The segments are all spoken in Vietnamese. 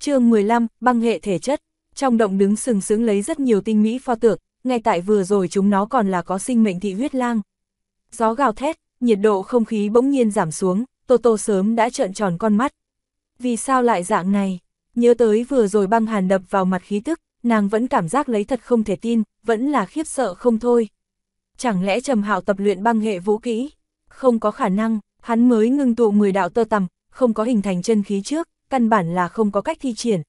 chương 15, băng hệ thể chất, trong động đứng sừng sững lấy rất nhiều tinh mỹ pho tượng, ngay tại vừa rồi chúng nó còn là có sinh mệnh thị huyết lang. Gió gào thét, nhiệt độ không khí bỗng nhiên giảm xuống, tô tô sớm đã trợn tròn con mắt. Vì sao lại dạng này? Nhớ tới vừa rồi băng hàn đập vào mặt khí tức, nàng vẫn cảm giác lấy thật không thể tin, vẫn là khiếp sợ không thôi. Chẳng lẽ Trầm Hạo tập luyện băng hệ vũ kỹ? Không có khả năng, hắn mới ngưng tụ 10 đạo tơ tằm, không có hình thành chân khí trước, căn bản là không có cách thi triển.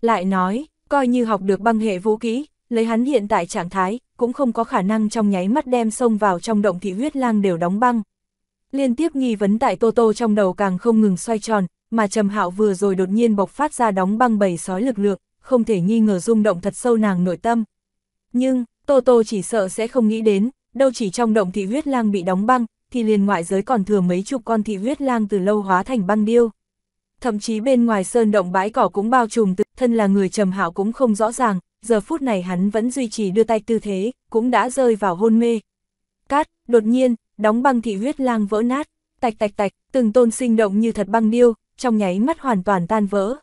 Lại nói, coi như học được băng hệ vũ kỹ, lấy hắn hiện tại trạng thái, cũng không có khả năng trong nháy mắt đem sông vào trong động thị huyết lang đều đóng băng. Liên tiếp nghi vấn tại Tô Tô trong đầu càng không ngừng xoay tròn, mà Trầm Hạo vừa rồi đột nhiên bộc phát ra đóng băng bầy sói lực lượng, không thể nghi ngờ rung động thật sâu nàng nội tâm. Nhưng, Tô Tô chỉ sợ sẽ không nghĩ đến, đâu chỉ trong động thị huyết lang bị đóng băng, thì liền ngoại giới còn thừa mấy chục con thị huyết lang từ lâu hóa thành băng điêu thậm chí bên ngoài sơn động bãi cỏ cũng bao trùm tự thân là người trầm hảo cũng không rõ ràng, giờ phút này hắn vẫn duy trì đưa tay tư thế, cũng đã rơi vào hôn mê. Cát, đột nhiên, đóng băng thị huyết lang vỡ nát, tạch tạch tạch, từng tôn sinh động như thật băng điêu, trong nháy mắt hoàn toàn tan vỡ.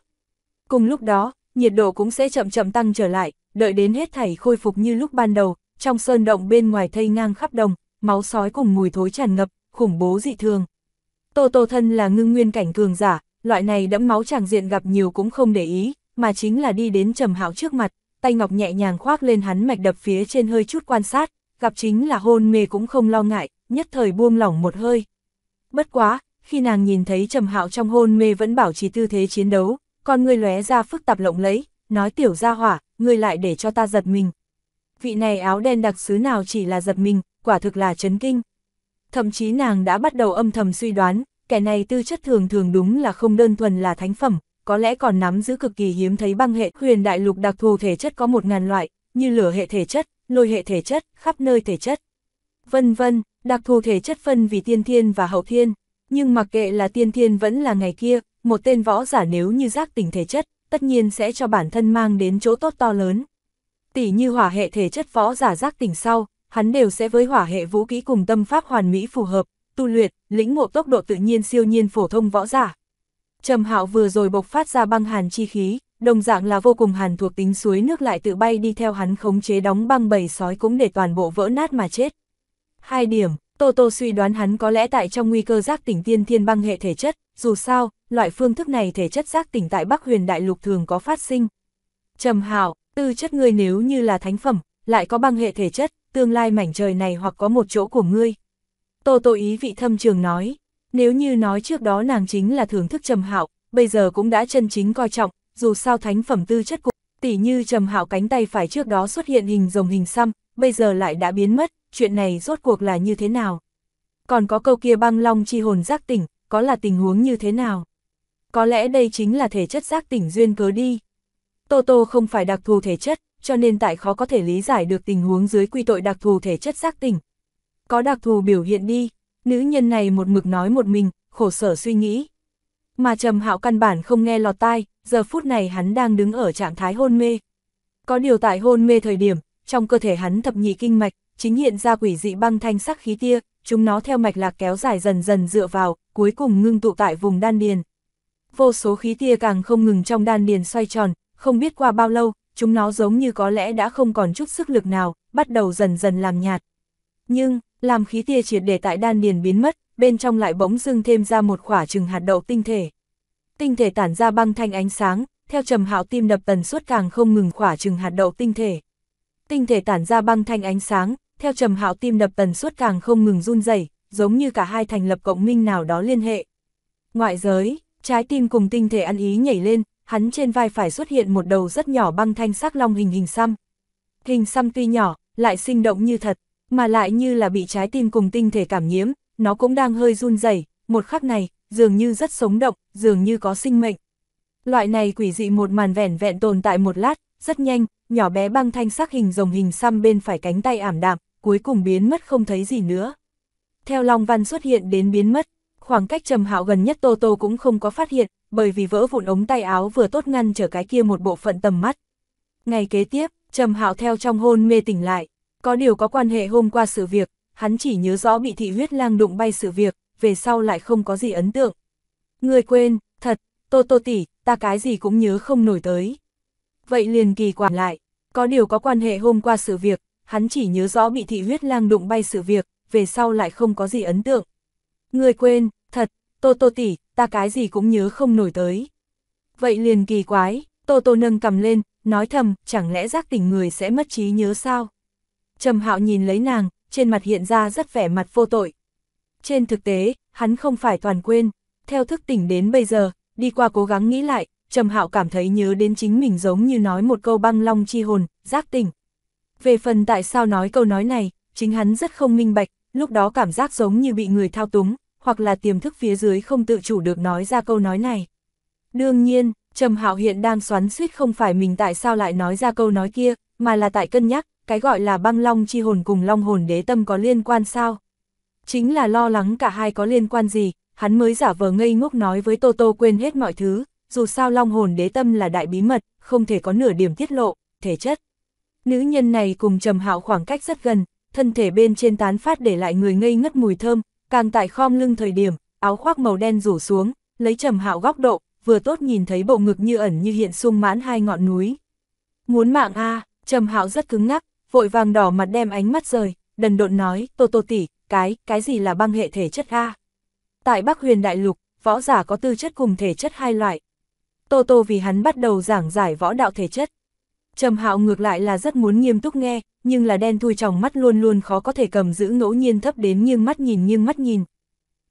Cùng lúc đó, nhiệt độ cũng sẽ chậm chậm tăng trở lại, đợi đến hết thảy khôi phục như lúc ban đầu, trong sơn động bên ngoài thây ngang khắp đồng, máu sói cùng mùi thối tràn ngập, khủng bố dị thường. Tô Tô thân là ngưng nguyên cảnh cường giả, loại này đẫm máu chàng diện gặp nhiều cũng không để ý, mà chính là đi đến Trầm Hạo trước mặt, tay ngọc nhẹ nhàng khoác lên hắn mạch đập phía trên hơi chút quan sát, gặp chính là hôn mê cũng không lo ngại, nhất thời buông lỏng một hơi. Bất quá, khi nàng nhìn thấy Trầm Hạo trong hôn mê vẫn bảo trì tư thế chiến đấu, con người lóe ra phức tạp lộng lẫy, nói tiểu gia hỏa, người lại để cho ta giật mình. Vị này áo đen đặc sứ nào chỉ là giật mình, quả thực là chấn kinh. Thậm chí nàng đã bắt đầu âm thầm suy đoán, kẻ này tư chất thường thường đúng là không đơn thuần là thánh phẩm, có lẽ còn nắm giữ cực kỳ hiếm thấy băng hệ huyền đại lục đặc thù thể chất có một ngàn loại, như lửa hệ thể chất, lôi hệ thể chất, khắp nơi thể chất. Vân vân, đặc thù thể chất phân vì tiên thiên và hậu thiên, nhưng mặc kệ là tiên thiên vẫn là ngày kia, một tên võ giả nếu như giác tỉnh thể chất, tất nhiên sẽ cho bản thân mang đến chỗ tốt to lớn. Tỷ như hỏa hệ thể chất võ giả giác tỉnh sau, hắn đều sẽ với hỏa hệ vũ kỹ cùng tâm pháp hoàn mỹ phù hợp, tu luyện, lĩnh ngộ tốc độ tự nhiên siêu nhiên phổ thông võ giả. Trầm Hạo vừa rồi bộc phát ra băng hàn chi khí, đồng dạng là vô cùng hàn thuộc tính suối nước lại tự bay đi theo hắn khống chế đóng băng bầy sói cũng để toàn bộ vỡ nát mà chết. Hai điểm, Tô Tô suy đoán hắn có lẽ tại trong nguy cơ giác tỉnh tiên thiên băng hệ thể chất, dù sao, loại phương thức này thể chất giác tỉnh tại Bắc Huyền Đại Lục thường có phát sinh. Trầm Hạo, tư chất ngươi nếu như là thánh phẩm, lại có băng hệ thể chất, tương lai mảnh trời này hoặc có một chỗ của ngươi, Tô Tô ý vị thâm trường nói, nếu như nói trước đó nàng chính là thưởng thức Trầm Hạo, bây giờ cũng đã chân chính coi trọng, dù sao thánh phẩm tư chất của tỷ như Trầm Hạo cánh tay phải trước đó xuất hiện hình rồng hình xăm, bây giờ lại đã biến mất, chuyện này rốt cuộc là như thế nào? Còn có câu kia băng long chi hồn giác tỉnh, có là tình huống như thế nào? Có lẽ đây chính là thể chất giác tỉnh duyên cớ đi. Tô Tô không phải đặc thù thể chất, cho nên tại khó có thể lý giải được tình huống dưới quy tội đặc thù thể chất giác tỉnh, có đặc thù biểu hiện đi, nữ nhân này một mực nói một mình, khổ sở suy nghĩ. Mà Trầm Hạo căn bản không nghe lọt tai, giờ phút này hắn đang đứng ở trạng thái hôn mê. Có điều tại hôn mê thời điểm, trong cơ thể hắn thập nhị kinh mạch, chính hiện ra quỷ dị băng thanh sắc khí tia, chúng nó theo mạch lạc kéo dài dần dần dựa vào, cuối cùng ngưng tụ tại vùng đan điền. Vô số khí tia càng không ngừng trong đan điền xoay tròn, không biết qua bao lâu, chúng nó giống như có lẽ đã không còn chút sức lực nào, bắt đầu dần dần làm nhạt. Nhưng, làm khí tia triệt để tại đan điền biến mất, bên trong lại bỗng dưng thêm ra một quả trừng hạt đậu tinh thể. Tinh thể tản ra băng thanh ánh sáng, theo trầm hạo tim đập tần suất càng không ngừng quả trừng hạt đậu tinh thể. Tinh thể tản ra băng thanh ánh sáng, theo trầm hạo tim đập tần suất càng không ngừng run rẩy, giống như cả hai thành lập cộng minh nào đó liên hệ. Ngoại giới, trái tim cùng tinh thể ăn ý nhảy lên, hắn trên vai phải xuất hiện một đầu rất nhỏ băng thanh sắc long hình hình xăm. Hình xăm tuy nhỏ, lại sinh động như thật mà lại như là bị trái tim cùng tinh thể cảm nhiễm, nó cũng đang hơi run rẩy. một khắc này, dường như rất sống động, dường như có sinh mệnh. Loại này quỷ dị một màn vẻn vẹn tồn tại một lát, rất nhanh, nhỏ bé băng thanh sắc hình rồng hình xăm bên phải cánh tay ảm đạm, cuối cùng biến mất không thấy gì nữa. Theo Long Văn xuất hiện đến biến mất, khoảng cách trầm hạo gần nhất Tô Tô cũng không có phát hiện, bởi vì vỡ vụn ống tay áo vừa tốt ngăn trở cái kia một bộ phận tầm mắt. Ngày kế tiếp, trầm hạo theo trong hôn mê tỉnh lại có điều có quan hệ hôm qua sự việc, hắn chỉ nhớ rõ bị thị huyết lang đụng bay sự việc, về sau lại không có gì ấn tượng. Người quên, thật, Tô Tô tỷ, ta cái gì cũng nhớ không nổi tới. Vậy liền kỳ quản lại, có điều có quan hệ hôm qua sự việc, hắn chỉ nhớ rõ bị thị huyết lang đụng bay sự việc, về sau lại không có gì ấn tượng. Người quên, thật, Tô Tô tỷ, ta cái gì cũng nhớ không nổi tới. Vậy liền kỳ quái, Tô Tô nâng cầm lên, nói thầm, chẳng lẽ giác tỉnh người sẽ mất trí nhớ sao? Trầm Hạo nhìn lấy nàng, trên mặt hiện ra rất vẻ mặt vô tội. Trên thực tế, hắn không phải toàn quên. Theo thức tỉnh đến bây giờ, đi qua cố gắng nghĩ lại, Trầm Hạo cảm thấy nhớ đến chính mình giống như nói một câu băng long chi hồn, giác tỉnh. Về phần tại sao nói câu nói này, chính hắn rất không minh bạch, lúc đó cảm giác giống như bị người thao túng, hoặc là tiềm thức phía dưới không tự chủ được nói ra câu nói này. Đương nhiên, Trầm Hạo hiện đang xoắn suýt không phải mình tại sao lại nói ra câu nói kia, mà là tại cân nhắc, cái gọi là băng long chi hồn cùng long hồn đế tâm có liên quan sao? Chính là lo lắng cả hai có liên quan gì, hắn mới giả vờ ngây ngốc nói với Tô Tô quên hết mọi thứ, dù sao long hồn đế tâm là đại bí mật, không thể có nửa điểm tiết lộ, thể chất. Nữ nhân này cùng Trầm Hạo khoảng cách rất gần, thân thể bên trên tán phát để lại người ngây ngất mùi thơm, càng tại khom lưng thời điểm, áo khoác màu đen rủ xuống, lấy Trầm Hạo góc độ, vừa tốt nhìn thấy bộ ngực như ẩn như hiện sung mãn hai ngọn núi. Muốn mạng a, Trầm Hạo rất cứng ngắc, vội vàng đỏ mặt đem ánh mắt rời, đần độn nói, tô tô tỉ, cái, cái gì là băng hệ thể chất A? Tại Bắc Huyền Đại Lục, võ giả có tư chất cùng thể chất hai loại. Tô tô vì hắn bắt đầu giảng giải võ đạo thể chất. Trầm hạo ngược lại là rất muốn nghiêm túc nghe, nhưng là đen thui trong mắt luôn luôn khó có thể cầm giữ ngẫu nhiên thấp đến nghiêng mắt nhìn nghiêng mắt nhìn.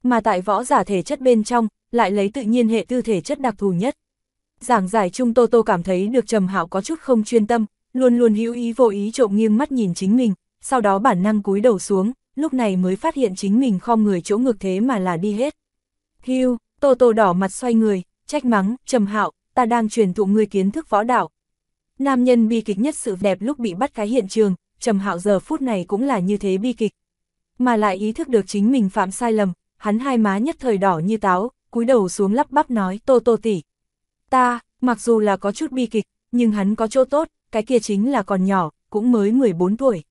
Mà tại võ giả thể chất bên trong, lại lấy tự nhiên hệ tư thể chất đặc thù nhất. Giảng giải chung Tô Tô cảm thấy được Trầm Hạo có chút không chuyên tâm, luôn luôn hữu ý vô ý trộm nghiêng mắt nhìn chính mình, sau đó bản năng cúi đầu xuống, lúc này mới phát hiện chính mình khom người chỗ ngược thế mà là đi hết. Hưu, Tô Tô đỏ mặt xoay người, trách mắng, trầm hạo, ta đang truyền thụ ngươi kiến thức võ đạo. Nam nhân bi kịch nhất sự đẹp lúc bị bắt cái hiện trường, trầm hạo giờ phút này cũng là như thế bi kịch. Mà lại ý thức được chính mình phạm sai lầm, hắn hai má nhất thời đỏ như táo, cúi đầu xuống lắp bắp nói Tô Tô tỷ Ta, mặc dù là có chút bi kịch, nhưng hắn có chỗ tốt, cái kia chính là còn nhỏ, cũng mới 14 tuổi.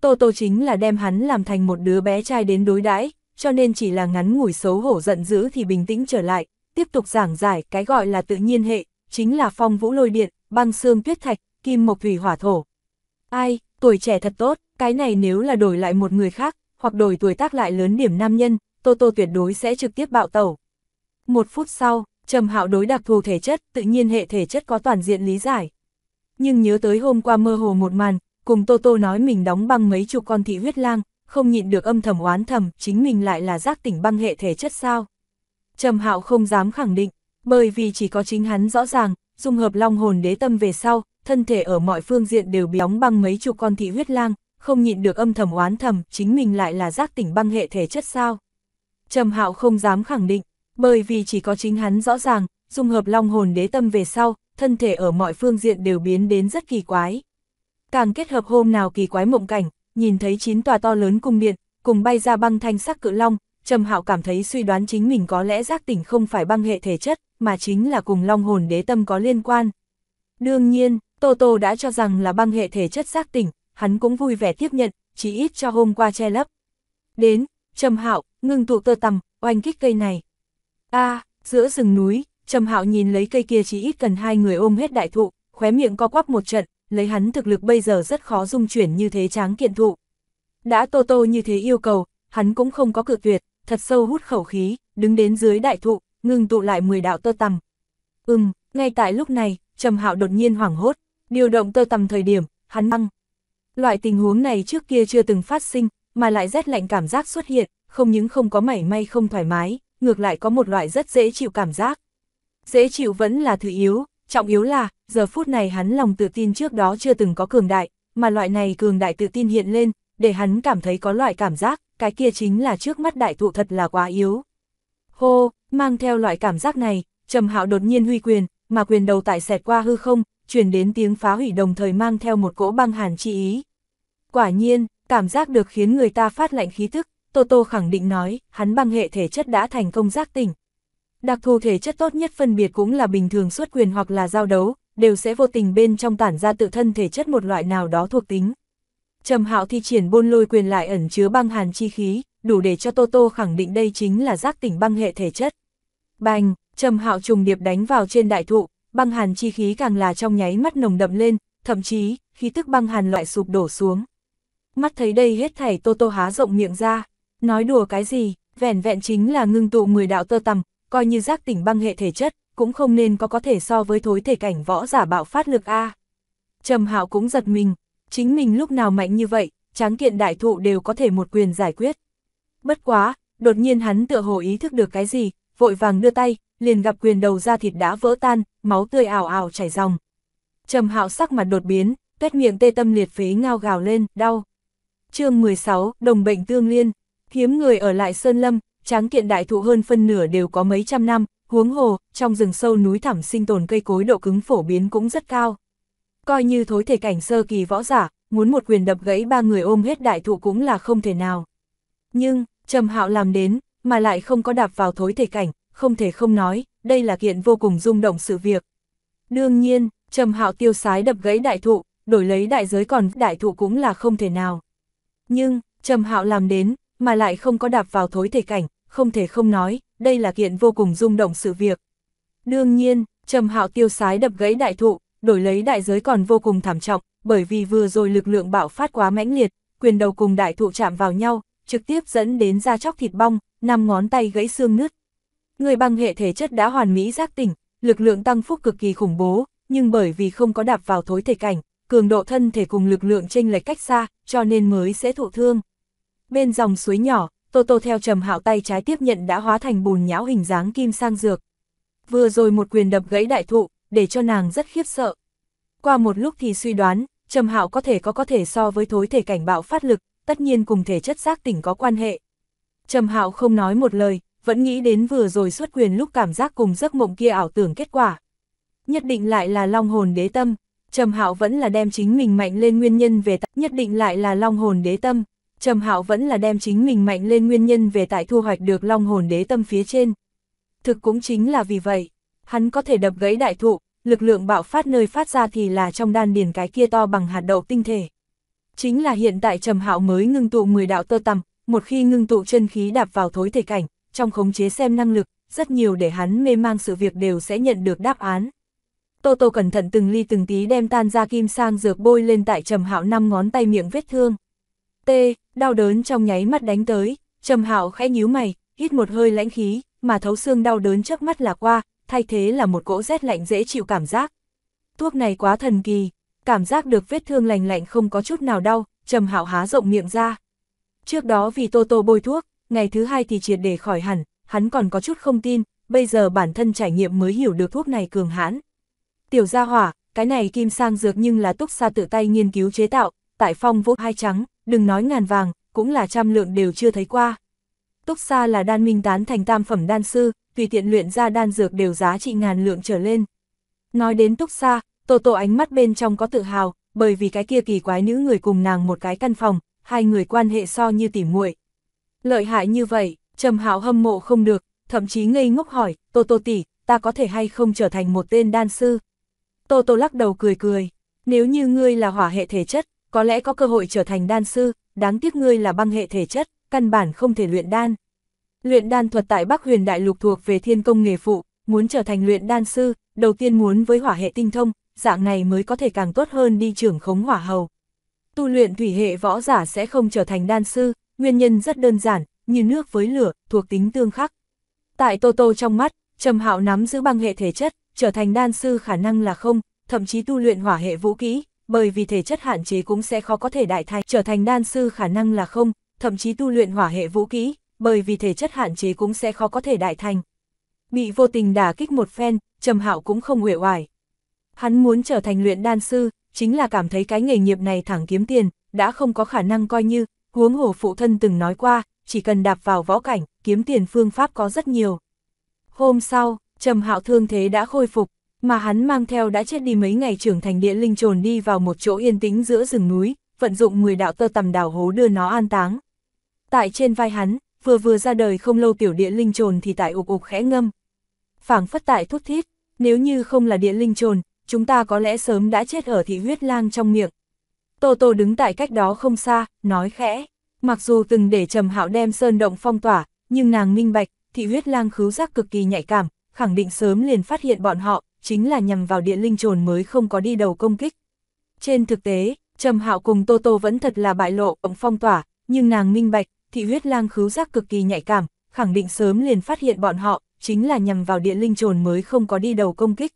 Tô Tô chính là đem hắn làm thành một đứa bé trai đến đối đãi, cho nên chỉ là ngắn ngủi xấu hổ giận dữ thì bình tĩnh trở lại, tiếp tục giảng giải cái gọi là tự nhiên hệ, chính là phong vũ lôi điện, băng xương tuyết thạch, kim mộc thủy hỏa thổ. Ai, tuổi trẻ thật tốt, cái này nếu là đổi lại một người khác, hoặc đổi tuổi tác lại lớn điểm nam nhân, Tô Tô tuyệt đối sẽ trực tiếp bạo tẩu. Một phút sau, Trầm Hạo đối đặc thù thể chất, tự nhiên hệ thể chất có toàn diện lý giải nhưng nhớ tới hôm qua mơ hồ một màn, cùng Tô Tô nói mình đóng băng mấy chục con thị huyết lang, không nhịn được âm thầm oán thầm, chính mình lại là giác tỉnh băng hệ thể chất sao. Trầm Hạo không dám khẳng định, bởi vì chỉ có chính hắn rõ ràng, dung hợp long hồn đế tâm về sau, thân thể ở mọi phương diện đều bị đóng băng mấy chục con thị huyết lang, không nhịn được âm thầm oán thầm, chính mình lại là giác tỉnh băng hệ thể chất sao. Trầm Hạo không dám khẳng định, bởi vì chỉ có chính hắn rõ ràng, dung hợp long hồn đế tâm về sau, thân thể ở mọi phương diện đều biến đến rất kỳ quái. Càng kết hợp hôm nào kỳ quái mộng cảnh, nhìn thấy chín tòa to lớn cung điện, cùng bay ra băng thanh sắc cự long, Trầm Hạo cảm thấy suy đoán chính mình có lẽ giác tỉnh không phải băng hệ thể chất, mà chính là cùng long hồn đế tâm có liên quan. Đương nhiên, Tô Tô đã cho rằng là băng hệ thể chất giác tỉnh, hắn cũng vui vẻ tiếp nhận, chỉ ít cho hôm qua che lấp. Đến, Trầm Hạo, ngưng tụ tơ tầm, oanh kích cây này. A, giữa rừng núi, Trầm Hạo nhìn lấy cây kia chỉ ít cần hai người ôm hết đại thụ, khóe miệng co quắp một trận, lấy hắn thực lực bây giờ rất khó dung chuyển như thế tráng kiện thụ. Đã Tô Tô như thế yêu cầu, hắn cũng không có cự tuyệt, thật sâu hút khẩu khí, đứng đến dưới đại thụ, ngưng tụ lại 10 đạo tơ tằm. Ừm, ngay tại lúc này, Trầm Hạo đột nhiên hoảng hốt, điều động tơ tằm thời điểm, hắn băng. Loại tình huống này trước kia chưa từng phát sinh, mà lại rét lạnh cảm giác xuất hiện, không những không có mảy may không thoải mái, ngược lại có một loại rất dễ chịu cảm giác dễ chịu vẫn là thứ yếu, trọng yếu là, giờ phút này hắn lòng tự tin trước đó chưa từng có cường đại, mà loại này cường đại tự tin hiện lên, để hắn cảm thấy có loại cảm giác, cái kia chính là trước mắt đại thụ thật là quá yếu. Hô, mang theo loại cảm giác này, Trầm Hạo đột nhiên huy quyền, mà quyền đầu tại xẹt qua hư không, truyền đến tiếng phá hủy đồng thời mang theo một cỗ băng hàn chi ý. Quả nhiên, cảm giác được khiến người ta phát lạnh khí tức, Tô Tô khẳng định nói, hắn băng hệ thể chất đã thành công giác tỉnh, Đặc thù thể chất tốt nhất phân biệt cũng là bình thường xuất quyền hoặc là giao đấu, đều sẽ vô tình bên trong tản ra tự thân thể chất một loại nào đó thuộc tính. Trầm Hạo thi triển bôn lôi quyền lại ẩn chứa băng hàn chi khí, đủ để cho Tô Tô khẳng định đây chính là giác tỉnh băng hệ thể chất. Bành, Trầm Hạo trùng điệp đánh vào trên đại thụ, băng hàn chi khí càng là trong nháy mắt nồng đậm lên, thậm chí, khí tức băng hàn loại sụp đổ xuống. Mắt thấy đây hết thảy Tô Tô há rộng miệng ra, nói đùa cái gì, vẻn vẹn chính là ngưng tụ 10 đạo tơ tầm coi như giác tỉnh băng hệ thể chất, cũng không nên có có thể so với thối thể cảnh võ giả bạo phát lực A. Trầm Hạo cũng giật mình, chính mình lúc nào mạnh như vậy, tráng kiện đại thụ đều có thể một quyền giải quyết. Bất quá, đột nhiên hắn tựa hồ ý thức được cái gì, vội vàng đưa tay, liền gặp quyền đầu ra thịt đã vỡ tan, máu tươi ảo ảo chảy ròng. Trầm Hạo sắc mặt đột biến, tuét miệng tê tâm liệt phế ngao gào lên, đau. Chương 16, đồng bệnh tương liên, hiếm người ở lại sơn lâm, tráng kiện đại thụ hơn phân nửa đều có mấy trăm năm, huống hồ, trong rừng sâu núi thẳm sinh tồn cây cối độ cứng phổ biến cũng rất cao. Coi như thối thể cảnh sơ kỳ võ giả, muốn một quyền đập gãy ba người ôm hết đại thụ cũng là không thể nào. Nhưng, Trầm Hạo làm đến, mà lại không có đạp vào thối thể cảnh, không thể không nói, đây là kiện vô cùng rung động sự việc. Đương nhiên, Trầm Hạo tiêu sái đập gãy đại thụ, đổi lấy đại giới còn đại thụ cũng là không thể nào. Nhưng, Trầm Hạo làm đến, mà lại không có đạp vào thối thể cảnh, không thể không nói, đây là kiện vô cùng rung động sự việc. Đương nhiên, Trầm Hạo tiêu sái đập gãy đại thụ, đổi lấy đại giới còn vô cùng thảm trọng, bởi vì vừa rồi lực lượng bạo phát quá mãnh liệt, quyền đầu cùng đại thụ chạm vào nhau, trực tiếp dẫn đến da chóc thịt bong, năm ngón tay gãy xương nứt. Người băng hệ thể chất đã hoàn mỹ giác tỉnh, lực lượng tăng phúc cực kỳ khủng bố, nhưng bởi vì không có đạp vào thối thể cảnh, cường độ thân thể cùng lực lượng chênh lệch cách xa, cho nên mới sẽ thụ thương. Bên dòng suối nhỏ, Tô Tô theo trầm hạo tay trái tiếp nhận đã hóa thành bùn nhão hình dáng kim sang dược. Vừa rồi một quyền đập gãy đại thụ, để cho nàng rất khiếp sợ. Qua một lúc thì suy đoán, trầm hạo có thể có có thể so với thối thể cảnh bạo phát lực, tất nhiên cùng thể chất xác tỉnh có quan hệ. Trầm hạo không nói một lời, vẫn nghĩ đến vừa rồi xuất quyền lúc cảm giác cùng giấc mộng kia ảo tưởng kết quả. Nhất định lại là long hồn đế tâm, trầm hạo vẫn là đem chính mình mạnh lên nguyên nhân về nhất định lại là long hồn đế tâm, Trầm Hạo vẫn là đem chính mình mạnh lên nguyên nhân về tại thu hoạch được long hồn đế tâm phía trên. Thực cũng chính là vì vậy, hắn có thể đập gãy đại thụ, lực lượng bạo phát nơi phát ra thì là trong đan điền cái kia to bằng hạt đậu tinh thể. Chính là hiện tại Trầm Hạo mới ngưng tụ 10 đạo tơ tằm, một khi ngưng tụ chân khí đạp vào thối thể cảnh, trong khống chế xem năng lực, rất nhiều để hắn mê mang sự việc đều sẽ nhận được đáp án. Tô Tô cẩn thận từng ly từng tí đem tan ra kim sang dược bôi lên tại Trầm Hạo năm ngón tay miệng vết thương. Tê, đau đớn trong nháy mắt đánh tới, Trầm Hạo khẽ nhíu mày, hít một hơi lãnh khí, mà thấu xương đau đớn trước mắt là qua, thay thế là một cỗ rét lạnh dễ chịu cảm giác. Thuốc này quá thần kỳ, cảm giác được vết thương lành lạnh không có chút nào đau, Trầm Hạo há rộng miệng ra. Trước đó vì Tô Tô bôi thuốc, ngày thứ hai thì triệt để khỏi hẳn, hắn còn có chút không tin, bây giờ bản thân trải nghiệm mới hiểu được thuốc này cường hãn. Tiểu gia hỏa, cái này kim sang dược nhưng là túc xa tự tay nghiên cứu chế tạo, tại phong vũ hai trắng, đừng nói ngàn vàng, cũng là trăm lượng đều chưa thấy qua. Túc Sa là đan minh tán thành tam phẩm đan sư, tùy tiện luyện ra đan dược đều giá trị ngàn lượng trở lên. Nói đến Túc Sa, Tô Tô ánh mắt bên trong có tự hào, bởi vì cái kia kỳ quái nữ người cùng nàng một cái căn phòng, hai người quan hệ so như tỉ muội. Lợi hại như vậy, Trầm Hạo hâm mộ không được, thậm chí ngây ngốc hỏi, "Tô Tô tỷ, ta có thể hay không trở thành một tên đan sư?" Tô Tô lắc đầu cười cười, "Nếu như ngươi là hỏa hệ thể chất, có lẽ có cơ hội trở thành đan sư, đáng tiếc ngươi là băng hệ thể chất, căn bản không thể luyện đan. Luyện đan thuật tại Bắc Huyền Đại Lục thuộc về thiên công nghề phụ, muốn trở thành luyện đan sư, đầu tiên muốn với hỏa hệ tinh thông, dạng này mới có thể càng tốt hơn đi trưởng khống hỏa hầu. Tu luyện thủy hệ võ giả sẽ không trở thành đan sư, nguyên nhân rất đơn giản, như nước với lửa, thuộc tính tương khắc. Tại Tô Tô trong mắt, Trầm Hạo nắm giữ băng hệ thể chất, trở thành đan sư khả năng là không, thậm chí tu luyện hỏa hệ vũ kỹ, bởi vì thể chất hạn chế cũng sẽ khó có thể đại thành, trở thành đan sư khả năng là không, thậm chí tu luyện hỏa hệ vũ kỹ, bởi vì thể chất hạn chế cũng sẽ khó có thể đại thành. Bị vô tình đả kích một phen, Trầm Hạo cũng không uể oải. Hắn muốn trở thành luyện đan sư, chính là cảm thấy cái nghề nghiệp này thẳng kiếm tiền, đã không có khả năng coi như, huống hồ phụ thân từng nói qua, chỉ cần đạp vào võ cảnh, kiếm tiền phương pháp có rất nhiều. Hôm sau, Trầm Hạo thương thế đã khôi phục, mà hắn mang theo đã chết đi mấy ngày trưởng thành địa linh trồn đi vào một chỗ yên tĩnh giữa rừng núi, vận dụng 10 đạo tơ tầm đảo hố đưa nó an táng. Tại trên vai hắn, vừa vừa ra đời không lâu tiểu địa linh trồn thì tại ục ục khẽ ngâm. phảng phất tại thút thít, nếu như không là địa linh trồn, chúng ta có lẽ sớm đã chết ở thị huyết lang trong miệng. Tô Tô đứng tại cách đó không xa, nói khẽ. Mặc dù từng để Trầm Hạo đem sơn động phong tỏa, nhưng nàng minh bạch, thị huyết lang khứu giác cực kỳ nhạy cảm, khẳng định sớm liền phát hiện bọn họ, chính là nhằm vào địa linh trồn mới không có đi đầu công kích. Trên thực tế, Trầm Hạo cùng Tô Tô vẫn thật là bại lộ ống phong tỏa, nhưng nàng minh bạch, thị huyết lang khứu giác cực kỳ nhạy cảm, khẳng định sớm liền phát hiện bọn họ, chính là nhằm vào địa linh trồn mới không có đi đầu công kích.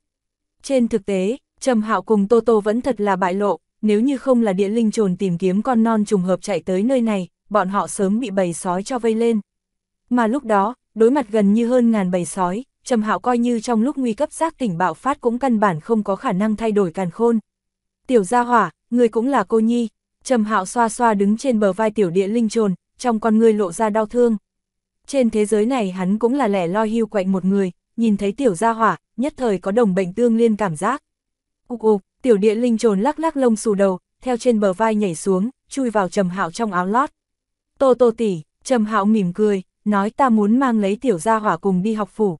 Trên thực tế, Trầm Hạo cùng Tô Tô vẫn thật là bại lộ, nếu như không là địa linh trồn tìm kiếm con non trùng hợp chạy tới nơi này, bọn họ sớm bị bầy sói cho vây lên. Mà lúc đó, đối mặt gần như hơn ngàn bầy sói, Trầm Hạo coi như trong lúc nguy cấp giác tỉnh bạo phát cũng căn bản không có khả năng thay đổi càn khôn. Tiểu Gia Hỏa, người cũng là cô nhi. Trầm Hạo xoa xoa đứng trên bờ vai tiểu địa linh trồn, trong con người lộ ra đau thương. Trên thế giới này hắn cũng là lẻ loi hưu quạnh một người, nhìn thấy tiểu Gia Hỏa, nhất thời có đồng bệnh tương liên cảm giác. Ục ục, tiểu địa linh trồn lắc lắc lông xù đầu, theo trên bờ vai nhảy xuống, chui vào Trầm Hạo trong áo lót. Tô Tô tỷ, Trầm Hạo mỉm cười, nói ta muốn mang lấy tiểu Gia Hỏa cùng đi học phủ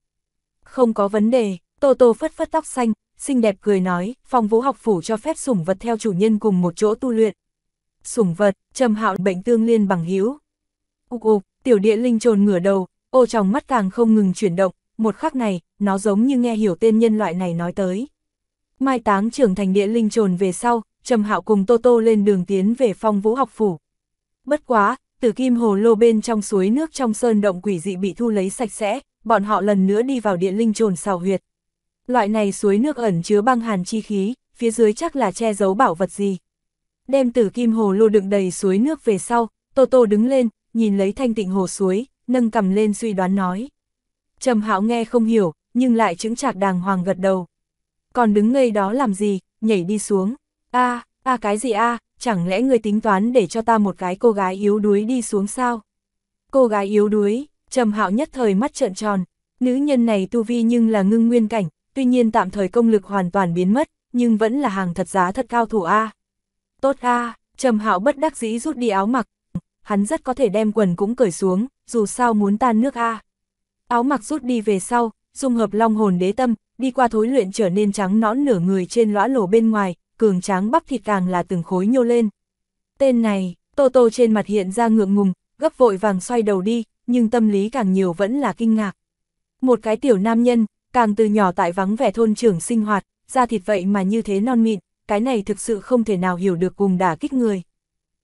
không có vấn đề, Tô Tô phất phất tóc xanh, xinh đẹp cười nói, phòng vũ học phủ cho phép sủng vật theo chủ nhân cùng một chỗ tu luyện. Sủng vật, trầm hạo bệnh tương liên bằng hữu Úc ục, tiểu địa linh trồn ngửa đầu, ô tròng mắt càng không ngừng chuyển động, một khắc này, nó giống như nghe hiểu tên nhân loại này nói tới. Mai táng trưởng thành địa linh trồn về sau, trầm hạo cùng Tô Tô lên đường tiến về phong vũ học phủ. Bất quá, từ kim hồ lô bên trong suối nước trong sơn động quỷ dị bị thu lấy sạch sẽ, bọn họ lần nữa đi vào điện linh trồn xào huyệt. Loại này suối nước ẩn chứa băng hàn chi khí, phía dưới chắc là che giấu bảo vật gì. Đem tử kim hồ lô đựng đầy suối nước về sau, Tô Tô đứng lên, nhìn lấy thanh tịnh hồ suối, nâng cầm lên suy đoán nói. Trầm hạo nghe không hiểu, nhưng lại chứng chạc đàng hoàng gật đầu. Còn đứng ngây đó làm gì, nhảy đi xuống. a a cái gì a chẳng lẽ người tính toán để cho ta một cái cô gái yếu đuối đi xuống sao? Cô gái yếu đuối, Trầm hạo nhất thời mắt trợn tròn, nữ nhân này tu vi nhưng là ngưng nguyên cảnh, tuy nhiên tạm thời công lực hoàn toàn biến mất, nhưng vẫn là hàng thật giá thật cao thủ A. Tốt A, trầm hạo bất đắc dĩ rút đi áo mặc, hắn rất có thể đem quần cũng cởi xuống, dù sao muốn tan nước A. Áo mặc rút đi về sau, dung hợp long hồn đế tâm, đi qua thối luyện trở nên trắng nõn nửa người trên lõa lổ bên ngoài, cường tráng bắp thịt càng là từng khối nhô lên. Tên này, Tô Tô trên mặt hiện ra ngượng ngùng, gấp vội vàng xoay đầu đi, nhưng tâm lý càng nhiều vẫn là kinh ngạc. Một cái tiểu nam nhân, càng từ nhỏ tại vắng vẻ thôn trưởng sinh hoạt, ra thịt vậy mà như thế non mịn, cái này thực sự không thể nào hiểu được cùng đả kích người.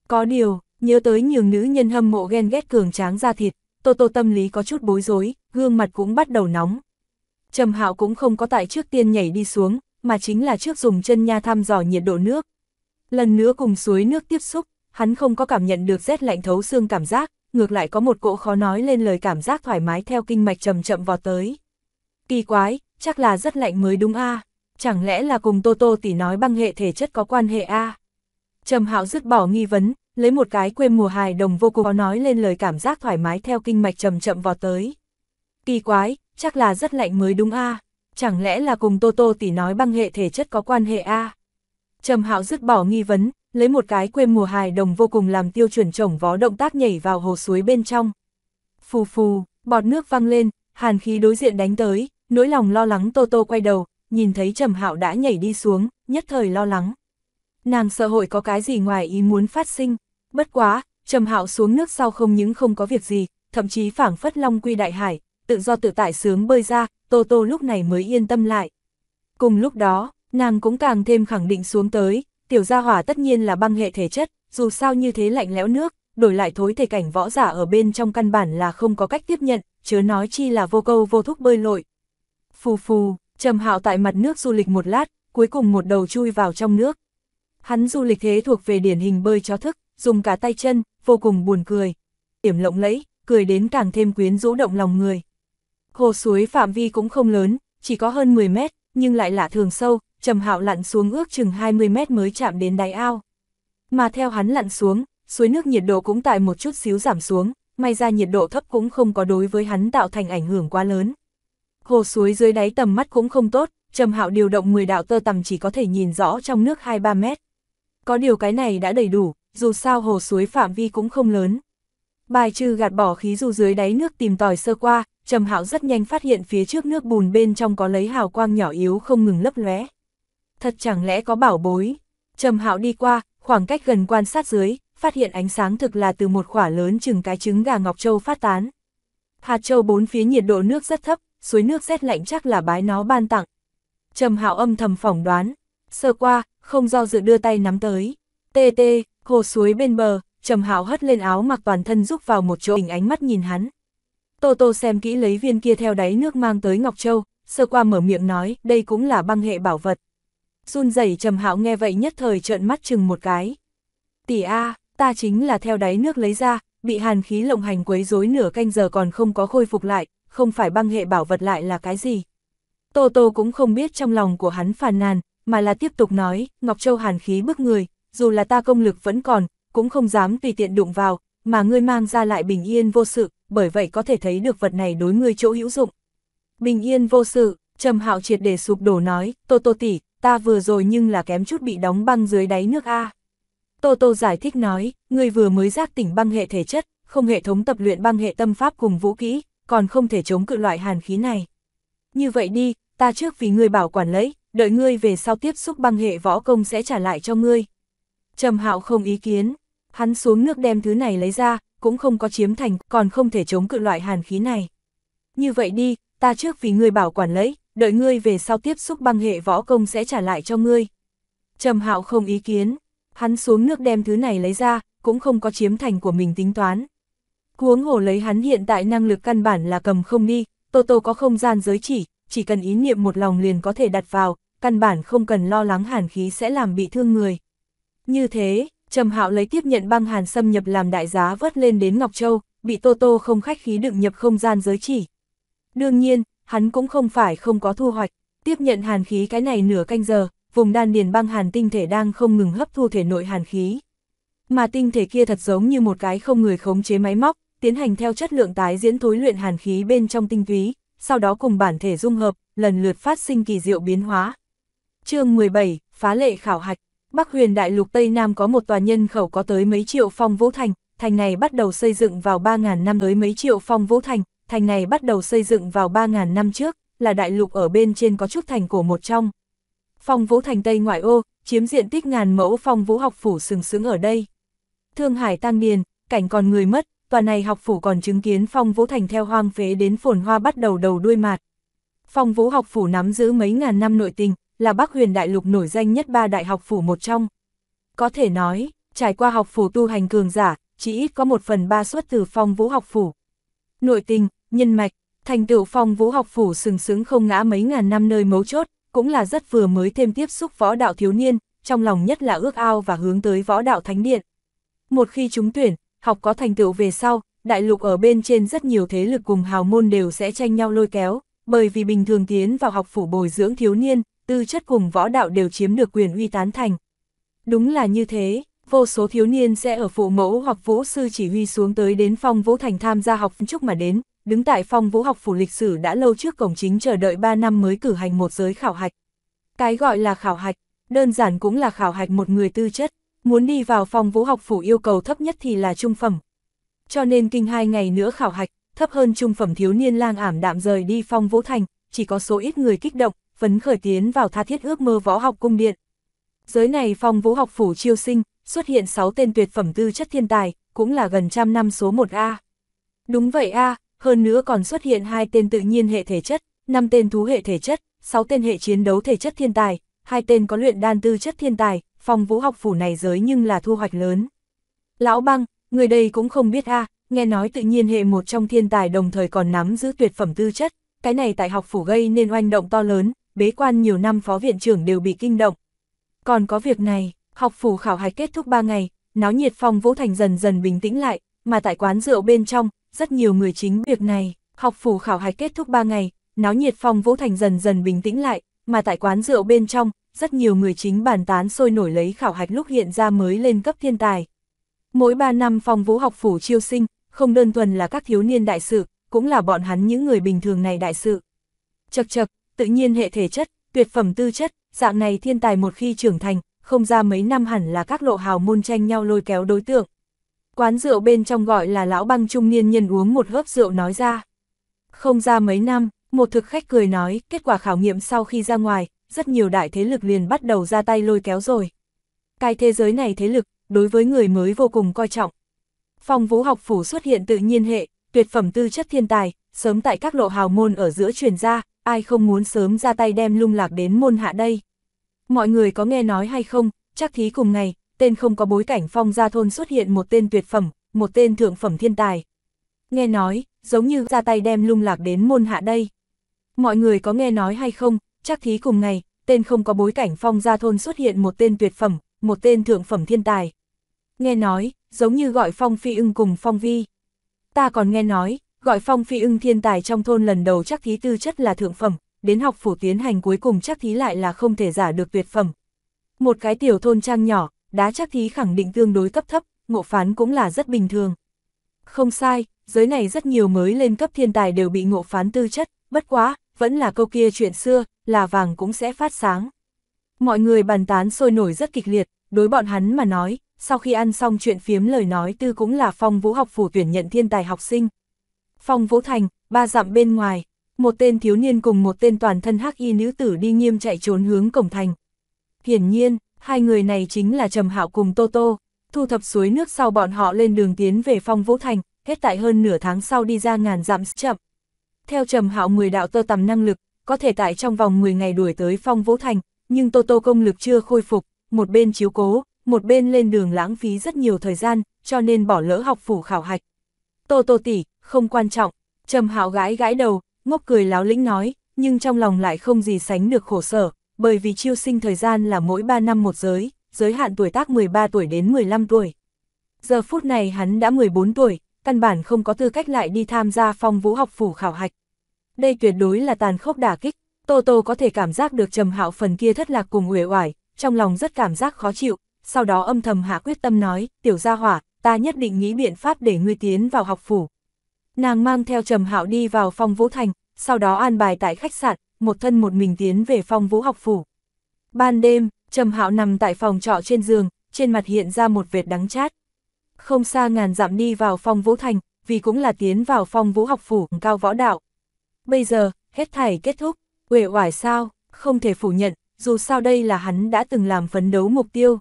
Có điều, nhớ tới nhiều nữ nhân hâm mộ ghen ghét cường tráng ra thịt, Tô Tô tâm lý có chút bối rối, gương mặt cũng bắt đầu nóng. Trầm Hạo cũng không có tại trước tiên nhảy đi xuống, mà chính là trước dùng chân nha thăm dò nhiệt độ nước. Lần nữa cùng suối nước tiếp xúc, hắn không có cảm nhận được rét lạnh thấu xương cảm giác, ngược lại có một cỗ khó nói lên lời cảm giác thoải mái theo kinh mạch chậm chậm vọt tới. Kỳ quái, chắc là rất lạnh mới đúng a Chẳng lẽ là cùng Tô Tô tỷ nói băng hệ thể chất có quan hệ a Trầm hạo dứt bỏ nghi vấn, lấy một cái quê mùa hài đồng vô cùng khó nói lên lời cảm giác thoải mái theo kinh mạch chậm chậm vọt tới. Kỳ quái, chắc là rất lạnh mới đúng a Chẳng lẽ là cùng Tô Tô tỷ nói băng hệ thể chất có quan hệ a Trầm hạo dứt bỏ nghi vấn, lấy một cái quê mùa hài đồng vô cùng làm tiêu chuẩn chồng vó động tác nhảy vào hồ suối bên trong. Phù phù, bọt nước văng lên, hàn khí đối diện đánh tới, nỗi lòng lo lắng Tô Tô quay đầu, nhìn thấy Trầm Hạo đã nhảy đi xuống, nhất thời lo lắng. Nàng sợ hội có cái gì ngoài ý muốn phát sinh, bất quá, Trầm Hạo xuống nước sau không những không có việc gì, thậm chí phảng phất long quy đại hải, tự do tự tại sướng bơi ra, Tô Tô lúc này mới yên tâm lại. Cùng lúc đó, nàng cũng càng thêm khẳng định xuống tới, tiểu gia hỏa tất nhiên là băng hệ thể chất, dù sao như thế lạnh lẽo nước, đổi lại thối thể cảnh võ giả ở bên trong căn bản là không có cách tiếp nhận, chớ nói chi là vô câu vô thúc bơi lội. Phù phù, trầm hạo tại mặt nước du lịch một lát, cuối cùng một đầu chui vào trong nước. Hắn du lịch thế thuộc về điển hình bơi chó thức, dùng cả tay chân, vô cùng buồn cười. Điểm lộng lẫy, cười đến càng thêm quyến rũ động lòng người. Hồ suối phạm vi cũng không lớn, chỉ có hơn 10 mét, nhưng lại lạ thường sâu, Trầm Hạo lặn xuống ước chừng 20 mét mới chạm đến đáy ao. Mà theo hắn lặn xuống, suối nước nhiệt độ cũng tại một chút xíu giảm xuống, may ra nhiệt độ thấp cũng không có đối với hắn tạo thành ảnh hưởng quá lớn. Hồ suối dưới đáy tầm mắt cũng không tốt, Trầm Hạo điều động 10 đạo tơ tầm chỉ có thể nhìn rõ trong nước 2-3 mét. Có điều cái này đã đầy đủ, dù sao hồ suối phạm vi cũng không lớn. Bài trừ gạt bỏ khí dù dưới đáy nước tìm tòi sơ qua, Trầm Hạo rất nhanh phát hiện phía trước nước bùn bên trong có lấy hào quang nhỏ yếu không ngừng lấp lóe thật chẳng lẽ có bảo bối. Trầm Hạo đi qua, khoảng cách gần quan sát dưới, phát hiện ánh sáng thực là từ một khỏa lớn chừng cái trứng gà ngọc châu phát tán. Hạt châu bốn phía nhiệt độ nước rất thấp, suối nước rét lạnh chắc là bái nó ban tặng. Trầm Hạo âm thầm phỏng đoán, sơ qua, không do dự đưa tay nắm tới. Tê tê, hồ suối bên bờ, Trầm Hạo hất lên áo mặc toàn thân rúc vào một chỗ hình ánh mắt nhìn hắn. Tô Tô xem kỹ lấy viên kia theo đáy nước mang tới Ngọc Châu, sơ qua mở miệng nói, đây cũng là băng hệ bảo vật run rẩy trầm hạo nghe vậy nhất thời trợn mắt chừng một cái. Tỷ A, ta chính là theo đáy nước lấy ra, bị hàn khí lộng hành quấy rối nửa canh giờ còn không có khôi phục lại, không phải băng hệ bảo vật lại là cái gì. Tô Tô cũng không biết trong lòng của hắn phàn nàn, mà là tiếp tục nói, Ngọc Châu hàn khí bức người, dù là ta công lực vẫn còn, cũng không dám tùy tiện đụng vào, mà ngươi mang ra lại bình yên vô sự, bởi vậy có thể thấy được vật này đối ngươi chỗ hữu dụng. Bình yên vô sự, Trầm Hạo triệt để sụp đổ nói, Tô Tô tỷ, ta vừa rồi nhưng là kém chút bị đóng băng dưới đáy nước A. Tô Tô giải thích nói, người vừa mới giác tỉnh băng hệ thể chất, không hệ thống tập luyện băng hệ tâm pháp cùng vũ kỹ, còn không thể chống cự loại hàn khí này. Như vậy đi, ta trước vì người bảo quản lấy, đợi ngươi về sau tiếp xúc băng hệ võ công sẽ trả lại cho ngươi. Trầm Hạo không ý kiến, hắn xuống nước đem thứ này lấy ra, cũng không có chiếm thành, còn không thể chống cự loại hàn khí này. Như vậy đi, ta trước vì người bảo quản lấy, đợi ngươi về sau tiếp xúc băng hệ võ công sẽ trả lại cho ngươi. Trầm hạo không ý kiến, hắn xuống nước đem thứ này lấy ra, cũng không có chiếm thành của mình tính toán. Cuống hồ lấy hắn hiện tại năng lực căn bản là cầm không đi, Tô Tô có không gian giới chỉ, chỉ cần ý niệm một lòng liền có thể đặt vào, căn bản không cần lo lắng hàn khí sẽ làm bị thương người. Như thế, Trầm Hạo lấy tiếp nhận băng hàn xâm nhập làm đại giá vớt lên đến Ngọc Châu, bị Tô Tô không khách khí đựng nhập không gian giới chỉ. Đương nhiên, hắn cũng không phải không có thu hoạch, tiếp nhận hàn khí cái này nửa canh giờ, vùng đan điền băng hàn tinh thể đang không ngừng hấp thu thể nội hàn khí. Mà tinh thể kia thật giống như một cái không người khống chế máy móc, tiến hành theo chất lượng tái diễn thối luyện hàn khí bên trong tinh túy, sau đó cùng bản thể dung hợp, lần lượt phát sinh kỳ diệu biến hóa. chương 17, Phá lệ khảo hạch, Bắc huyền đại lục Tây Nam có một tòa nhân khẩu có tới mấy triệu phong vũ thành, thành này bắt đầu xây dựng vào 3.000 năm tới mấy triệu phong vũ thành, thành này bắt đầu xây dựng vào 3.000 năm trước, là đại lục ở bên trên có chút thành cổ một trong. Phong vũ thành Tây ngoại ô, chiếm diện tích ngàn mẫu phong vũ học phủ sừng sững ở đây. Thương Hải tăng điền, cảnh còn người mất, tòa này học phủ còn chứng kiến phong vũ thành theo hoang phế đến phồn hoa bắt đầu đầu đuôi mạt. Phong vũ học phủ nắm giữ mấy ngàn năm nội tình, là bác huyền đại lục nổi danh nhất ba đại học phủ một trong. Có thể nói, trải qua học phủ tu hành cường giả, chỉ ít có một phần ba xuất từ phong vũ học phủ. Nội tình, nhân mạch, thành tựu phong vũ học phủ sừng sững không ngã mấy ngàn năm nơi mấu chốt, cũng là rất vừa mới thêm tiếp xúc võ đạo thiếu niên, trong lòng nhất là ước ao và hướng tới võ đạo thánh điện. Một khi chúng tuyển, học có thành tựu về sau, đại lục ở bên trên rất nhiều thế lực cùng hào môn đều sẽ tranh nhau lôi kéo, bởi vì bình thường tiến vào học phủ bồi dưỡng thiếu niên, tư chất cùng võ đạo đều chiếm được quyền uy tán thành. Đúng là như thế, vô số thiếu niên sẽ ở phụ mẫu hoặc vũ sư chỉ huy xuống tới đến phong vũ thành tham gia học trúc mà đến, đứng tại phong vũ học phủ lịch sử đã lâu trước cổng chính chờ đợi 3 năm mới cử hành một giới khảo hạch. Cái gọi là khảo hạch, đơn giản cũng là khảo hạch một người tư chất, muốn đi vào phong vũ học phủ yêu cầu thấp nhất thì là trung phẩm. Cho nên kinh hai ngày nữa khảo hạch, thấp hơn trung phẩm thiếu niên lang ảm đạm rời đi phong vũ thành, chỉ có số ít người kích động, phấn khởi tiến vào tha thiết ước mơ võ học cung điện. Giới này phong vũ học phủ chiêu sinh, xuất hiện 6 tên tuyệt phẩm tư chất thiên tài, cũng là gần trăm năm số 1A. Đúng vậy A, hơn nữa còn xuất hiện hai tên tự nhiên hệ thể chất, năm tên thú hệ thể chất, sáu tên hệ chiến đấu thể chất thiên tài, hai tên có luyện đan tư chất thiên tài, phòng vũ học phủ này giới nhưng là thu hoạch lớn. Lão băng, người đây cũng không biết a nghe nói tự nhiên hệ một trong thiên tài đồng thời còn nắm giữ tuyệt phẩm tư chất, cái này tại học phủ gây nên oanh động to lớn, bế quan nhiều năm phó viện trưởng đều bị kinh động. Còn có việc này, học phủ khảo hạch kết thúc 3 ngày, náo nhiệt phòng vũ thành dần dần bình tĩnh lại, mà tại quán rượu bên trong, rất nhiều người chính việc này, học phủ khảo hạch kết thúc 3 ngày, náo nhiệt phong vũ thành dần dần bình tĩnh lại, mà tại quán rượu bên trong, rất nhiều người chính bàn tán sôi nổi lấy khảo hạch lúc hiện ra mới lên cấp thiên tài. Mỗi 3 năm phong vũ học phủ chiêu sinh, không đơn thuần là các thiếu niên đại sự, cũng là bọn hắn những người bình thường này đại sự. Chật chật, tự nhiên hệ thể chất, tuyệt phẩm tư chất, dạng này thiên tài một khi trưởng thành, không ra mấy năm hẳn là các lộ hào môn tranh nhau lôi kéo đối tượng. Quán rượu bên trong gọi là lão băng trung niên nhân uống một hớp rượu nói ra. Không ra mấy năm, một thực khách cười nói, kết quả khảo nghiệm sau khi ra ngoài, rất nhiều đại thế lực liền bắt đầu ra tay lôi kéo rồi. Cái thế giới này thế lực, đối với người mới vô cùng coi trọng. Phong vũ học phủ xuất hiện tự nhiên hệ, tuyệt phẩm tư chất thiên tài, sớm tại các lộ hào môn ở giữa truyền ra, ai không muốn sớm ra tay đem lung lạc đến môn hạ đây. Mọi người có nghe nói hay không, chắc thí cùng ngày, tên không có bối cảnh phong gia thôn xuất hiện một tên tuyệt phẩm, một tên thượng phẩm thiên tài. Nghe nói, giống như ra tay đem lung lạc đến môn hạ đây. Mọi người có nghe nói hay không, chắc thí cùng ngày, tên không có bối cảnh phong gia thôn xuất hiện một tên tuyệt phẩm, một tên thượng phẩm thiên tài. Nghe nói, giống như gọi phong phi ưng cùng phong vi. Ta còn nghe nói, gọi phong phi ưng thiên tài trong thôn lần đầu chắc thí tư chất là thượng phẩm, đến học phủ tiến hành cuối cùng chắc thí lại là không thể giả được tuyệt phẩm. Một cái tiểu thôn trang nhỏ, đá chắc thí khẳng định tương đối cấp thấp, ngộ phán cũng là rất bình thường. Không sai, giới này rất nhiều mới lên cấp thiên tài đều bị ngộ phán tư chất, bất quá, vẫn là câu kia chuyện xưa, là vàng cũng sẽ phát sáng. Mọi người bàn tán sôi nổi rất kịch liệt, đối bọn hắn mà nói, sau khi ăn xong chuyện phiếm lời nói tư cũng là phong vũ học phủ tuyển nhận thiên tài học sinh. Phong vũ thành, ba dặm bên ngoài, một tên thiếu niên cùng một tên toàn thân hắc y nữ tử đi nghiêm chạy trốn hướng cổng thành. Hiển nhiên, Hai người này chính là Trầm Hạo cùng Tô Tô, thu thập suối nước sau bọn họ lên đường tiến về Phong Vũ Thành, hết tại hơn nửa tháng sau đi ra ngàn dặm chậm. Theo Trầm Hạo 10 đạo tơ tầm năng lực, có thể tại trong vòng 10 ngày đuổi tới Phong Vũ Thành, nhưng Tô Tô công lực chưa khôi phục, một bên chiếu cố, một bên lên đường lãng phí rất nhiều thời gian, cho nên bỏ lỡ học phủ khảo hạch. Tô Tô tỷ, không quan trọng, Trầm Hạo gãi gãi đầu, ngốc cười láo lĩnh nói, nhưng trong lòng lại không gì sánh được khổ sở, bởi vì chiêu sinh thời gian là mỗi 3 năm một giới, giới hạn tuổi tác 13 tuổi đến 15 tuổi. Giờ phút này hắn đã 14 tuổi, căn bản không có tư cách lại đi tham gia phong vũ học phủ khảo hạch. Đây tuyệt đối là tàn khốc đả kích, Tô Tô có thể cảm giác được trầm hạo phần kia thất lạc cùng uể oải, trong lòng rất cảm giác khó chịu, sau đó âm thầm hạ quyết tâm nói, tiểu gia hỏa, ta nhất định nghĩ biện pháp để ngươi tiến vào học phủ. Nàng mang theo trầm hạo đi vào phong vũ thành, sau đó an bài tại khách sạn, một thân một mình tiến về phong vũ học phủ. Ban đêm, Trầm Hạo nằm tại phòng trọ trên giường, trên mặt hiện ra một vệt đắng chát. Không xa ngàn dặm đi vào phong vũ thành, vì cũng là tiến vào phong vũ học phủ cao võ đạo. Bây giờ, hết thảy kết thúc, uể hoài sao, không thể phủ nhận, dù sao đây là hắn đã từng làm phấn đấu mục tiêu.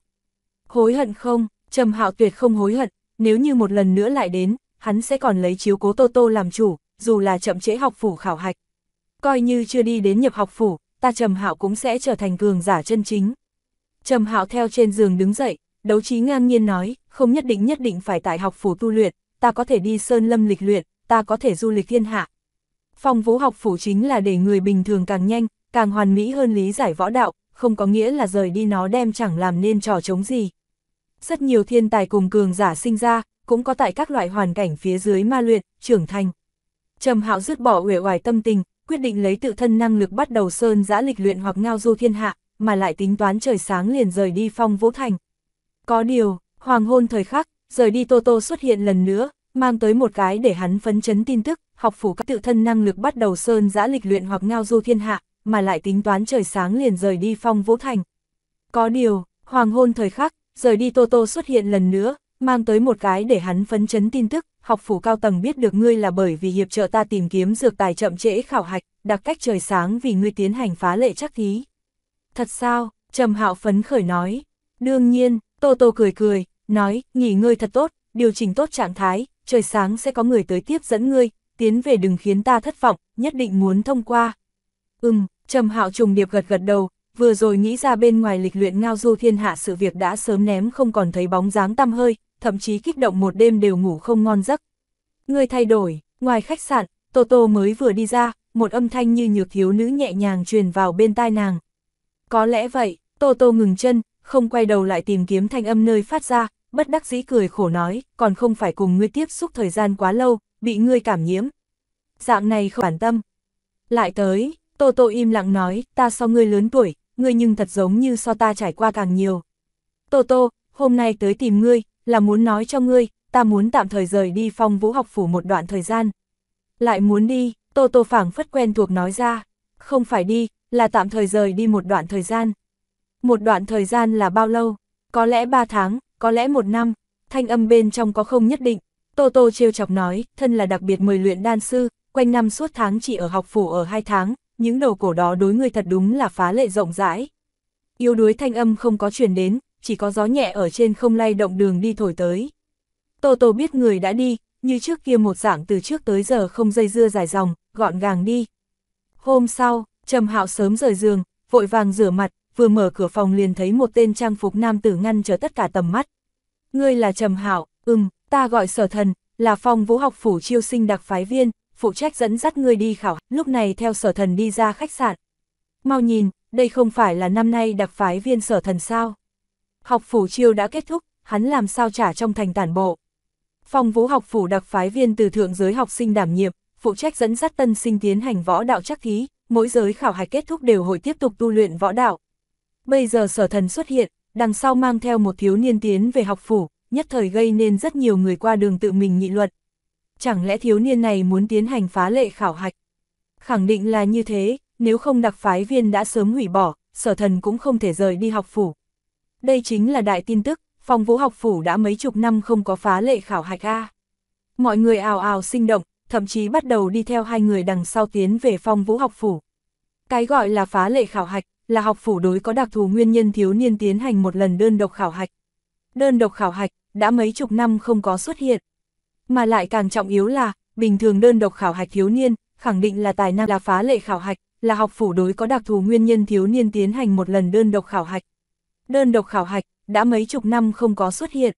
Hối hận không, Trầm Hạo tuyệt không hối hận, nếu như một lần nữa lại đến, hắn sẽ còn lấy chiếu cố Tô Tô làm chủ, dù là chậm trễ học phủ khảo hạch coi như chưa đi đến nhập học phủ, ta Trầm Hạo cũng sẽ trở thành cường giả chân chính. Trầm Hạo theo trên giường đứng dậy, đấu trí ngang nhiên nói, không nhất định nhất định phải tại học phủ tu luyện, ta có thể đi sơn lâm lịch luyện, ta có thể du lịch thiên hạ. Phong vũ học phủ chính là để người bình thường càng nhanh, càng hoàn mỹ hơn lý giải võ đạo, không có nghĩa là rời đi nó đem chẳng làm nên trò chống gì. Rất nhiều thiên tài cùng cường giả sinh ra, cũng có tại các loại hoàn cảnh phía dưới ma luyện, trưởng thành. Trầm Hạo dứt bỏ uể oải tâm tình, quyết định lấy tự thân năng lực bắt đầu sơn giã lịch luyện hoặc ngao du thiên hạ, mà lại tính toán trời sáng liền rời đi phong vũ thành. Có điều, hoàng hôn thời khắc, rời đi Tô Tô xuất hiện lần nữa, mang tới một cái để hắn phấn chấn tin tức, học phủ các tự thân năng lực bắt đầu sơn giã lịch luyện hoặc ngao du thiên hạ, mà lại tính toán trời sáng liền rời đi phong vũ thành. Có điều, hoàng hôn thời khắc, rời đi Tô Tô xuất hiện lần nữa, mang tới một cái để hắn phấn chấn tin tức, học phủ cao tầng biết được ngươi là bởi vì hiệp trợ ta tìm kiếm dược tài chậm trễ khảo hạch, đặc cách trời sáng vì ngươi tiến hành phá lệ chắc thí. Thật sao, Trầm Hạo phấn khởi nói. Đương nhiên, Tô Tô cười cười, nói, nghỉ ngơi thật tốt, điều chỉnh tốt trạng thái, trời sáng sẽ có người tới tiếp dẫn ngươi, tiến về đừng khiến ta thất vọng, nhất định muốn thông qua. Ừm, Trầm Hạo trùng điệp gật gật đầu, vừa rồi nghĩ ra bên ngoài lịch luyện ngao du thiên hạ sự việc đã sớm ném không còn thấy bóng dáng tăm hơi, thậm chí kích động một đêm đều ngủ không ngon giấc. Người thay đổi, ngoài khách sạn, Toto mới vừa đi ra, một âm thanh như nhược thiếu nữ nhẹ nhàng truyền vào bên tai nàng. Có lẽ vậy, Toto ngừng chân, không quay đầu lại tìm kiếm thanh âm nơi phát ra, bất đắc dĩ cười khổ nói, còn không phải cùng ngươi tiếp xúc thời gian quá lâu, bị ngươi cảm nhiễm. Dạng này không bản tâm. Lại tới, Toto im lặng nói, ta so ngươi lớn tuổi, ngươi nhưng thật giống như so ta trải qua càng nhiều. Toto, hôm nay tới tìm ngươi, là muốn nói cho ngươi, ta muốn tạm thời rời đi phong vũ học phủ một đoạn thời gian. Lại muốn đi, Tô Tô phảng phất quen thuộc nói ra, không phải đi, là tạm thời rời đi một đoạn thời gian. Một đoạn thời gian là bao lâu? Có lẽ ba tháng, có lẽ một năm, thanh âm bên trong có không nhất định. Tô Tô trêu chọc nói, thân là đặc biệt mời luyện đan sư, quanh năm suốt tháng chỉ ở học phủ ở hai tháng, những đầu cổ đó đối người thật đúng là phá lệ rộng rãi. Yếu đuối thanh âm không có truyền đến, chỉ có gió nhẹ ở trên không lay động đường đi thổi tới. Tô Tô biết người đã đi, như trước kia một dạng từ trước tới giờ không dây dưa dài dòng, gọn gàng đi. Hôm sau, Trầm Hạo sớm rời giường, vội vàng rửa mặt, vừa mở cửa phòng liền thấy một tên trang phục nam tử ngăn trở tất cả tầm mắt. Ngươi là Trầm Hạo, ừm, ta gọi Sở Thần, là phòng vũ học phủ chiêu sinh đặc phái viên, phụ trách dẫn dắt ngươi đi khảo, lúc này theo Sở Thần đi ra khách sạn. Mau nhìn, đây không phải là năm nay đặc phái viên Sở Thần sao? Học phủ chiêu đã kết thúc, hắn làm sao trả trong thành tản bộ. Phòng vũ học phủ đặc phái viên từ thượng giới học sinh đảm nhiệm, phụ trách dẫn dắt tân sinh tiến hành võ đạo chắc thí, mỗi giới khảo hạch kết thúc đều hội tiếp tục tu luyện võ đạo. Bây giờ sở thần xuất hiện, đằng sau mang theo một thiếu niên tiến về học phủ, nhất thời gây nên rất nhiều người qua đường tự mình nghị luận. Chẳng lẽ thiếu niên này muốn tiến hành phá lệ khảo hạch? Khẳng định là như thế, nếu không đặc phái viên đã sớm hủy bỏ, sở thần cũng không thể rời đi học phủ đây chính là đại tin tức, phòng vũ học phủ đã mấy chục năm không có phá lệ khảo hạch A. Mọi người ào ào sinh động, thậm chí bắt đầu đi theo hai người đằng sau tiến về phòng vũ học phủ. Cái gọi là phá lệ khảo hạch, là học phủ đối có đặc thù nguyên nhân thiếu niên tiến hành một lần đơn độc khảo hạch. Đơn độc khảo hạch, đã mấy chục năm không có xuất hiện. Mà lại càng trọng yếu là, bình thường đơn độc khảo hạch thiếu niên, khẳng định là tài năng là phá lệ khảo hạch, là học phủ đối có đặc thù nguyên nhân thiếu niên tiến hành một lần đơn độc khảo hạch đơn độc khảo hạch, đã mấy chục năm không có xuất hiện.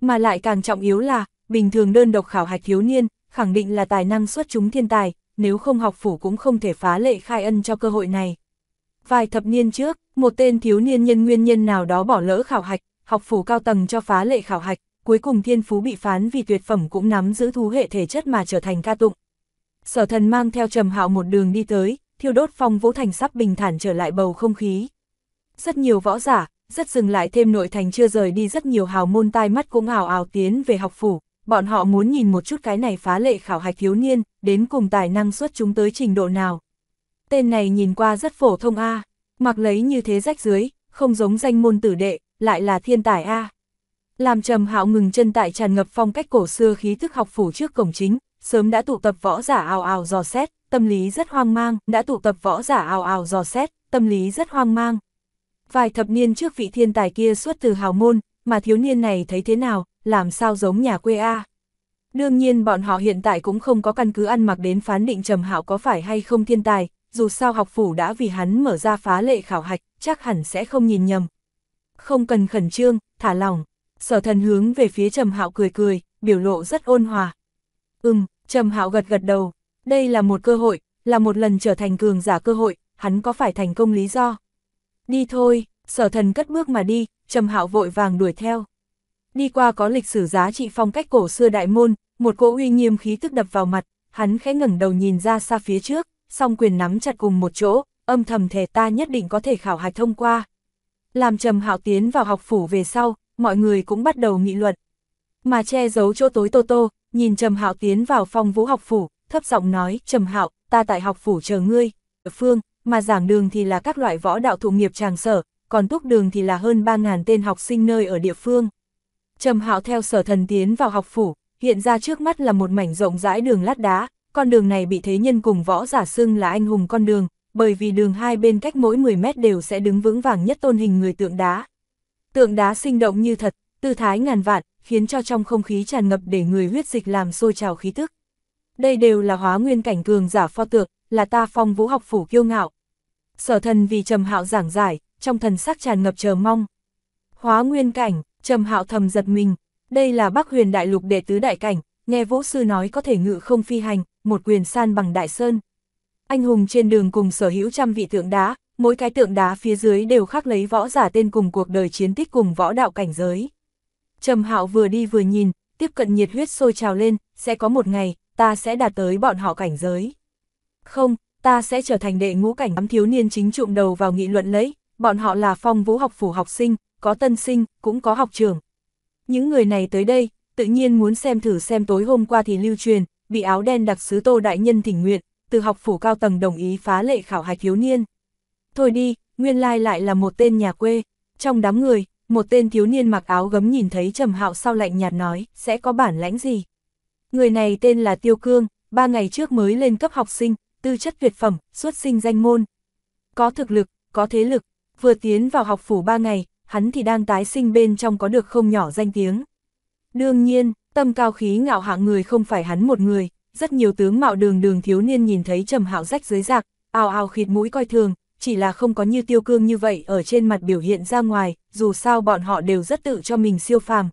Mà lại càng trọng yếu là, bình thường đơn độc khảo hạch thiếu niên, khẳng định là tài năng xuất chúng thiên tài, nếu không học phủ cũng không thể phá lệ khai ân cho cơ hội này. Vài thập niên trước, một tên thiếu niên nhân nguyên nhân nào đó bỏ lỡ khảo hạch, học phủ cao tầng cho phá lệ khảo hạch, cuối cùng thiên phú bị phán vì tuyệt phẩm cũng nắm giữ thú hệ thể chất mà trở thành ca tụng. Sở thần mang theo trầm hạo một đường đi tới, thiêu đốt phong vũ thành sắp bình thản trở lại bầu không khí. Rất nhiều võ giả, rất dừng lại thêm nội thành chưa rời đi rất nhiều hào môn tai mắt cũng ảo ảo tiến về học phủ, bọn họ muốn nhìn một chút cái này phá lệ khảo hạch thiếu niên, đến cùng tài năng xuất chúng tới trình độ nào. Tên này nhìn qua rất phổ thông a, mặc lấy như thế rách dưới, không giống danh môn tử đệ, lại là thiên tài a. Làm Trầm Hạo ngừng chân tại tràn ngập phong cách cổ xưa khí thức học phủ trước cổng chính, sớm đã tụ tập võ giả ảo ảo dò xét, tâm lý rất hoang mang, đã tụ tập võ giả ảo ảo dò xét, tâm lý rất hoang mang. Vài thập niên trước vị thiên tài kia xuất từ hào môn, mà thiếu niên này thấy thế nào, làm sao giống nhà quê A. Đương nhiên bọn họ hiện tại cũng không có căn cứ ăn mặc đến phán định Trầm Hạo có phải hay không thiên tài, dù sao học phủ đã vì hắn mở ra phá lệ khảo hạch, chắc hẳn sẽ không nhìn nhầm. Không cần khẩn trương, thả lỏng. Sở thần hướng về phía Trầm Hạo cười cười, biểu lộ rất ôn hòa. Ừm, Trầm Hạo gật gật đầu, đây là một cơ hội, là một lần trở thành cường giả cơ hội, hắn có phải thành công lý do. Đi thôi, sở thần cất bước mà đi, trầm hạo vội vàng đuổi theo. Đi qua có lịch sử giá trị phong cách cổ xưa đại môn, một cỗ uy nghiêm khí tức đập vào mặt, hắn khẽ ngẩng đầu nhìn ra xa phía trước, song quyền nắm chặt cùng một chỗ, âm thầm thề ta nhất định có thể khảo hạch thông qua. Làm trầm hạo tiến vào học phủ về sau, mọi người cũng bắt đầu nghị luận. Mà che giấu chỗ tối tô tô, nhìn trầm hạo tiến vào phòng vũ học phủ, thấp giọng nói, trầm hạo, ta tại học phủ chờ ngươi, ở phương, mà giảng đường thì là các loại võ đạo thủ nghiệp tràng sở, còn túc đường thì là hơn 3.000 tên học sinh nơi ở địa phương. Trầm hạo theo sở thần tiến vào học phủ, hiện ra trước mắt là một mảnh rộng rãi đường lát đá, con đường này bị thế nhân cùng võ giả xưng là anh hùng con đường, bởi vì đường hai bên cách mỗi 10 mét đều sẽ đứng vững vàng nhất tôn hình người tượng đá. Tượng đá sinh động như thật, tư thái ngàn vạn, khiến cho trong không khí tràn ngập để người huyết dịch làm sôi trào khí tức. Đây đều là hóa nguyên cảnh cường giả pho tượng, là ta phong vũ học phủ kiêu ngạo, sở thần vì trầm hạo giảng giải, trong thần sắc tràn ngập chờ mong. Hóa nguyên cảnh, trầm hạo thầm giật mình, đây là bắc huyền đại lục đệ tứ đại cảnh, nghe vũ sư nói có thể ngự không phi hành, một quyền san bằng đại sơn. Anh hùng trên đường cùng sở hữu trăm vị tượng đá, mỗi cái tượng đá phía dưới đều khắc lấy võ giả tên cùng cuộc đời chiến tích cùng võ đạo cảnh giới. Trầm hạo vừa đi vừa nhìn, tiếp cận nhiệt huyết sôi trào lên, sẽ có một ngày, ta sẽ đạt tới bọn họ cảnh giới. Không, ta sẽ trở thành đệ ngũ cảnh ám thiếu niên chính trụng đầu vào nghị luận lấy, bọn họ là phong vũ học phủ học sinh, có tân sinh, cũng có học trưởng. Những người này tới đây, tự nhiên muốn xem thử xem tối hôm qua thì lưu truyền, bị áo đen đặc sứ tô đại nhân thỉnh nguyện, từ học phủ cao tầng đồng ý phá lệ khảo hạch thiếu niên. Thôi đi, nguyên lai lại là một tên nhà quê. Trong đám người, một tên thiếu niên mặc áo gấm nhìn thấy trầm hạo sau lạnh nhạt nói, sẽ có bản lãnh gì. Người này tên là Tiêu Cương, ba ngày trước mới lên cấp học sinh, tư chất tuyệt phẩm, xuất sinh danh môn. Có thực lực, có thế lực, vừa tiến vào học phủ ba ngày, hắn thì đang tái sinh bên trong có được không nhỏ danh tiếng. Đương nhiên, tâm cao khí ngạo hạng người không phải hắn một người, rất nhiều tướng mạo đường đường thiếu niên nhìn thấy trầm hạo rách dưới giặc ao ao khịt mũi coi thường, chỉ là không có như tiêu cương như vậy ở trên mặt biểu hiện ra ngoài, dù sao bọn họ đều rất tự cho mình siêu phàm.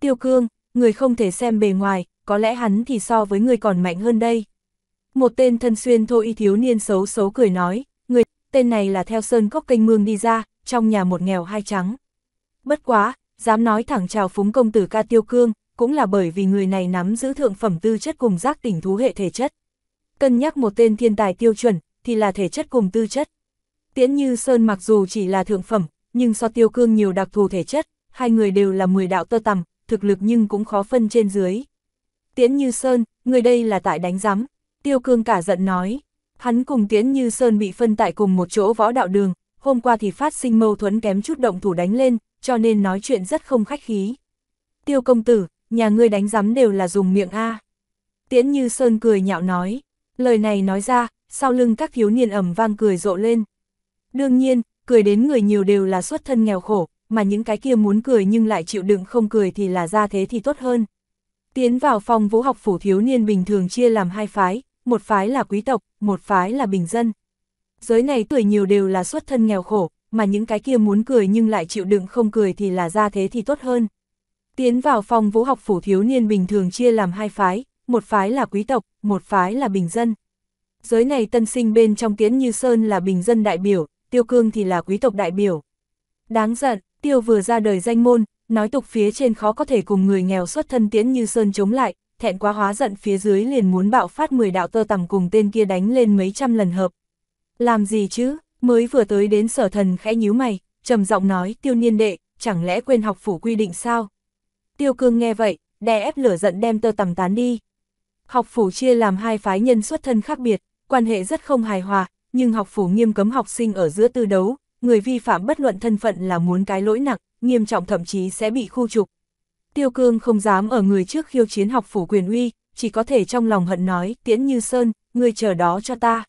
Tiêu cương, người không thể xem bề ngoài, có lẽ hắn thì so với người còn mạnh hơn đây. Một tên thân xuyên thô y thiếu niên xấu xấu cười nói, người tên này là theo sơn cốc kênh mương đi ra, trong nhà một nghèo hai trắng. Bất quá, dám nói thẳng chào phúng công tử ca tiêu cương, cũng là bởi vì người này nắm giữ thượng phẩm tư chất cùng giác tỉnh thú hệ thể chất. Cân nhắc một tên thiên tài tiêu chuẩn, thì là thể chất cùng tư chất. Tiễn như Sơn mặc dù chỉ là thượng phẩm, nhưng so tiêu cương nhiều đặc thù thể chất, hai người đều là mười đạo tơ tầm thực lực nhưng cũng khó phân trên dưới. Tiễn như Sơn, người đây là tại đánh giám, Tiêu cương cả giận nói, hắn cùng Tiễn Như Sơn bị phân tại cùng một chỗ võ đạo đường, hôm qua thì phát sinh mâu thuẫn kém chút động thủ đánh lên, cho nên nói chuyện rất không khách khí. Tiêu công tử, nhà ngươi đánh giám đều là dùng miệng A. Tiễn Như Sơn cười nhạo nói, lời này nói ra, sau lưng các thiếu niên ẩm vang cười rộ lên. Đương nhiên, cười đến người nhiều đều là xuất thân nghèo khổ, mà những cái kia muốn cười nhưng lại chịu đựng không cười thì là ra thế thì tốt hơn. Tiến vào phòng vũ học phủ thiếu niên bình thường chia làm hai phái, một phái là quý tộc, một phái là bình dân. Giới này tuổi nhiều đều là xuất thân nghèo khổ, mà những cái kia muốn cười nhưng lại chịu đựng không cười thì là ra thế thì tốt hơn. Tiến vào phòng vũ học phủ thiếu niên bình thường chia làm hai phái, một phái là quý tộc, một phái là bình dân. Giới này tân sinh bên trong tiến Như Sơn là bình dân đại biểu, Tiêu Cương thì là quý tộc đại biểu. Đáng giận, Tiêu vừa ra đời danh môn, nói tục phía trên khó có thể cùng người nghèo xuất thân tiến Như Sơn chống lại, thẹn quá hóa giận phía dưới liền muốn bạo phát 10 đạo tơ tằm cùng tên kia đánh lên mấy trăm lần hợp. Làm gì chứ, mới vừa tới đến sở thần khẽ nhíu mày, trầm giọng nói tiêu niên đệ, chẳng lẽ quên học phủ quy định sao? Tiêu cương nghe vậy, đè ép lửa giận đem tơ tằm tán đi. Học phủ chia làm hai phái nhân xuất thân khác biệt, quan hệ rất không hài hòa, nhưng học phủ nghiêm cấm học sinh ở giữa tư đấu, người vi phạm bất luận thân phận là muốn cái lỗi nặng, nghiêm trọng thậm chí sẽ bị khu trục. Tiêu cương không dám ở người trước khiêu chiến học phủ quyền uy, chỉ có thể trong lòng hận nói, tiễn như sơn, người chờ đó cho ta.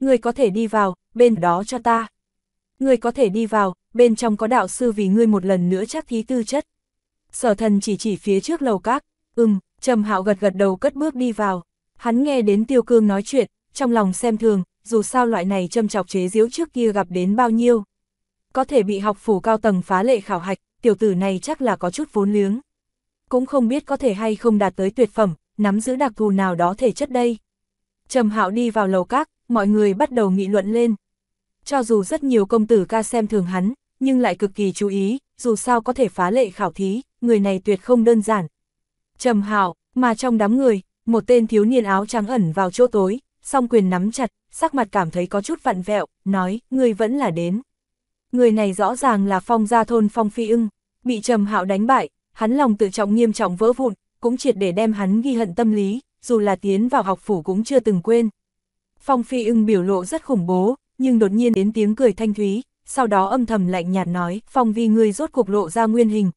người có thể đi vào, bên đó cho ta. người có thể đi vào, bên trong có đạo sư vì ngươi một lần nữa chắc thí tư chất. Sở thần chỉ chỉ phía trước lầu các, ừm, trầm hạo gật gật đầu cất bước đi vào. Hắn nghe đến tiêu cương nói chuyện, trong lòng xem thường, dù sao loại này châm chọc chế diễu trước kia gặp đến bao nhiêu. Có thể bị học phủ cao tầng phá lệ khảo hạch, tiểu tử này chắc là có chút vốn liếng cũng không biết có thể hay không đạt tới tuyệt phẩm, nắm giữ đặc thù nào đó thể chất đây. Trầm Hạo đi vào lầu các, mọi người bắt đầu nghị luận lên. Cho dù rất nhiều công tử ca xem thường hắn, nhưng lại cực kỳ chú ý, dù sao có thể phá lệ khảo thí, người này tuyệt không đơn giản. Trầm Hạo, mà trong đám người, một tên thiếu niên áo trắng ẩn vào chỗ tối, song quyền nắm chặt, sắc mặt cảm thấy có chút vặn vẹo, nói, người vẫn là đến. Người này rõ ràng là phong gia thôn phong phi ưng, bị Trầm Hạo đánh bại, hắn lòng tự trọng nghiêm trọng vỡ vụn, cũng triệt để đem hắn ghi hận tâm lý, dù là tiến vào học phủ cũng chưa từng quên. Phong Phi ưng biểu lộ rất khủng bố, nhưng đột nhiên đến tiếng cười thanh thúy, sau đó âm thầm lạnh nhạt nói, Phong Vi ngươi rốt cuộc lộ ra nguyên hình.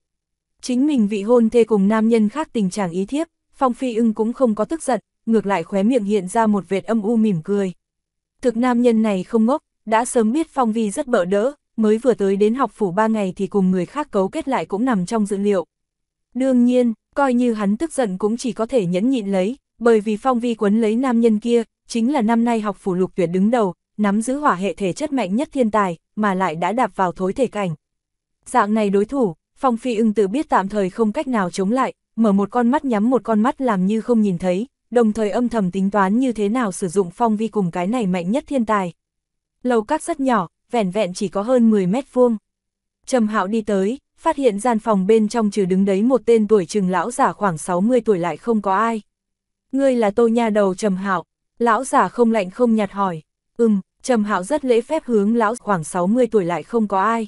Chính mình vị hôn thê cùng nam nhân khác tình trạng ý thiếp, Phong Phi ưng cũng không có tức giận, ngược lại khóe miệng hiện ra một vệt âm u mỉm cười. Thực nam nhân này không ngốc, đã sớm biết Phong Vi rất bỡ đỡ, mới vừa tới đến học phủ ba ngày thì cùng người khác cấu kết lại cũng nằm trong dữ liệu. Đương nhiên, coi như hắn tức giận cũng chỉ có thể nhẫn nhịn lấy, bởi vì phong vi quấn lấy nam nhân kia, chính là năm nay học phủ lục tuyển đứng đầu, nắm giữ hỏa hệ thể chất mạnh nhất thiên tài, mà lại đã đạp vào thối thể cảnh. Dạng này đối thủ, phong phi ưng tự biết tạm thời không cách nào chống lại, mở một con mắt nhắm một con mắt làm như không nhìn thấy, đồng thời âm thầm tính toán như thế nào sử dụng phong vi cùng cái này mạnh nhất thiên tài. Lầu các rất nhỏ, vẻn vẹn chỉ có hơn 10 mét vuông. Trầm hạo đi tới, phát hiện gian phòng bên trong trừ đứng đấy một tên tuổi trừng lão giả khoảng 60 tuổi lại không có ai. Ngươi là tô nha đầu Trầm Hạo lão giả không lạnh không nhạt hỏi, ừm, Trầm Hạo rất lễ phép hướng lão khoảng 60 tuổi lại không có ai.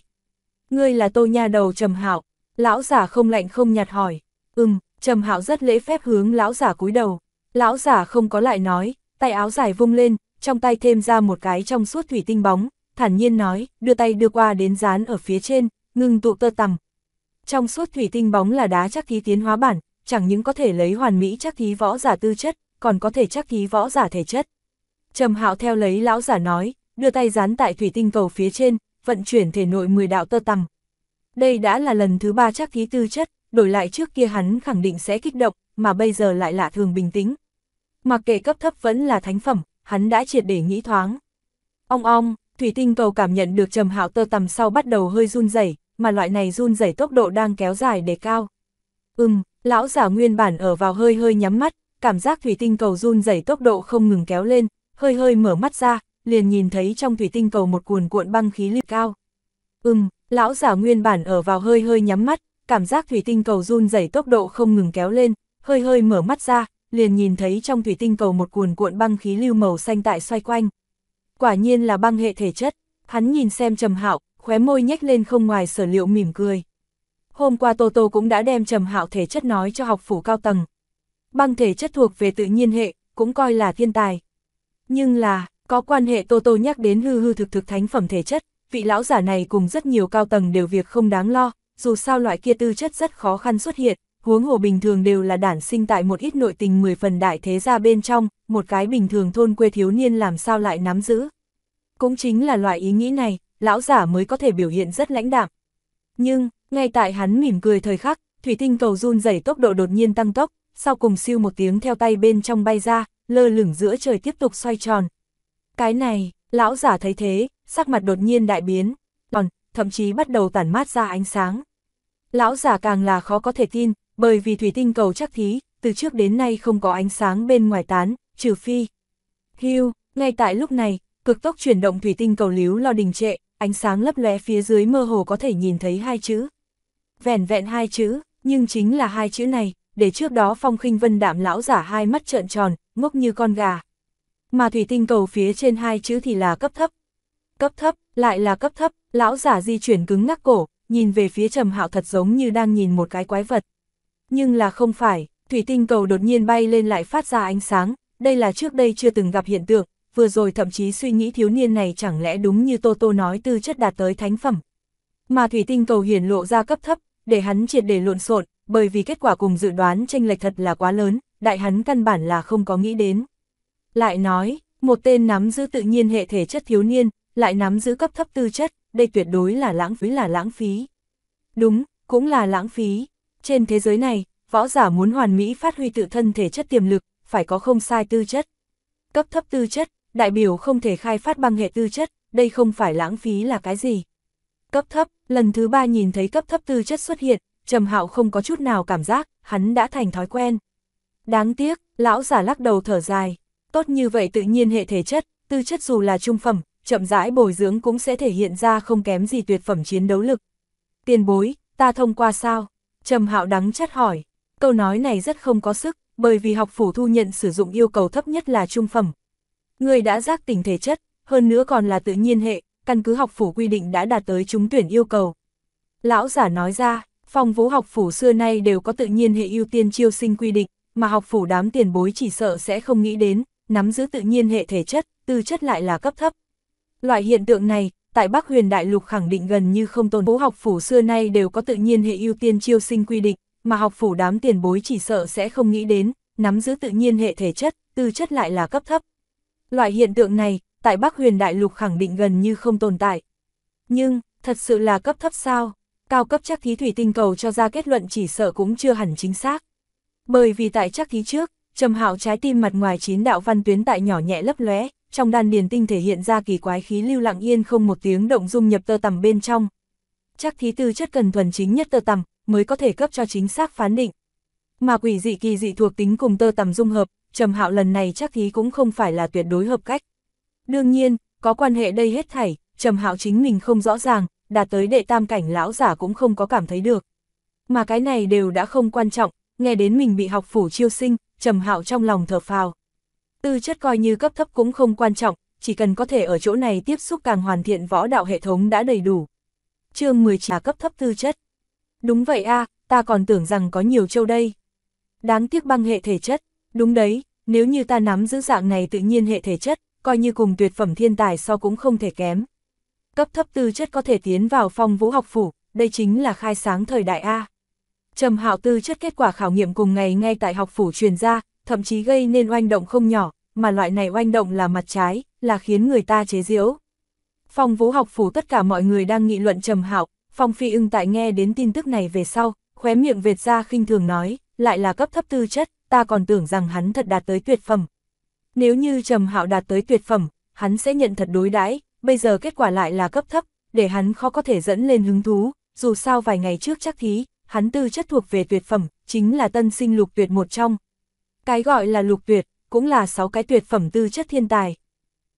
Ngươi là tô nha đầu Trầm Hạo lão giả không lạnh không nhạt hỏi, ừm, Trầm Hạo rất lễ phép hướng lão giả cúi đầu, lão giả không có lại nói, tay áo dài vung lên, trong tay thêm ra một cái trong suốt thủy tinh bóng, thản nhiên nói, đưa tay đưa qua đến dán ở phía trên, ngưng tụ tơ tằm. Trong suốt thủy tinh bóng là đá chắc thí tiến hóa bản, chẳng những có thể lấy hoàn mỹ chắc thí võ giả tư chất, còn có thể chắc thí võ giả thể chất. Trầm Hạo theo lấy lão giả nói, đưa tay dán tại thủy tinh cầu phía trên, vận chuyển thể nội 10 đạo tơ tằm. Đây đã là lần thứ ba chắc thí tư chất, đổi lại trước kia hắn khẳng định sẽ kích động, mà bây giờ lại lạ thường bình tĩnh. Mặc kệ cấp thấp vẫn là thánh phẩm, hắn đã triệt để nghĩ thoáng. Ông ong, thủy tinh cầu cảm nhận được trầm hạo tơ tằm sau bắt đầu hơi run rẩy mà loại này run rẩy tốc độ đang kéo dài để cao. Ừm, lão giả nguyên bản ở vào hơi hơi nhắm mắt, cảm giác thủy tinh cầu run rẩy tốc độ không ngừng kéo lên, hơi hơi mở mắt ra, liền nhìn thấy trong thủy tinh cầu một cuồn cuộn băng khí lưu cao. Ừm, lão giả nguyên bản ở vào hơi hơi nhắm mắt, cảm giác thủy tinh cầu run rẩy tốc độ không ngừng kéo lên, hơi hơi mở mắt ra, liền nhìn thấy trong thủy tinh cầu một cuồn cuộn băng khí lưu màu xanh tại xoay quanh. Quả nhiên là băng hệ thể chất, hắn nhìn xem Trầm Hạo, khóe môi nhếch lên không ngoài sở liệu mỉm cười. Hôm qua Tô Tô cũng đã đem trầm hạo thể chất nói cho học phủ cao tầng. Băng thể chất thuộc về tự nhiên hệ, cũng coi là thiên tài. Nhưng là, có quan hệ Tô Tô nhắc đến hư hư thực thực thánh phẩm thể chất, vị lão giả này cùng rất nhiều cao tầng đều việc không đáng lo, dù sao loại kia tư chất rất khó khăn xuất hiện, huống hồ bình thường đều là đản sinh tại một ít nội tình 10 phần đại thế gia bên trong, một cái bình thường thôn quê thiếu niên làm sao lại nắm giữ. Cũng chính là loại ý nghĩ này, lão giả mới có thể biểu hiện rất lãnh đạm. Nhưng, ngay tại hắn mỉm cười thời khắc, thủy tinh cầu run rẩy tốc độ đột nhiên tăng tốc, sau cùng siêu một tiếng theo tay bên trong bay ra, lơ lửng giữa trời tiếp tục xoay tròn. Cái này, lão giả thấy thế, sắc mặt đột nhiên đại biến, còn, thậm chí bắt đầu tản mát ra ánh sáng. Lão giả càng là khó có thể tin, bởi vì thủy tinh cầu chắc thí, từ trước đến nay không có ánh sáng bên ngoài tán, trừ phi. Hưu, ngay tại lúc này, cực tốc chuyển động thủy tinh cầu líu lo đình trệ, ánh sáng lấp lóe phía dưới mơ hồ có thể nhìn thấy hai chữ. Vẻn vẹn hai chữ, nhưng chính là hai chữ này, để trước đó phong khinh vân đạm lão giả hai mắt trợn tròn, ngốc như con gà. Mà thủy tinh cầu phía trên hai chữ thì là cấp thấp. Cấp thấp, lại là cấp thấp, lão giả di chuyển cứng ngắc cổ, nhìn về phía trầm hạo thật giống như đang nhìn một cái quái vật. Nhưng là không phải, thủy tinh cầu đột nhiên bay lên lại phát ra ánh sáng, đây là trước đây chưa từng gặp hiện tượng, vừa rồi thậm chí suy nghĩ thiếu niên này chẳng lẽ đúng như Tô Tô nói tư chất đạt tới thánh phẩm. Mà thủy tinh cầu hiển lộ ra cấp thấp, để hắn triệt để lộn xộn, bởi vì kết quả cùng dự đoán tranh lệch thật là quá lớn, đại hắn căn bản là không có nghĩ đến. Lại nói, một tên nắm giữ tự nhiên hệ thể chất thiếu niên, lại nắm giữ cấp thấp tư chất, đây tuyệt đối là lãng phí là lãng phí. Đúng, cũng là lãng phí. Trên thế giới này, võ giả muốn hoàn mỹ phát huy tự thân thể chất tiềm lực, phải có không sai tư chất. Cấp thấp tư chất, đại biểu không thể khai phát băng hệ tư chất, đây không phải lãng phí là cái gì. Cấp thấp, lần thứ ba nhìn thấy cấp thấp tư chất xuất hiện, Trầm Hạo không có chút nào cảm giác, hắn đã thành thói quen. Đáng tiếc, lão giả lắc đầu thở dài, tốt như vậy tự nhiên hệ thể chất, tư chất dù là trung phẩm, chậm rãi bồi dưỡng cũng sẽ thể hiện ra không kém gì tuyệt phẩm chiến đấu lực. Tiền bối, ta thông qua sao? Trầm Hạo đắng chắt hỏi. Câu nói này rất không có sức, bởi vì học phủ thu nhận sử dụng yêu cầu thấp nhất là trung phẩm, người đã giác tình thể chất, hơn nữa còn là tự nhiên hệ, căn cứ học phủ quy định đã đạt tới trúng tuyển yêu cầu. Lão giả nói ra, phong vũ học phủ xưa nay đều có tự nhiên hệ ưu tiên chiêu sinh quy định, mà học phủ đám tiền bối chỉ sợ sẽ không nghĩ đến, nắm giữ tự nhiên hệ thể chất, tư chất lại là cấp thấp. Loại hiện tượng này, tại Bắc Huyền Đại Lục khẳng định gần như không tồn vũ học phủ xưa nay đều có tự nhiên hệ ưu tiên chiêu sinh quy định, mà học phủ đám tiền bối chỉ sợ sẽ không nghĩ đến, nắm giữ tự nhiên hệ thể chất, tư chất lại là cấp thấp. Loại hiện tượng này, tại Bắc huyền đại lục khẳng định gần như không tồn tại. Nhưng, thật sự là cấp thấp sao? Cao cấp chắc thí thủy tinh cầu cho ra kết luận chỉ sợ cũng chưa hẳn chính xác. Bởi vì tại chắc thí trước, Trầm Hạo trái tim mặt ngoài chín đạo văn tuyến tại nhỏ nhẹ lấp lóe, trong đan điền tinh thể hiện ra kỳ quái khí lưu lặng yên không một tiếng động dung nhập tơ tằm bên trong. Chắc thí tư chất cần thuần chính nhất tơ tằm mới có thể cấp cho chính xác phán định. Mà quỷ dị kỳ dị thuộc tính cùng tơ tằm dung hợp, Trầm Hạo lần này chắc ý cũng không phải là tuyệt đối hợp cách. Đương nhiên, có quan hệ đây hết thảy, Trầm Hạo chính mình không rõ ràng, đạt tới đệ tam cảnh lão giả cũng không có cảm thấy được. Mà cái này đều đã không quan trọng, nghe đến mình bị học phủ chiêu sinh, Trầm Hạo trong lòng thở phào. Tư chất coi như cấp thấp cũng không quan trọng, chỉ cần có thể ở chỗ này tiếp xúc càng hoàn thiện võ đạo hệ thống đã đầy đủ. chương 19 trà cấp thấp tư chất. Đúng vậy a ta còn tưởng rằng có nhiều châu đây. Đáng tiếc băng hệ thể chất, Đúng đấy, nếu như ta nắm giữ dạng này tự nhiên hệ thể chất, coi như cùng tuyệt phẩm thiên tài so cũng không thể kém. Cấp thấp tư chất có thể tiến vào phong vũ học phủ, đây chính là khai sáng thời đại A. Trầm hạo tư chất kết quả khảo nghiệm cùng ngày ngay tại học phủ truyền ra, thậm chí gây nên oanh động không nhỏ, mà loại này oanh động là mặt trái, là khiến người ta chế giễu. Phong vũ học phủ tất cả mọi người đang nghị luận trầm hạo, phong phi ưng tại nghe đến tin tức này về sau, khóe miệng vệt ra khinh thường nói, lại là cấp thấp tư chất ta còn tưởng rằng hắn thật đạt tới tuyệt phẩm. Nếu như Trầm Hạo đạt tới tuyệt phẩm, hắn sẽ nhận thật đối đãi, bây giờ kết quả lại là cấp thấp, để hắn khó có thể dẫn lên hứng thú, dù sao vài ngày trước chắc thí, hắn tư chất thuộc về tuyệt phẩm, chính là tân sinh lục tuyệt một trong. Cái gọi là lục tuyệt, cũng là sáu cái tuyệt phẩm tư chất thiên tài.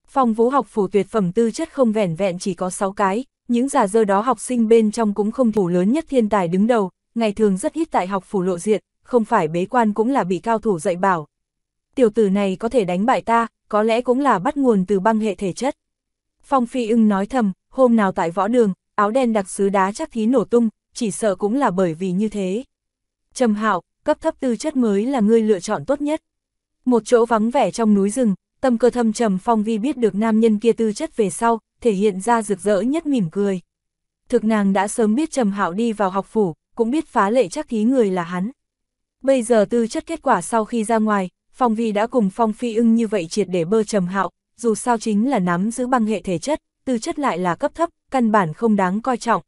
Phòng vũ học phủ tuyệt phẩm tư chất không vẻn vẹn chỉ có 6 cái, những giả dơ đó học sinh bên trong cũng không thủ lớn nhất thiên tài đứng đầu, ngày thường rất ít tại học phủ lộ diện, không phải bế quan cũng là bị cao thủ dạy bảo. Tiểu tử này có thể đánh bại ta, có lẽ cũng là bắt nguồn từ băng hệ thể chất. Phong Phi ưng nói thầm, hôm nào tại võ đường, áo đen đặc sứ đá chắc thí nổ tung, chỉ sợ cũng là bởi vì như thế. Trầm Hạo, cấp thấp tư chất mới là người lựa chọn tốt nhất. Một chỗ vắng vẻ trong núi rừng, tâm cơ thâm trầm Phong Vi biết được nam nhân kia tư chất về sau, thể hiện ra rực rỡ nhất mỉm cười. Thực nàng đã sớm biết Trầm Hạo đi vào học phủ, cũng biết phá lệ chắc thí người là hắn. Bây giờ tư chất kết quả sau khi ra ngoài, Phong Vi đã cùng Phong Phi ưng như vậy triệt để bơ trầm hạo, dù sao chính là nắm giữ băng hệ thể chất, tư chất lại là cấp thấp, căn bản không đáng coi trọng.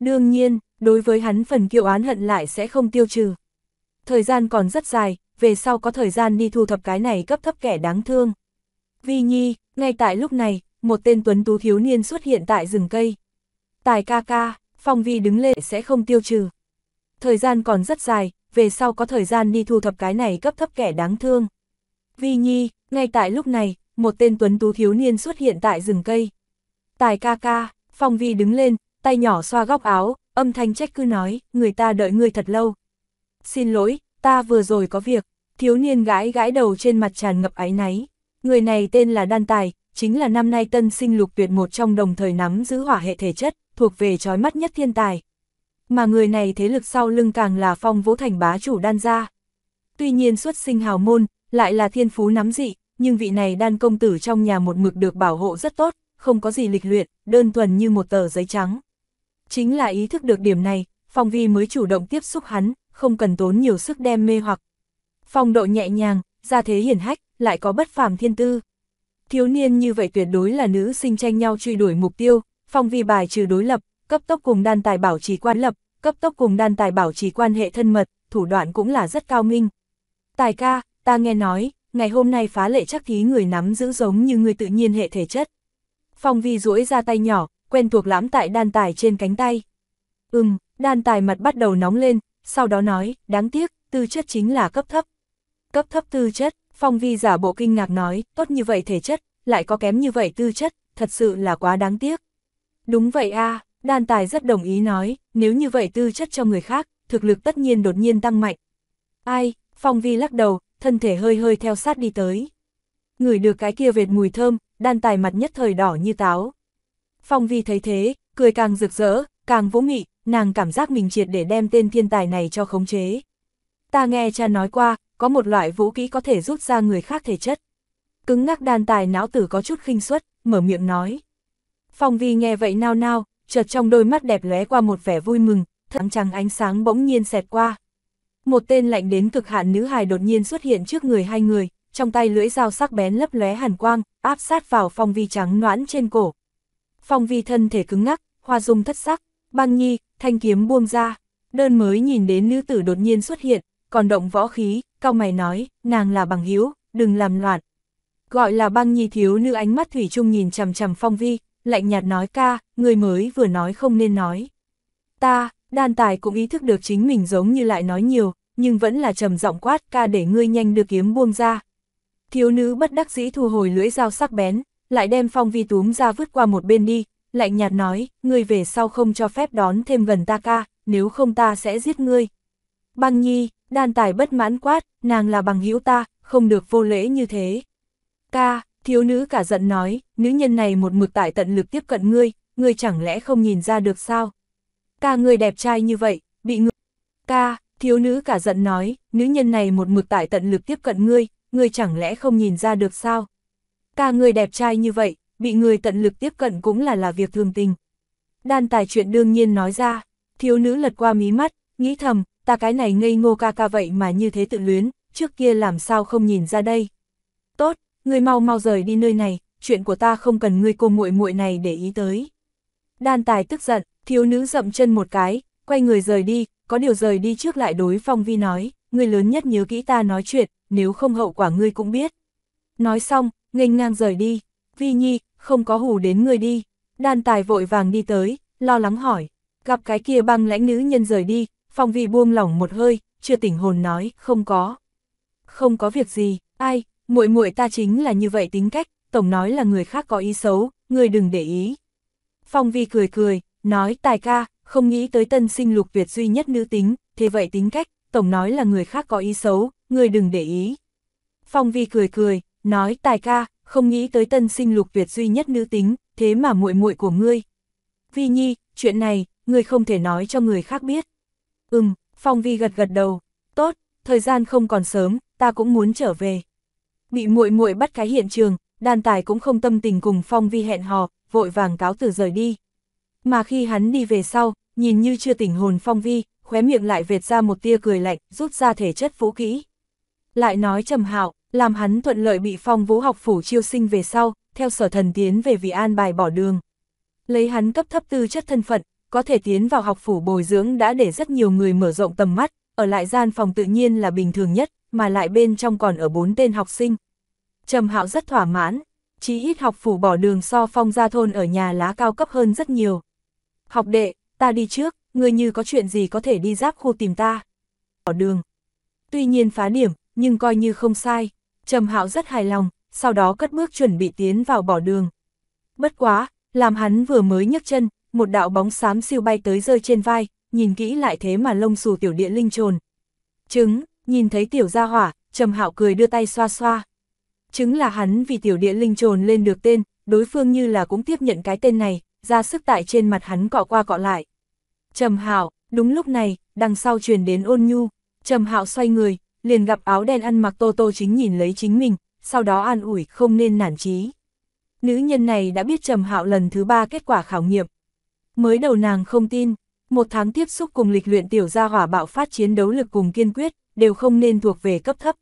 Đương nhiên, đối với hắn phần kiệu án hận lại sẽ không tiêu trừ. Thời gian còn rất dài, về sau có thời gian đi thu thập cái này cấp thấp kẻ đáng thương. Vi Nhi, ngay tại lúc này, một tên tuấn tú thiếu niên xuất hiện tại rừng cây. Tài ca ca, Phong Vi đứng lệ sẽ không tiêu trừ. Thời gian còn rất dài, về sau có thời gian đi thu thập cái này cấp thấp kẻ đáng thương. Vi Nhi, ngay tại lúc này, một tên tuấn tú thiếu niên xuất hiện tại rừng cây. Tài ca ca, Phong Vi đứng lên, tay nhỏ xoa góc áo, âm thanh trách cứ nói, người ta đợi ngươi thật lâu. Xin lỗi, ta vừa rồi có việc, thiếu niên gái gãi đầu trên mặt tràn ngập áy náy. Người này tên là Đan Tài, chính là năm nay tân sinh lục tuyệt một trong đồng thời nắm giữ hỏa hệ thể chất, thuộc về trói mắt nhất thiên tài mà người này thế lực sau lưng càng là phong vũ thành bá chủ đan gia. Tuy nhiên xuất sinh hào môn, lại là thiên phú nắm dị, nhưng vị này đan công tử trong nhà một mực được bảo hộ rất tốt, không có gì lịch luyện, đơn thuần như một tờ giấy trắng. Chính là ý thức được điểm này, Phong Vi mới chủ động tiếp xúc hắn, không cần tốn nhiều sức đem mê hoặc. Phong độ nhẹ nhàng, ra thế hiển hách, lại có bất phàm thiên tư. Thiếu niên như vậy tuyệt đối là nữ sinh tranh nhau truy đuổi mục tiêu, Phong Vi bài trừ đối lập, cấp tốc cùng đan tài bảo trì quan lập, cấp tốc cùng đan tài bảo trì quan hệ thân mật, thủ đoạn cũng là rất cao minh. Tài ca, ta nghe nói, ngày hôm nay phá lệ chắc thí người nắm giữ giống như người tự nhiên hệ thể chất. Phong vi duỗi ra tay nhỏ, quen thuộc lãm tại đan tài trên cánh tay. Ừm, đan tài mặt bắt đầu nóng lên, sau đó nói, đáng tiếc, tư chất chính là cấp thấp. Cấp thấp tư chất, phong vi giả bộ kinh ngạc nói, tốt như vậy thể chất, lại có kém như vậy tư chất, thật sự là quá đáng tiếc. Đúng vậy a Đan tài rất đồng ý nói, nếu như vậy tư chất cho người khác, thực lực tất nhiên đột nhiên tăng mạnh. Ai, Phong Vi lắc đầu, thân thể hơi hơi theo sát đi tới. Ngửi được cái kia vệt mùi thơm, đan tài mặt nhất thời đỏ như táo. Phong Vi thấy thế, cười càng rực rỡ, càng vỗ nghị, nàng cảm giác mình triệt để đem tên thiên tài này cho khống chế. Ta nghe cha nói qua, có một loại vũ kỹ có thể rút ra người khác thể chất. Cứng ngắc đan tài não tử có chút khinh suất, mở miệng nói. Phong Vi nghe vậy nao nao, chợt trong đôi mắt đẹp lóe qua một vẻ vui mừng, thẳng trăng ánh sáng bỗng nhiên xẹt qua. Một tên lạnh đến cực hạn nữ hài đột nhiên xuất hiện trước người hai người, trong tay lưỡi dao sắc bén lấp lóe hàn quang, áp sát vào phong vi trắng noãn trên cổ. Phong vi thân thể cứng ngắc, hoa dung thất sắc, băng nhi, thanh kiếm buông ra, đơn mới nhìn đến nữ tử đột nhiên xuất hiện, còn động võ khí, cao mày nói, nàng là bằng hiếu, đừng làm loạn. Gọi là băng nhi thiếu nữ ánh mắt thủy chung nhìn chằm chằm phong vi, lạnh nhạt nói ca, người mới vừa nói không nên nói. Ta, đan tài cũng ý thức được chính mình giống như lại nói nhiều, nhưng vẫn là trầm giọng quát ca để ngươi nhanh được kiếm buông ra. Thiếu nữ bất đắc dĩ thu hồi lưỡi dao sắc bén, lại đem phong vi túm ra vứt qua một bên đi, lạnh nhạt nói, ngươi về sau không cho phép đón thêm gần ta ca, nếu không ta sẽ giết ngươi. Băng nhi, đan tài bất mãn quát, nàng là bằng hữu ta, không được vô lễ như thế. Ca, Thiếu nữ cả giận nói, nữ nhân này một mực tại tận lực tiếp cận ngươi, ngươi chẳng lẽ không nhìn ra được sao? Ca ngươi đẹp trai như vậy, bị ngươi... Ca, thiếu nữ cả giận nói, nữ nhân này một mực tại tận lực tiếp cận ngươi, ngươi chẳng lẽ không nhìn ra được sao? Ca ngươi đẹp trai như vậy, bị người tận lực tiếp cận cũng là là việc thường tình. Đan tài chuyện đương nhiên nói ra, thiếu nữ lật qua mí mắt, nghĩ thầm, ta cái này ngây ngô ca ca vậy mà như thế tự luyến, trước kia làm sao không nhìn ra đây. Tốt, ngươi mau mau rời đi nơi này, chuyện của ta không cần ngươi cô muội muội này để ý tới. Đan tài tức giận, thiếu nữ dậm chân một cái, quay người rời đi, có điều rời đi trước lại đối phong vi nói, ngươi lớn nhất nhớ kỹ ta nói chuyện, nếu không hậu quả ngươi cũng biết. Nói xong, nghênh ngang rời đi, vi nhi, không có hù đến ngươi đi, đan tài vội vàng đi tới, lo lắng hỏi, gặp cái kia băng lãnh nữ nhân rời đi, phong vi buông lỏng một hơi, chưa tỉnh hồn nói, không có. Không có việc gì, ai, muội muội ta chính là như vậy tính cách, tổng nói là người khác có ý xấu, người đừng để ý. Phong Vi cười cười, nói tài ca, không nghĩ tới tân sinh lục Việt duy nhất nữ tính, thế vậy tính cách, tổng nói là người khác có ý xấu, người đừng để ý. Phong Vi cười cười, nói tài ca, không nghĩ tới tân sinh lục Việt duy nhất nữ tính, thế mà muội muội của ngươi. Vi Nhi, chuyện này, ngươi không thể nói cho người khác biết. Ừm, Phong Vi gật gật đầu, tốt, thời gian không còn sớm, ta cũng muốn trở về bị muội muội bắt cái hiện trường, đàn tài cũng không tâm tình cùng Phong Vi hẹn hò, vội vàng cáo từ rời đi. Mà khi hắn đi về sau, nhìn như chưa tỉnh hồn Phong Vi, khóe miệng lại vệt ra một tia cười lạnh, rút ra thể chất vũ kỹ. Lại nói trầm hạo, làm hắn thuận lợi bị Phong Vũ học phủ chiêu sinh về sau, theo sở thần tiến về vì an bài bỏ đường. Lấy hắn cấp thấp tư chất thân phận, có thể tiến vào học phủ bồi dưỡng đã để rất nhiều người mở rộng tầm mắt, ở lại gian phòng tự nhiên là bình thường nhất, mà lại bên trong còn ở bốn tên học sinh. Trầm Hạo rất thỏa mãn, chí ít học phủ bỏ đường so phong gia thôn ở nhà lá cao cấp hơn rất nhiều. Học đệ, ta đi trước, ngươi như có chuyện gì có thể đi giáp khu tìm ta. Bỏ đường. Tuy nhiên phá điểm, nhưng coi như không sai. Trầm Hạo rất hài lòng, sau đó cất bước chuẩn bị tiến vào bỏ đường. Bất quá, làm hắn vừa mới nhấc chân, một đạo bóng xám siêu bay tới rơi trên vai, nhìn kỹ lại thế mà lông xù tiểu địa linh trồn. Trứng, Nhìn thấy tiểu gia hỏa, Trầm Hạo cười đưa tay xoa xoa. Chứng là hắn vì tiểu địa linh trồn lên được tên, đối phương như là cũng tiếp nhận cái tên này, ra sức tại trên mặt hắn cọ qua cọ lại. Trầm Hạo, đúng lúc này, đằng sau truyền đến ôn nhu, Trầm Hạo xoay người, liền gặp áo đen ăn mặc Tô Tô chính nhìn lấy chính mình, sau đó an ủi không nên nản chí. Nữ nhân này đã biết Trầm Hạo lần thứ ba kết quả khảo nghiệm. Mới đầu nàng không tin, một tháng tiếp xúc cùng lịch luyện tiểu gia hỏa bạo phát chiến đấu lực cùng kiên quyết, đều không nên thuộc về cấp thấp.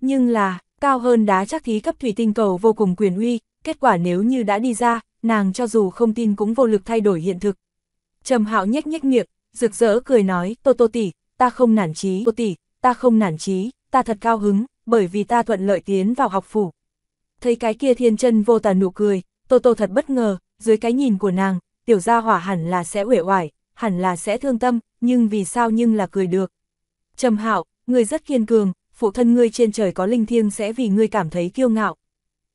Nhưng là, cao hơn đá chắc thí cấp thủy tinh cầu vô cùng quyền uy, kết quả nếu như đã đi ra, nàng cho dù không tin cũng vô lực thay đổi hiện thực. Trầm Hạo nhếch nhếch miệng, rực rỡ cười nói, "Tô Tô tỷ, ta không nản chí, Tô tỷ, ta không nản chí, ta thật cao hứng, bởi vì ta thuận lợi tiến vào học phủ." Thấy cái kia thiên chân vô tà nụ cười, Tô Tô thật bất ngờ, dưới cái nhìn của nàng, tiểu gia hỏa hẳn là sẽ uể oải, hẳn là sẽ thương tâm, nhưng vì sao nhưng là cười được. Trầm Hạo, ngươi rất kiên cường, phụ thân ngươi trên trời có linh thiêng sẽ vì ngươi cảm thấy kiêu ngạo.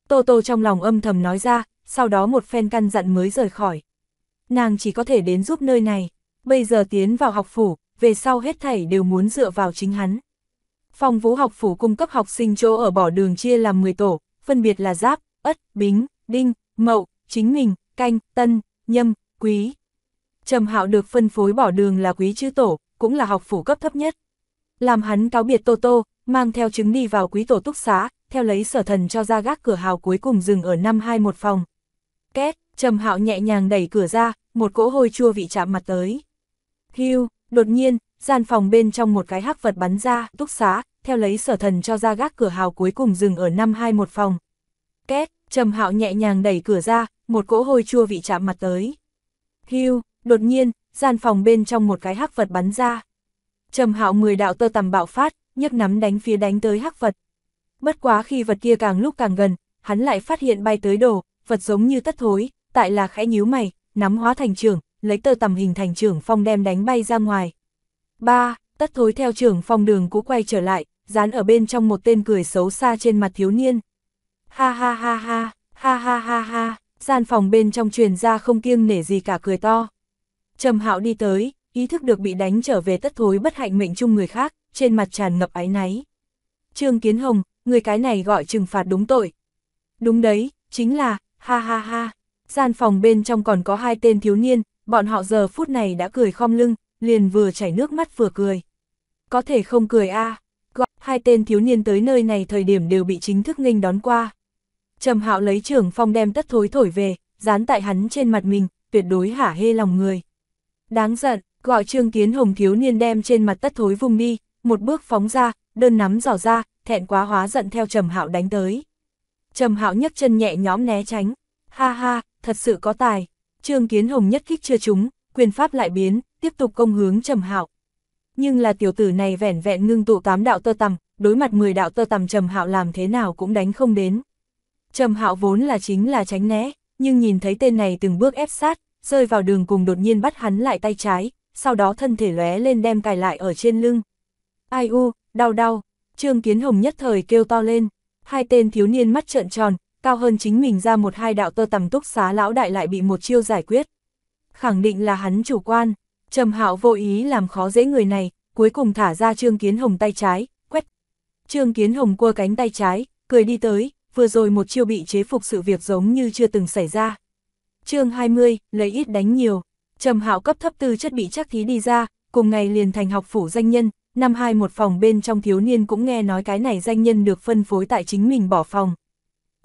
Tô Tô trong lòng âm thầm nói ra, sau đó một phen căn dặn mới rời khỏi. Nàng chỉ có thể đến giúp nơi này, bây giờ tiến vào học phủ, về sau hết thảy đều muốn dựa vào chính hắn. Phòng vũ học phủ cung cấp học sinh chỗ ở bỏ đường chia làm 10 tổ, phân biệt là giáp, ất, bính, đinh, mậu, chính mình, canh, tân, nhâm, quý. Trầm hạo được phân phối bỏ đường là quý chư tổ, cũng là học phủ cấp thấp nhất. Làm hắn cáo biệt Tô Tô, mang theo chứng đi vào quý tổ túc xá, theo lấy sở thần cho ra gác cửa hào cuối cùng dừng ở năm hai một phòng. Két, trầm hạo nhẹ nhàng đẩy cửa ra, một cỗ hôi chua vị chạm mặt tới. Hưu, đột nhiên, gian phòng bên trong một cái hắc vật bắn ra, túc xá, theo lấy sở thần cho ra gác cửa hào cuối cùng dừng ở năm hai một phòng. Két, trầm hạo nhẹ nhàng đẩy cửa ra, một cỗ hôi chua vị chạm mặt tới. Hưu, đột nhiên, gian phòng bên trong một cái hắc vật bắn ra, Trầm hạo mười đạo tơ tầm bạo phát, nhấc nắm đánh phía đánh tới hắc vật. Bất quá khi vật kia càng lúc càng gần, hắn lại phát hiện bay tới đồ, vật giống như tất thối, tại là khẽ nhíu mày, nắm hóa thành trưởng, lấy tơ tầm hình thành trưởng phong đem đánh bay ra ngoài. ba Tất thối theo trưởng phong đường cũ quay trở lại, dán ở bên trong một tên cười xấu xa trên mặt thiếu niên. Ha ha ha ha, ha ha ha ha, gian phòng bên trong truyền ra không kiêng nể gì cả cười to. Trầm hạo đi tới, ý thức được bị đánh trở về tất thối bất hạnh mệnh chung người khác, trên mặt tràn ngập áy náy. Trương Kiến Hồng, người cái này gọi trừng phạt đúng tội. Đúng đấy, chính là, ha ha ha, gian phòng bên trong còn có hai tên thiếu niên, bọn họ giờ phút này đã cười khom lưng, liền vừa chảy nước mắt vừa cười. Có thể không cười a gọi hai tên thiếu niên tới nơi này thời điểm đều bị chính thức nghênh đón qua. Trầm hạo lấy trưởng phong đem tất thối thổi về, dán tại hắn trên mặt mình, tuyệt đối hả hê lòng người. Đáng giận, gọi Trương Kiến Hồng thiếu niên đem trên mặt tất thối vùng đi, một bước phóng ra, đơn nắm giỏ ra, thẹn quá hóa giận theo Trầm Hạo đánh tới. Trầm Hạo nhấc chân nhẹ nhõm né tránh, ha ha, thật sự có tài. Trương Kiến Hồng nhất kích chưa trúng, quyền pháp lại biến, tiếp tục công hướng Trầm Hạo. Nhưng là tiểu tử này vẻn vẹn ngưng tụ tám đạo tơ tầm đối mặt 10 đạo tơ tầm Trầm Hạo làm thế nào cũng đánh không đến. Trầm Hạo vốn là chính là tránh né, nhưng nhìn thấy tên này từng bước ép sát, rơi vào đường cùng đột nhiên bắt hắn lại tay trái, sau đó thân thể lóe lên đem cài lại ở trên lưng. Ai u, đau đau, Trương Kiến Hồng nhất thời kêu to lên, hai tên thiếu niên mắt trợn tròn, cao hơn chính mình ra một hai đạo tơ tầm túc xá lão đại lại bị một chiêu giải quyết. Khẳng định là hắn chủ quan, Trầm Hạo vô ý làm khó dễ người này, cuối cùng thả ra Trương Kiến Hồng tay trái, quét. Trương Kiến Hồng cua cánh tay trái, cười đi tới, vừa rồi một chiêu bị chế phục sự việc giống như chưa từng xảy ra. chương 20, lấy ít đánh nhiều. Trầm Hạo cấp thấp tư chất bị chắc thí đi ra, cùng ngày liền thành học phủ danh nhân, năm hai một phòng bên trong thiếu niên cũng nghe nói cái này danh nhân được phân phối tại chính mình bỏ phòng.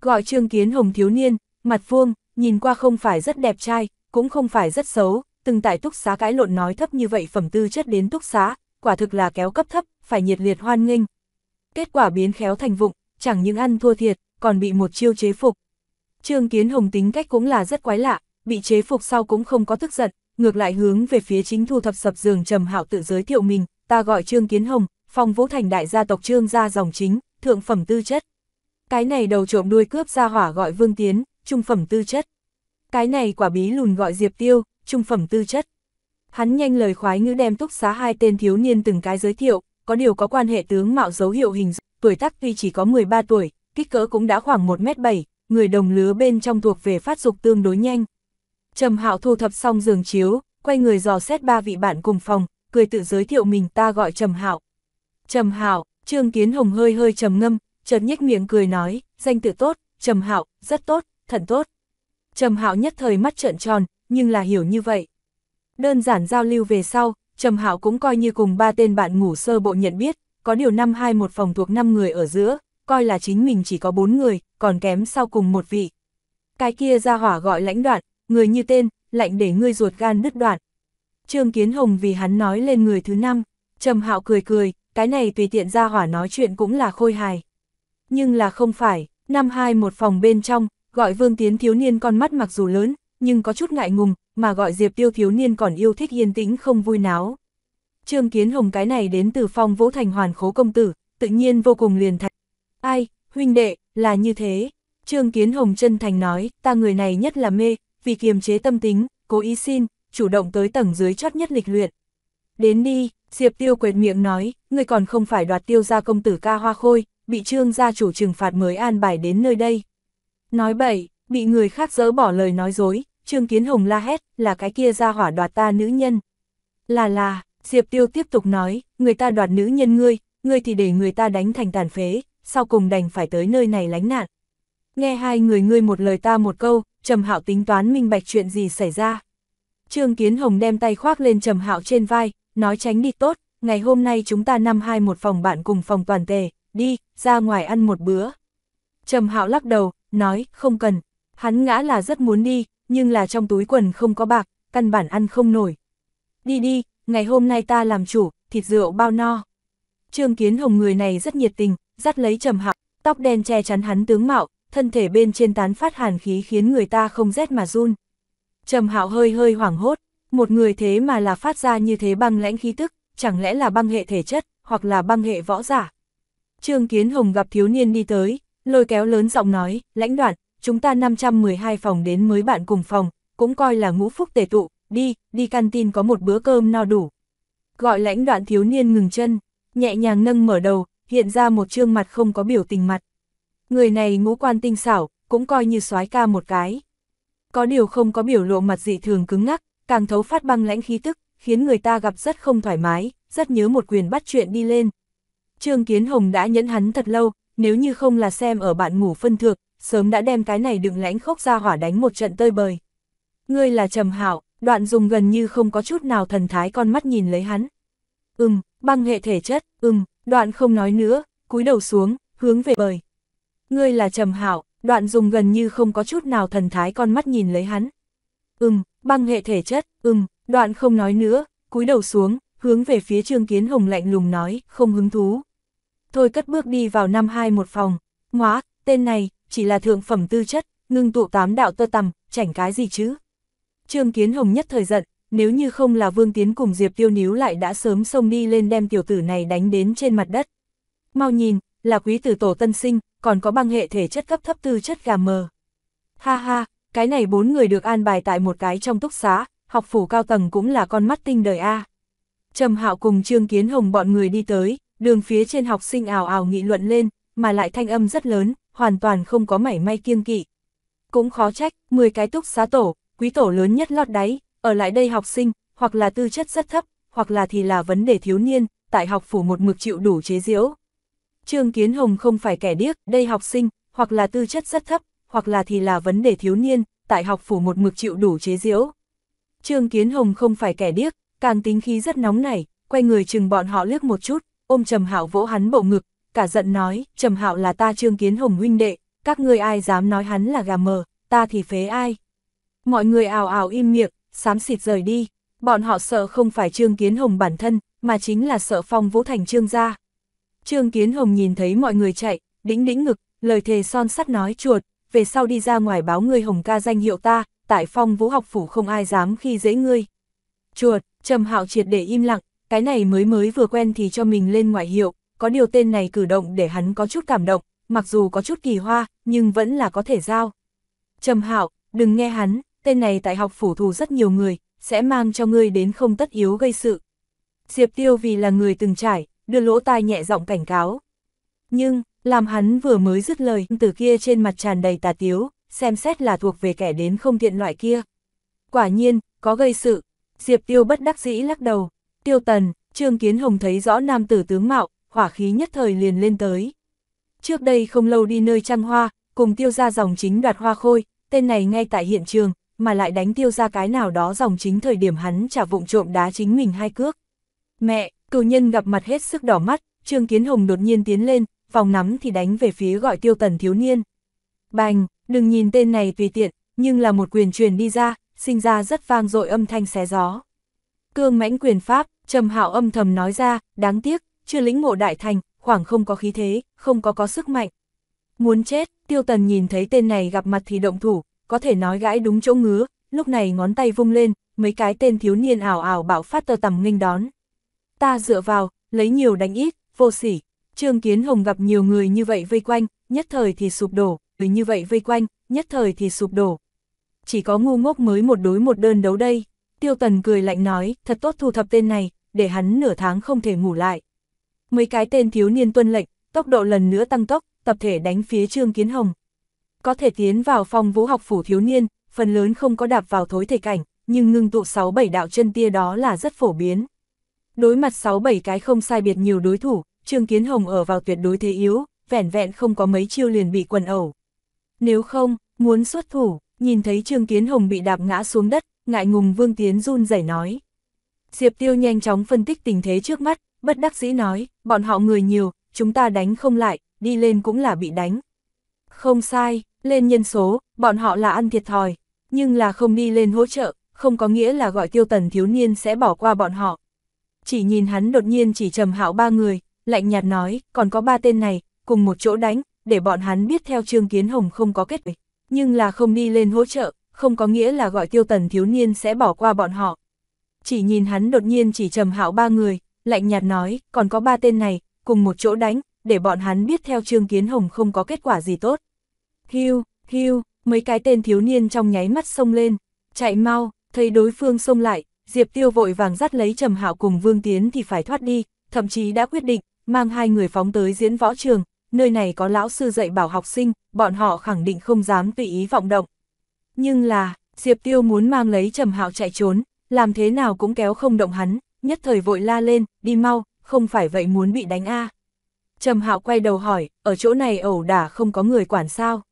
Gọi Trương Kiến Hồng thiếu niên, mặt vuông, nhìn qua không phải rất đẹp trai, cũng không phải rất xấu, từng tại túc xá cãi lộn nói thấp như vậy phẩm tư chất đến túc xá, quả thực là kéo cấp thấp, phải nhiệt liệt hoan nghênh. Kết quả biến khéo thành vụng, chẳng những ăn thua thiệt, còn bị một chiêu chế phục. Trương Kiến Hồng tính cách cũng là rất quái lạ, bị chế phục sau cũng không có tức giận, ngược lại hướng về phía chính thu thập sập giường trầm hạo tự giới thiệu mình, ta gọi Trương Kiến Hồng, phong vũ thành đại gia tộc Trương gia dòng chính, thượng phẩm tư chất. Cái này đầu trộm đuôi cướp ra hỏa gọi Vương Tiến, trung phẩm tư chất. Cái này quả bí lùn gọi Diệp Tiêu, trung phẩm tư chất. Hắn nhanh lời khoái ngữ đem túc xá hai tên thiếu niên từng cái giới thiệu, có điều có quan hệ tướng mạo dấu hiệu hình tuổi tác tuy chỉ có 13 tuổi, kích cỡ cũng đã khoảng một m bảy người đồng lứa bên trong thuộc về phát dục tương đối nhanh. Trầm Hạo thu thập xong giường chiếu, quay người dò xét ba vị bạn cùng phòng, cười tự giới thiệu mình ta gọi Trầm Hạo. Trầm Hạo, Trương Kiến Hồng hơi hơi trầm ngâm, chợt nhếch miệng cười nói, danh tự tốt, Trầm Hạo, rất tốt, thần tốt. Trầm Hạo nhất thời mắt trợn tròn, nhưng là hiểu như vậy. Đơn giản giao lưu về sau, Trầm Hạo cũng coi như cùng ba tên bạn ngủ sơ bộ nhận biết, có điều năm hai một phòng thuộc năm người ở giữa, coi là chính mình chỉ có bốn người, còn kém sau cùng một vị. Cái kia ra hỏa gọi lãnh đoạn, người như tên, lạnh để ngươi ruột gan đứt đoạn. Trương Kiến Hồng vì hắn nói lên người thứ năm, Trầm Hạo cười cười, cái này tùy tiện ra hỏa nói chuyện cũng là khôi hài. Nhưng là không phải, năm hai một phòng bên trong, gọi Vương Tiến thiếu niên con mắt mặc dù lớn, nhưng có chút ngại ngùng, mà gọi Diệp Tiêu thiếu niên còn yêu thích yên tĩnh không vui náo. Trương Kiến Hồng cái này đến từ phong vũ thành hoàn khố công tử, tự nhiên vô cùng liền thạch. Ai, huynh đệ, là như thế. Trương Kiến Hồng chân thành nói, ta người này nhất là mê, vì kiềm chế tâm tính, cố ý xin, chủ động tới tầng dưới chót nhất lịch luyện. Đến đi, Diệp Tiêu quệt miệng nói, ngươi còn không phải đoạt tiêu ra công tử ca hoa khôi, bị trương gia chủ trừng phạt mới an bài đến nơi đây. Nói bậy, bị người khác dỡ bỏ lời nói dối, trương kiến hồng la hét, là cái kia ra hỏa đoạt ta nữ nhân. Là là, Diệp Tiêu tiếp tục nói, người ta đoạt nữ nhân ngươi, ngươi thì để người ta đánh thành tàn phế, sau cùng đành phải tới nơi này lánh nạn. Nghe hai người ngươi một lời ta một câu, Trầm Hạo tính toán minh bạch chuyện gì xảy ra. Trương Kiến Hồng đem tay khoác lên Trầm Hạo trên vai, nói tránh đi tốt, ngày hôm nay chúng ta năm hai một phòng bạn cùng phòng toàn tề, đi, ra ngoài ăn một bữa. Trầm Hạo lắc đầu, nói, không cần. Hắn ngã là rất muốn đi, nhưng là trong túi quần không có bạc, căn bản ăn không nổi. Đi đi, ngày hôm nay ta làm chủ, thịt rượu bao no. Trương Kiến Hồng người này rất nhiệt tình, dắt lấy Trầm Hạo, tóc đen che chắn hắn tướng mạo, thân thể bên trên tán phát hàn khí khiến người ta không rét mà run. Trầm hạo hơi hơi hoảng hốt, một người thế mà là phát ra như thế băng lãnh khí tức, chẳng lẽ là băng hệ thể chất, hoặc là băng hệ võ giả. Trương Kiến Hồng gặp thiếu niên đi tới, lôi kéo lớn giọng nói, lãnh đoạn, chúng ta 512 phòng đến mới bạn cùng phòng, cũng coi là ngũ phúc tề tụ, đi, đi tin có một bữa cơm no đủ. Gọi lãnh đoạn thiếu niên ngừng chân, nhẹ nhàng nâng mở đầu, hiện ra một trương mặt không có biểu tình mặt. Người này ngũ quan tinh xảo, cũng coi như soái ca một cái. Có điều không có biểu lộ mặt dị thường cứng ngắc, càng thấu phát băng lãnh khí tức, khiến người ta gặp rất không thoải mái, rất nhớ một quyền bắt chuyện đi lên. Trương Kiến Hồng đã nhẫn hắn thật lâu, nếu như không là xem ở bạn ngủ phân thượng, sớm đã đem cái này đựng lãnh khốc ra hỏa đánh một trận tơi bời. Ngươi là Trầm Hạo, đoạn dùng gần như không có chút nào thần thái con mắt nhìn lấy hắn. Ừm, băng hệ thể chất, ừm, đoạn không nói nữa, cúi đầu xuống, hướng về bời. Ngươi là Trầm Hảo. đoạn dùng gần như không có chút nào thần thái con mắt nhìn lấy hắn. Ừm, băng hệ thể chất, ừm, đoạn không nói nữa, cúi đầu xuống, hướng về phía Trương Kiến Hồng lạnh lùng nói, không hứng thú. Thôi cất bước đi vào năm hai một phòng, ngóa, tên này, chỉ là thượng phẩm tư chất, ngưng tụ tám đạo tơ tầm, chảnh cái gì chứ? Trương Kiến Hồng nhất thời giận, nếu như không là Vương Tiến cùng Diệp Tiêu Níu lại đã sớm xông đi lên đem tiểu tử này đánh đến trên mặt đất. Mau nhìn, là quý tử tổ tân sinh, còn có băng hệ thể chất cấp thấp tư chất gà mờ. Ha ha, cái này bốn người được an bài tại một cái trong túc xá, học phủ cao tầng cũng là con mắt tinh đời A. Trầm Hạo cùng Trương Kiến Hồng bọn người đi tới, đường phía trên học sinh ảo ảo nghị luận lên, mà lại thanh âm rất lớn, hoàn toàn không có mảy may kiêng kỵ. Cũng khó trách, 10 cái túc xá tổ, quý tổ lớn nhất lót đáy, ở lại đây học sinh, hoặc là tư chất rất thấp, hoặc là thì là vấn đề thiếu niên, tại học phủ một mực chịu đủ chế diễu. Trương Kiến Hồng không phải kẻ điếc, đây học sinh, hoặc là tư chất rất thấp, hoặc là thì là vấn đề thiếu niên, tại học phủ một mực chịu đủ chế diễu. Trương Kiến Hồng không phải kẻ điếc, càng tính khí rất nóng nảy, quay người chừng bọn họ liếc một chút, ôm Trầm Hạo vỗ hắn bộ ngực, cả giận nói, Trầm Hạo là ta Trương Kiến Hồng huynh đệ, các ngươi ai dám nói hắn là gà mờ, ta thì phế ai. Mọi người ào ào im miệng, xám xịt rời đi, bọn họ sợ không phải Trương Kiến Hồng bản thân, mà chính là sợ Phong Vũ Thành Trương gia. Trương Kiến Hồng nhìn thấy mọi người chạy, đĩnh đĩnh ngực, lời thề son sắt nói chuột, về sau đi ra ngoài báo ngươi Hồng ca danh hiệu ta, tại phong vũ học phủ không ai dám khi dễ ngươi. Chuột, Trầm Hạo triệt để im lặng, cái này mới mới vừa quen thì cho mình lên ngoại hiệu, có điều tên này cử động để hắn có chút cảm động, mặc dù có chút kỳ hoa, nhưng vẫn là có thể giao. Trầm Hạo, đừng nghe hắn, tên này tại học phủ thù rất nhiều người, sẽ mang cho ngươi đến không tất yếu gây sự. Diệp Tiêu vì là người từng trải, đưa lỗ tai nhẹ giọng cảnh cáo. Nhưng, làm hắn vừa mới dứt lời, từ kia trên mặt tràn đầy tà tiếu, xem xét là thuộc về kẻ đến không thiện loại kia. Quả nhiên, có gây sự. Diệp Tiêu bất đắc dĩ lắc đầu. Tiêu Tần, Trương Kiến Hồng thấy rõ nam tử tướng mạo, hỏa khí nhất thời liền lên tới. Trước đây không lâu đi nơi trăng hoa, cùng tiêu ra dòng chính đoạt hoa khôi, tên này ngay tại hiện trường, mà lại đánh tiêu ra cái nào đó dòng chính thời điểm hắn trả vụng trộm đá chính mình hai cước. Mẹ, Cửu nhân gặp mặt hết sức đỏ mắt, Trương Kiến Hồng đột nhiên tiến lên, vòng nắm thì đánh về phía gọi tiêu tần thiếu niên. Bành, đừng nhìn tên này tùy tiện, nhưng là một quyền truyền đi ra, sinh ra rất vang dội âm thanh xé gió. Cương mãnh quyền pháp, trầm hạo âm thầm nói ra, đáng tiếc, chưa lĩnh ngộ đại thành, khoảng không có khí thế, không có có sức mạnh. Muốn chết, tiêu tần nhìn thấy tên này gặp mặt thì động thủ, có thể nói gãi đúng chỗ ngứa, lúc này ngón tay vung lên, mấy cái tên thiếu niên ảo ảo bảo phát tơ tầm nghênh đón ta dựa vào, lấy nhiều đánh ít, vô sỉ. Trương Kiến Hồng gặp nhiều người như vậy vây quanh, nhất thời thì sụp đổ, người như vậy vây quanh, nhất thời thì sụp đổ. Chỉ có ngu ngốc mới một đối một đơn đấu đây. Tiêu Tần cười lạnh nói, thật tốt thu thập tên này, để hắn nửa tháng không thể ngủ lại. Mấy cái tên thiếu niên tuân lệnh, tốc độ lần nữa tăng tốc, tập thể đánh phía Trương Kiến Hồng. Có thể tiến vào phòng vũ học phủ thiếu niên, phần lớn không có đạp vào thối thể cảnh, nhưng ngưng tụ 6-7 đạo chân tia đó là rất phổ biến. Đối mặt 6-7 cái không sai biệt nhiều đối thủ, Trương Kiến Hồng ở vào tuyệt đối thế yếu, vẻn vẹn không có mấy chiêu liền bị quần ẩu. Nếu không, muốn xuất thủ, nhìn thấy Trương Kiến Hồng bị đạp ngã xuống đất, ngại ngùng Vương Tiến run rẩy nói. Diệp Tiêu nhanh chóng phân tích tình thế trước mắt, bất đắc dĩ nói, bọn họ người nhiều, chúng ta đánh không lại, đi lên cũng là bị đánh. Không sai, lên nhân số, bọn họ là ăn thiệt thòi, nhưng là không đi lên hỗ trợ, không có nghĩa là gọi tiêu tần thiếu niên sẽ bỏ qua bọn họ, chỉ nhìn hắn đột nhiên chỉ trầm hạo ba người, lạnh nhạt nói, còn có ba tên này, cùng một chỗ đánh, để bọn hắn biết theo Trương Kiến Hồng không có kết quả, nhưng là không đi lên hỗ trợ, không có nghĩa là gọi tiêu tần thiếu niên sẽ bỏ qua bọn họ. Chỉ nhìn hắn đột nhiên chỉ trầm hạo ba người, lạnh nhạt nói, còn có ba tên này, cùng một chỗ đánh, để bọn hắn biết theo Trương Kiến Hồng không có kết quả gì tốt. Hiu, hiu, mấy cái tên thiếu niên trong nháy mắt sông lên, chạy mau, thấy đối phương sông lại, Diệp Tiêu vội vàng dắt lấy Trầm Hạo cùng Vương Tiến thì phải thoát đi, thậm chí đã quyết định mang hai người phóng tới diễn võ trường, nơi này có lão sư dạy bảo học sinh, bọn họ khẳng định không dám tùy ý vọng động. Nhưng là, Diệp Tiêu muốn mang lấy Trầm Hạo chạy trốn, làm thế nào cũng kéo không động hắn, nhất thời vội la lên, đi mau, không phải vậy muốn bị đánh a. À. Trầm Hạo quay đầu hỏi, ở chỗ này ẩu đả không có người quản sao?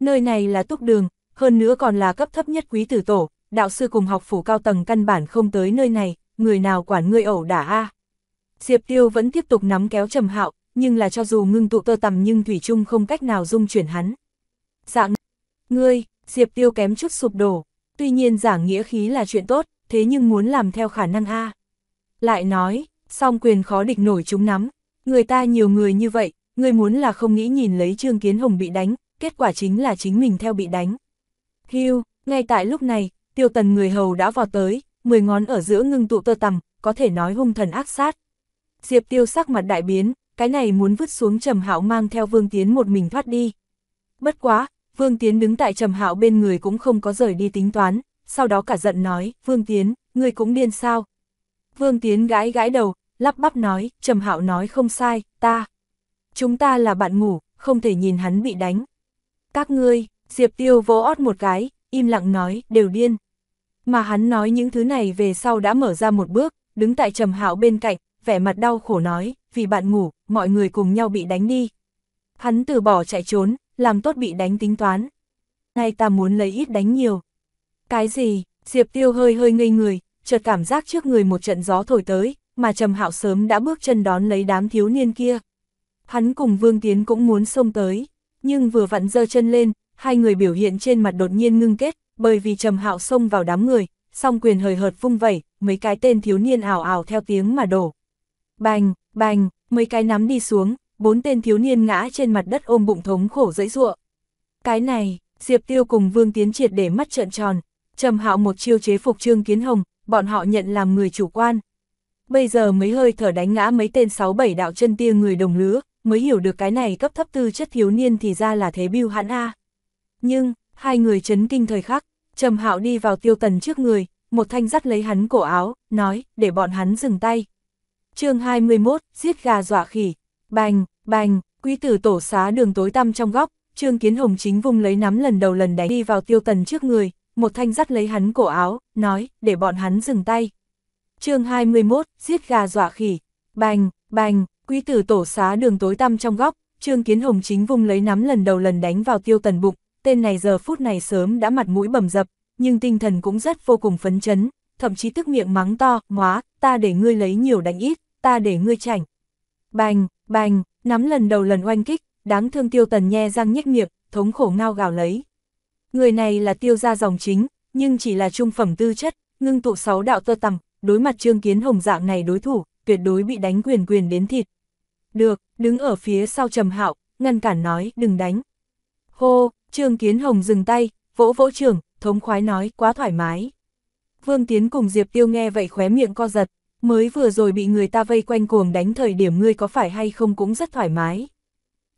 Nơi này là túc đường, hơn nữa còn là cấp thấp nhất quý tử tổ, đạo sư cùng học phủ cao tầng căn bản không tới nơi này, người nào quản ngươi ẩu đả a. Diệp Tiêu vẫn tiếp tục nắm kéo Trầm Hạo, nhưng là cho dù ngưng tụ tơ tầm nhưng thủy chung không cách nào dung chuyển hắn. Dạng ngươi, Diệp Tiêu kém chút sụp đổ, tuy nhiên giảng nghĩa khí là chuyện tốt, thế nhưng muốn làm theo khả năng a. Lại nói, song quyền khó địch nổi chúng nắm, người ta nhiều người như vậy, ngươi muốn là không nghĩ nhìn lấy Trương Kiến Hồng bị đánh, kết quả chính là chính mình theo bị đánh. Hưu, ngay tại lúc này, tiêu tần người hầu đã vọt tới, 10 ngón ở giữa ngưng tụ tơ tằm, có thể nói hung thần ác sát. Diệp tiêu sắc mặt đại biến, cái này muốn vứt xuống trầm hạo mang theo vương tiến một mình thoát đi. Bất quá, vương tiến đứng tại trầm hạo bên người cũng không có rời đi tính toán, sau đó cả giận nói, vương tiến, người cũng điên sao. Vương tiến gãi gãi đầu, lắp bắp nói, trầm hạo nói không sai, ta. Chúng ta là bạn ngủ, không thể nhìn hắn bị đánh. Các ngươi, Diệp tiêu vỗ ót một cái, im lặng nói, đều điên. Mà hắn nói những thứ này về sau đã mở ra một bước, đứng tại Trầm Hạo bên cạnh, vẻ mặt đau khổ nói, vì bạn ngủ, mọi người cùng nhau bị đánh đi. Hắn từ bỏ chạy trốn, làm tốt bị đánh tính toán. Nay ta muốn lấy ít đánh nhiều. Cái gì, Diệp Tiêu hơi hơi ngây người, chợt cảm giác trước người một trận gió thổi tới, mà Trầm Hạo sớm đã bước chân đón lấy đám thiếu niên kia. Hắn cùng Vương Tiến cũng muốn xông tới, nhưng vừa vặn giơ chân lên, hai người biểu hiện trên mặt đột nhiên ngưng kết, bởi vì Trầm Hạo xông vào đám người, song quyền hời hợt vung vẩy, mấy cái tên thiếu niên ảo ảo theo tiếng mà đổ. Bành, bành, mấy cái nắm đi xuống, bốn tên thiếu niên ngã trên mặt đất ôm bụng thống khổ dẫy ruộng. Cái này, Diệp Tiêu cùng Vương Tiến Triệt để mắt trợn tròn, Trầm Hạo một chiêu chế phục Trương Kiến Hồng, bọn họ nhận làm người chủ quan. Bây giờ mấy hơi thở đánh ngã mấy tên sáu bảy đạo chân tia người đồng lứa, mới hiểu được cái này cấp thấp tư chất thiếu niên thì ra là thế bưu hãn a. Nhưng, hai người chấn kinh thời khắc, Trầm Hạo đi vào Tiêu Tần trước người, một thanh dắt lấy hắn cổ áo, nói, để bọn hắn dừng tay. chương 21, giết gà dọa khỉ, bành, bành, quý tử tổ xá đường tối tăm trong góc, Trương Kiến Hồng chính vung lấy nắm lần đầu lần đánh đi vào Tiêu Tần trước người, một thanh dắt lấy hắn cổ áo, nói, để bọn hắn dừng tay. chương 21, giết gà dọa khỉ, bành, bành, quý tử tổ xá đường tối tăm trong góc, Trương Kiến Hồng chính vung lấy nắm lần đầu lần đánh vào Tiêu Tần bụng, tên này giờ phút này sớm đã mặt mũi bầm dập, nhưng tinh thần cũng rất vô cùng phấn chấn, thậm chí tức miệng mắng to, hóa, ta để ngươi lấy nhiều đánh ít, ta để ngươi chảnh. Bành, bành, nắm lần đầu lần oanh kích, đáng thương tiêu tần nhe răng nhếch miệng, thống khổ ngao gào lấy. Người này là tiêu gia dòng chính, nhưng chỉ là trung phẩm tư chất, ngưng tụ sáu đạo tơ tằm, đối mặt trương kiến hồng dạng này đối thủ, tuyệt đối bị đánh quyền quyền đến thịt. Được, đứng ở phía sau trầm hạo, ngăn cản nói, đừng đánh. Hô, Trương Kiến Hồng dừng tay, vỗ vỗ trưởng, thống khoái nói, quá thoải mái. Vương Tiến cùng Diệp Tiêu nghe vậy khóe miệng co giật, mới vừa rồi bị người ta vây quanh cuồng đánh thời điểm ngươi có phải hay không cũng rất thoải mái.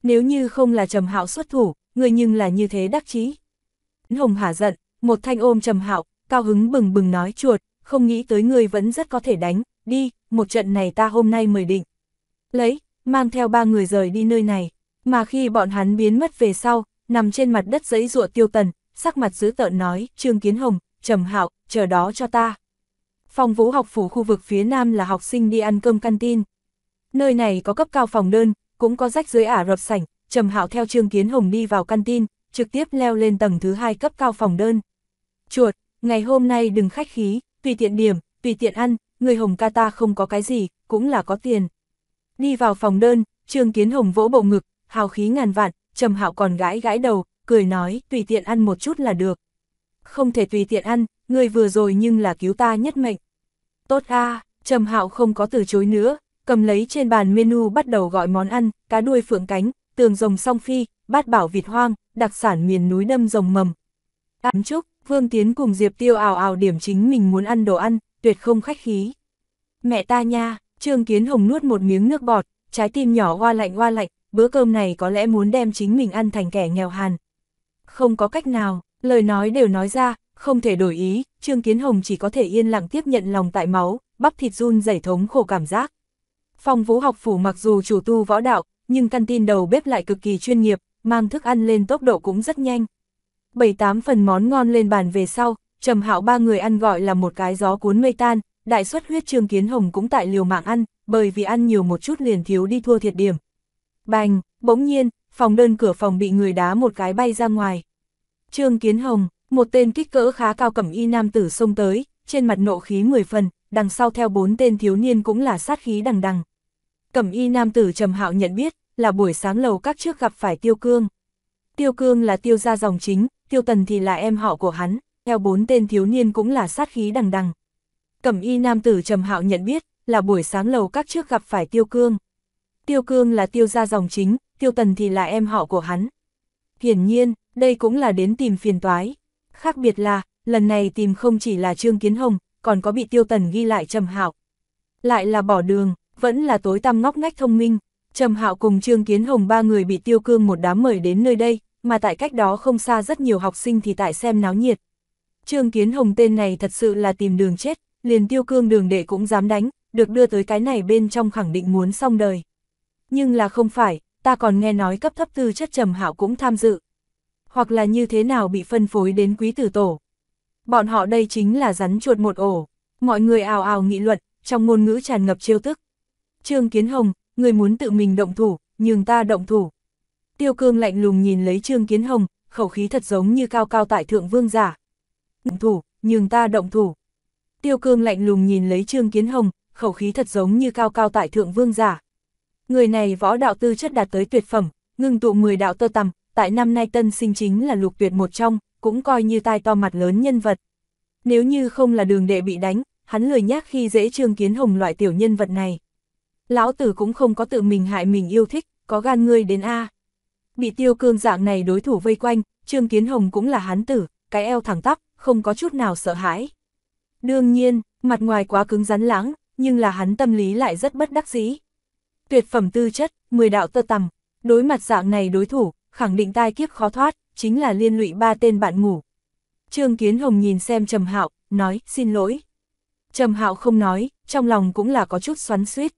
Nếu như không là Trầm Hạo xuất thủ, ngươi nhưng là như thế đắc chí. Hồng hả giận, một thanh ôm Trầm Hạo, cao hứng bừng bừng nói chuột, không nghĩ tới ngươi vẫn rất có thể đánh, đi, một trận này ta hôm nay mời định. Lấy, mang theo ba người rời đi nơi này, mà khi bọn hắn biến mất về sau, nằm trên mặt đất giấy ruộng tiêu tần, sắc mặt dữ tợn nói, Trương Kiến Hồng, Trầm Hạo, chờ đó cho ta. Phòng vũ học phủ khu vực phía nam là học sinh đi ăn cơm canteen. Nơi này có cấp cao phòng đơn, cũng có rách dưới Ả Rập sảnh, Trầm Hạo theo Trương Kiến Hồng đi vào canteen, trực tiếp leo lên tầng thứ hai cấp cao phòng đơn. Chuột, ngày hôm nay đừng khách khí, tùy tiện điểm, tùy tiện ăn, người Hồng ca ta không có cái gì, cũng là có tiền. Đi vào phòng đơn, Trương Kiến Hồng vỗ bộ ngực, hào khí ngàn vạn, Trầm Hạo còn gãi gãi đầu, cười nói, tùy tiện ăn một chút là được. Không thể tùy tiện ăn, người vừa rồi nhưng là cứu ta nhất mệnh. Tốt a, Trầm Hạo không có từ chối nữa, cầm lấy trên bàn menu bắt đầu gọi món ăn, cá đuôi phượng cánh, tường rồng song phi, bát bảo vịt hoang, đặc sản miền núi đâm rồng mầm. Ám chúc, Vương Tiến cùng Diệp Tiêu ào ào điểm chính mình muốn ăn đồ ăn, tuyệt không khách khí. Mẹ ta nha, Trương Kiến Hồng nuốt một miếng nước bọt, trái tim nhỏ hoa lạnh hoa lạnh, bữa cơm này có lẽ muốn đem chính mình ăn thành kẻ nghèo hàn. Không có cách nào, lời nói đều nói ra, không thể đổi ý, Trương Kiến Hồng chỉ có thể yên lặng tiếp nhận lòng tại máu, bắp thịt run rẩy thống khổ cảm giác. Phòng vũ học phủ mặc dù chủ tu võ đạo, nhưng căn tin đầu bếp lại cực kỳ chuyên nghiệp, mang thức ăn lên tốc độ cũng rất nhanh. Bảy tám phần món ngon lên bàn về sau, trầm hạo ba người ăn gọi là một cái gió cuốn mây tan, đại suất huyết Trương Kiến Hồng cũng tại liều mạng ăn, bởi vì ăn nhiều một chút liền thiếu đi thua thiệt điểm, Bành, bỗng nhiên, phòng đơn cửa phòng bị người đá một cái bay ra ngoài. Trương Kiến Hồng, một tên kích cỡ khá cao cẩm y nam tử xông tới, trên mặt nộ khí 10 phần, đằng sau theo bốn tên thiếu niên cũng là sát khí đằng đằng. Cẩm y nam tử trầm hạo nhận biết, là buổi sáng lầu các trước gặp phải Tiêu Cương. Tiêu Cương là tiêu gia dòng chính, Tiêu Tần thì là em họ của hắn, theo bốn tên thiếu niên cũng là sát khí đằng đằng. Cẩm y nam tử trầm hạo nhận biết, là buổi sáng lầu các trước gặp phải Tiêu Cương. Tiêu Cương là tiêu gia dòng chính, Tiêu Tần thì là em họ của hắn. Hiển nhiên, đây cũng là đến tìm phiền toái. Khác biệt là, lần này tìm không chỉ là Trương Kiến Hồng, còn có bị Tiêu Tần ghi lại Trầm Hạo. Lại là bỏ đường, vẫn là tối tăm ngóc ngách thông minh. Trầm Hạo cùng Trương Kiến Hồng ba người bị Tiêu Cương một đám mời đến nơi đây, mà tại cách đó không xa rất nhiều học sinh thì tại xem náo nhiệt. Trương Kiến Hồng tên này thật sự là tìm đường chết, liền Tiêu Cương đường đệ cũng dám đánh, được đưa tới cái này bên trong khẳng định muốn xong đời. Nhưng là không phải, ta còn nghe nói cấp thấp tư chất trầm hảo cũng tham dự. Hoặc là như thế nào bị phân phối đến quý tử tổ. Bọn họ đây chính là rắn chuột một ổ. Mọi người ào ào nghị luận, trong ngôn ngữ tràn ngập chiêu tức. Trương Kiến Hồng, người muốn tự mình động thủ, nhưng ta động thủ. Tiêu cương lạnh lùng nhìn lấy Trương Kiến Hồng, khẩu khí thật giống như cao cao tại thượng vương giả. Động thủ, nhưng ta động thủ. Tiêu cương lạnh lùng nhìn lấy Trương Kiến Hồng, khẩu khí thật giống như cao cao tại thượng vương giả. Người này võ đạo tư chất đạt tới tuyệt phẩm, ngưng tụ 10 đạo tơ tằm, tại năm nay tân sinh chính là lục tuyệt một trong, cũng coi như tai to mặt lớn nhân vật. Nếu như không là đường đệ bị đánh, hắn lười nhác khi dễ trương kiến hồng loại tiểu nhân vật này. Lão tử cũng không có tự mình hại mình yêu thích, có gan ngươi đến A. Bị tiêu cương dạng này đối thủ vây quanh, trương kiến hồng cũng là hắn tử, cái eo thẳng tắp, không có chút nào sợ hãi. Đương nhiên, mặt ngoài quá cứng rắn lãng, nhưng là hắn tâm lý lại rất bất đắc dĩ tuyệt phẩm tư chất, 10 đạo tơ tầm đối mặt dạng này đối thủ, khẳng định tai kiếp khó thoát, chính là liên lụy ba tên bạn ngủ. Trương Kiến Hồng nhìn xem Trầm Hạo, nói, xin lỗi. Trầm Hạo không nói, trong lòng cũng là có chút xoắn xuýt.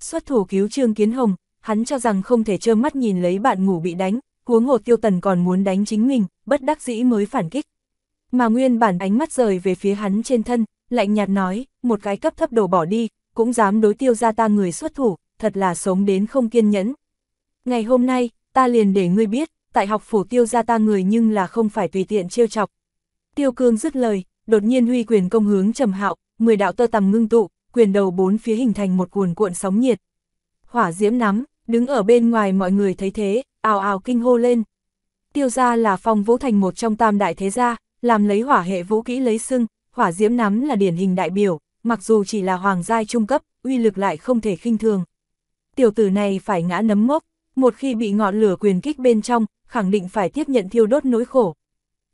Xuất thủ cứu Trương Kiến Hồng, hắn cho rằng không thể trơ mắt nhìn lấy bạn ngủ bị đánh, huống hồ tiêu tần còn muốn đánh chính mình, bất đắc dĩ mới phản kích. Mà nguyên bản ánh mắt rời về phía hắn trên thân, lạnh nhạt nói, một cái cấp thấp đổ bỏ đi, cũng dám đối tiêu ra ta người xuất thủ, thật là sống đến không kiên nhẫn. Ngày hôm nay, ta liền để ngươi biết, tại học phủ tiêu ra ta người nhưng là không phải tùy tiện trêu chọc. Tiêu cương dứt lời, đột nhiên huy quyền công hướng trầm hạo, mười đạo tơ tầm ngưng tụ, quyền đầu bốn phía hình thành một cuồn cuộn sóng nhiệt. Hỏa diễm nắm, đứng ở bên ngoài mọi người thấy thế, ào ào kinh hô lên. Tiêu gia là phong vũ thành một trong tam đại thế gia, làm lấy hỏa hệ vũ kỹ lấy sưng, hỏa diễm nắm là điển hình đại biểu, mặc dù chỉ là hoàng giai trung cấp, uy lực lại không thể khinh thường tiểu tử này phải ngã nấm mốc, một khi bị ngọn lửa quyền kích bên trong, khẳng định phải tiếp nhận thiêu đốt nỗi khổ.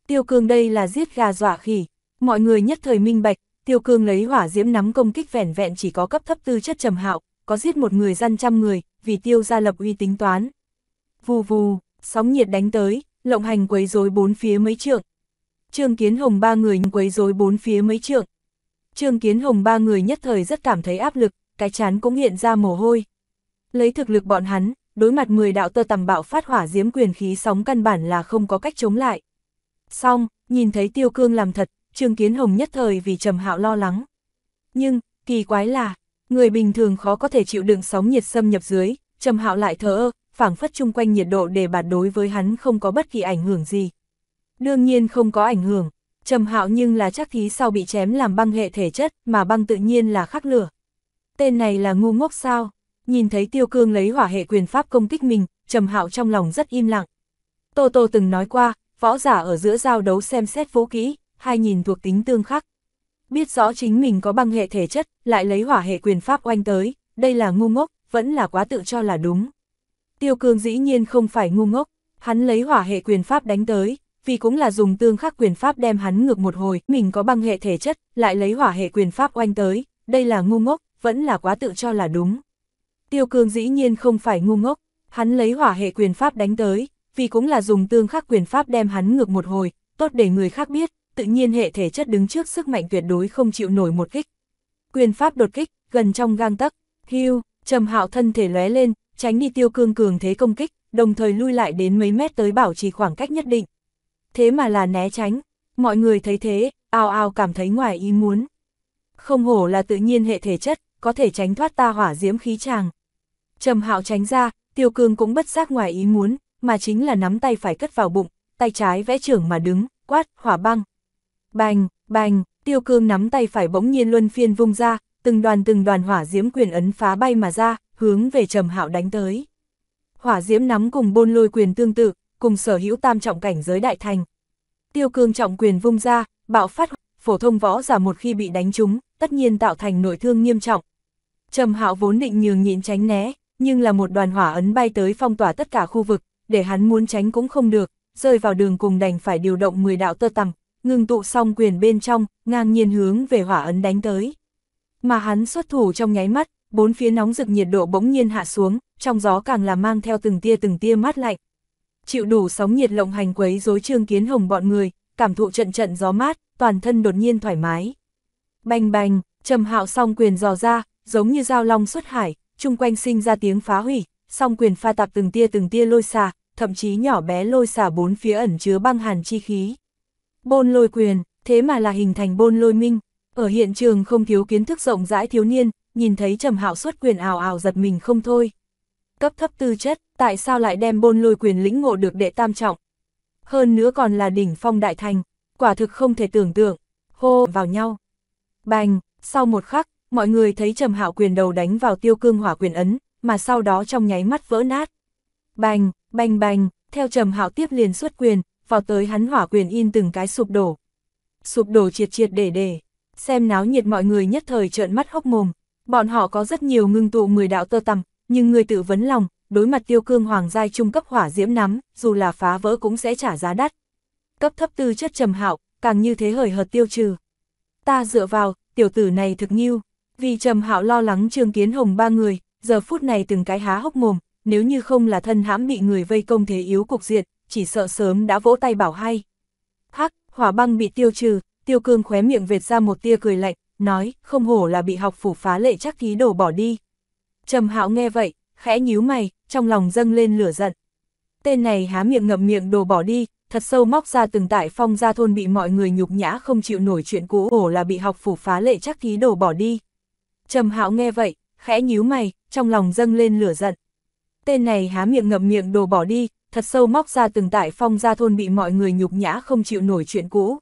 Tiêu cương đây là giết gà dọa khỉ, mọi người nhất thời minh bạch, tiêu cương lấy hỏa diễm nắm công kích vẻn vẹn chỉ có cấp thấp tư chất trầm hạo, có giết một người dân trăm người, vì tiêu gia lập uy tính toán. Vù vù, sóng nhiệt đánh tới, lộng hành quấy rối bốn phía mấy trượng. Trương Kiến Hồng ba người quấy rối bốn phía mấy trượng. Trương Kiến Hồng ba người nhất thời rất cảm thấy áp lực, cái chán cũng hiện ra mồ hôi. Lấy thực lực bọn hắn, đối mặt 10 đạo tơ tầm bạo phát hỏa diếm quyền khí sóng căn bản là không có cách chống lại. Xong, nhìn thấy tiêu cương làm thật, Trương Kiến Hồng nhất thời vì trầm hạo lo lắng. Nhưng, kỳ quái là, người bình thường khó có thể chịu đựng sóng nhiệt xâm nhập dưới, trầm hạo lại thờ ơ, phảng phất chung quanh nhiệt độ để bạt đối với hắn không có bất kỳ ảnh hưởng gì. Đương nhiên không có ảnh hưởng, trầm hạo nhưng là chắc thí sau bị chém làm băng hệ thể chất mà băng tự nhiên là khắc lửa. Tên này là ngu ngốc sao? nhìn thấy Tiêu Cương lấy hỏa hệ quyền pháp công kích mình, Trầm Hạo trong lòng rất im lặng. Tô Tô từng nói qua, võ giả ở giữa giao đấu xem xét vũ kỹ, hai nhìn thuộc tính tương khắc. Biết rõ chính mình có băng hệ thể chất, lại lấy hỏa hệ quyền pháp oanh tới, đây là ngu ngốc, vẫn là quá tự cho là đúng. Tiêu Cương dĩ nhiên không phải ngu ngốc, hắn lấy hỏa hệ quyền pháp đánh tới, vì cũng là dùng tương khắc quyền pháp đem hắn ngược một hồi, mình có băng hệ thể chất, lại lấy hỏa hệ quyền pháp oanh tới, đây là ngu ngốc, vẫn là quá tự cho là đúng. Tiêu cương dĩ nhiên không phải ngu ngốc, hắn lấy hỏa hệ quyền pháp đánh tới, vì cũng là dùng tương khắc quyền pháp đem hắn ngược một hồi, tốt để người khác biết, tự nhiên hệ thể chất đứng trước sức mạnh tuyệt đối không chịu nổi một kích. Quyền pháp đột kích, gần trong gang tắc, hưu, trầm hạo thân thể lóe lên, tránh đi tiêu cương cường thế công kích, đồng thời lui lại đến mấy mét tới bảo trì khoảng cách nhất định. Thế mà là né tránh, mọi người thấy thế, ao ao cảm thấy ngoài ý muốn. Không hổ là tự nhiên hệ thể chất, có thể tránh thoát ta hỏa diễm khí tràng. Trầm hạo tránh ra, tiêu cương cũng bất giác ngoài ý muốn, mà chính là nắm tay phải cất vào bụng, tay trái vẽ trưởng mà đứng, quát, hỏa băng. Bành, bành, tiêu cương nắm tay phải bỗng nhiên luân phiên vung ra, từng đoàn từng đoàn hỏa diễm quyền ấn phá bay mà ra, hướng về trầm hạo đánh tới. Hỏa diễm nắm cùng bôn lôi quyền tương tự, cùng sở hữu tam trọng cảnh giới đại thành. Tiêu cương trọng quyền vung ra, bạo phát, phổ thông võ giả một khi bị đánh trúng, tất nhiên tạo thành nội thương nghiêm trọng. Trầm hạo vốn định nhường nhịn tránh né, nhưng là một đoàn hỏa ấn bay tới phong tỏa tất cả khu vực, để hắn muốn tránh cũng không được, rơi vào đường cùng đành phải điều động 10 đạo tơ tằm, ngưng tụ xong quyền bên trong, ngang nhiên hướng về hỏa ấn đánh tới. Mà hắn xuất thủ trong nháy mắt, bốn phía nóng rực nhiệt độ bỗng nhiên hạ xuống, trong gió càng là mang theo từng tia từng tia mát lạnh. Chịu đủ sóng nhiệt lộng hành quấy rối Trương Kiến Hồng bọn người, cảm thụ trận trận gió mát, toàn thân đột nhiên thoải mái. Bành bành, Trầm Hạo xong quyền dò ra, giống như dao long xuất hải, chung quanh sinh ra tiếng phá hủy, song quyền pha tạp từng tia từng tia lôi xà, thậm chí nhỏ bé lôi xà bốn phía ẩn chứa băng hàn chi khí. Bôn lôi quyền, thế mà là hình thành bôn lôi minh, ở hiện trường không thiếu kiến thức rộng rãi thiếu niên, nhìn thấy trầm hạo xuất quyền ảo ảo giật mình không thôi. Cấp thấp tư chất, tại sao lại đem bôn lôi quyền lĩnh ngộ được đệ tam trọng? Hơn nữa còn là đỉnh phong đại thành, quả thực không thể tưởng tượng, hô vào nhau. Bành, sau một khắc, mọi người thấy Trầm Hạo quyền đầu đánh vào tiêu cương hỏa quyền ấn, mà sau đó trong nháy mắt vỡ nát. Bành, bành bành, theo Trầm Hạo tiếp liền xuất quyền, vào tới hắn hỏa quyền in từng cái sụp đổ. Sụp đổ triệt triệt để để, xem náo nhiệt mọi người nhất thời trợn mắt hốc mồm. Bọn họ có rất nhiều ngưng tụ mười đạo tơ tầm, nhưng người tự vấn lòng, đối mặt tiêu cương hoàng giai trung cấp hỏa diễm nắm, dù là phá vỡ cũng sẽ trả giá đắt. Cấp thấp tư chất Trầm Hạo, càng như thế hời hợt tiêu trừ. Ta dựa vào, tiểu tử này thực nghiêu. Vì Trầm Hạo lo lắng Trương Kiến Hồng ba người, giờ phút này từng cái há hốc mồm, nếu như không là thân hãm bị người vây công thế yếu cục diện, chỉ sợ sớm đã vỗ tay bảo hay. Hắc, hỏa băng bị tiêu trừ, tiêu cương khóe miệng vệt ra một tia cười lạnh, nói, không hổ là bị học phủ phá lệ chắc khí đổ bỏ đi. Trầm Hạo nghe vậy, khẽ nhíu mày, trong lòng dâng lên lửa giận. Tên này há miệng ngậm miệng đồ bỏ đi, thật sâu móc ra từng tại phong gia thôn bị mọi người nhục nhã không chịu nổi chuyện cũ ổ là bị học phủ phá lệ chắc khí đổ bỏ đi. Trầm Hạo nghe vậy, khẽ nhíu mày, trong lòng dâng lên lửa giận. Tên này há miệng ngậm miệng đồ bỏ đi, thật sâu móc ra từng tại phong gia thôn bị mọi người nhục nhã không chịu nổi chuyện cũ.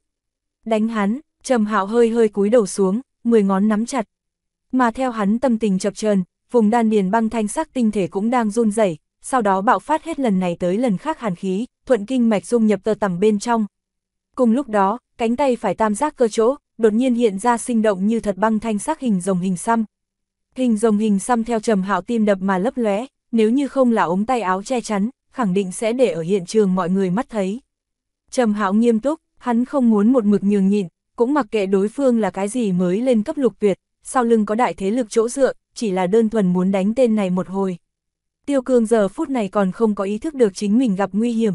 Đánh hắn, Trầm Hạo hơi hơi cúi đầu xuống, mười ngón nắm chặt. Mà theo hắn tâm tình chập chờn, vùng đan điền băng thanh sắc tinh thể cũng đang run rẩy, sau đó bạo phát hết lần này tới lần khác hàn khí, thuận kinh mạch dung nhập tơ tầm bên trong. Cùng lúc đó, cánh tay phải tam giác cơ chỗ, đột nhiên hiện ra sinh động như thật băng thanh sắc hình rồng hình xăm. Hình rồng hình xăm theo trầm hạo tim đập mà lấp lóe, nếu như không là ống tay áo che chắn, khẳng định sẽ để ở hiện trường mọi người mắt thấy. Trầm hạo nghiêm túc, hắn không muốn một mực nhường nhịn, cũng mặc kệ đối phương là cái gì mới lên cấp lục tuyệt, sau lưng có đại thế lực chỗ dựa, chỉ là đơn thuần muốn đánh tên này một hồi. Tiêu cương giờ phút này còn không có ý thức được chính mình gặp nguy hiểm,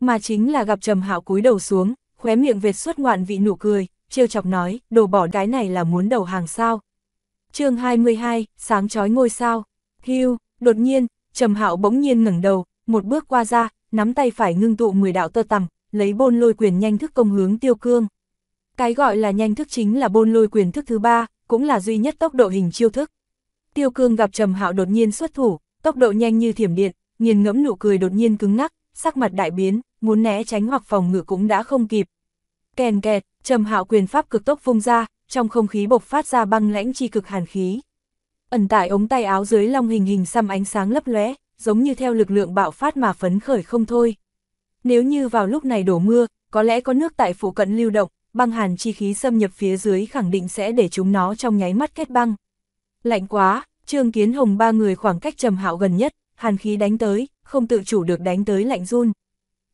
mà chính là gặp trầm hạo cúi đầu xuống, khóe miệng vệt xuất ngoạn vị nụ cười, trêu chọc nói, đồ bỏ gái này là muốn đầu hàng sao. chương 22, sáng chói ngôi sao. Hưu, đột nhiên, Trầm Hạo bỗng nhiên ngẩng đầu, một bước qua ra, nắm tay phải ngưng tụ 10 đạo tơ tằm, lấy bôn lôi quyền nhanh thức công hướng tiêu cương. Cái gọi là nhanh thức chính là bôn lôi quyền thức thứ ba, cũng là duy nhất tốc độ hình chiêu thức. Tiêu cương gặp Trầm Hạo đột nhiên xuất thủ, tốc độ nhanh như thiểm điện, nghiền ngẫm nụ cười đột nhiên cứng ngắc, sắc mặt đại biến, muốn né tránh hoặc phòng ngự cũng đã không kịp, kèn kẹt, trầm hạo quyền pháp cực tốc phung ra, trong không khí bộc phát ra băng lãnh chi cực hàn khí. Ẩn tại ống tay áo dưới long hình hình xăm ánh sáng lấp lóe, giống như theo lực lượng bạo phát mà phấn khởi không thôi. Nếu như vào lúc này đổ mưa, có lẽ có nước tại phụ cận lưu động, băng hàn chi khí xâm nhập phía dưới khẳng định sẽ để chúng nó trong nháy mắt kết băng. Lạnh quá, Trương Kiến Hồng ba người khoảng cách trầm hạo gần nhất, hàn khí đánh tới, không tự chủ được đánh tới lạnh run.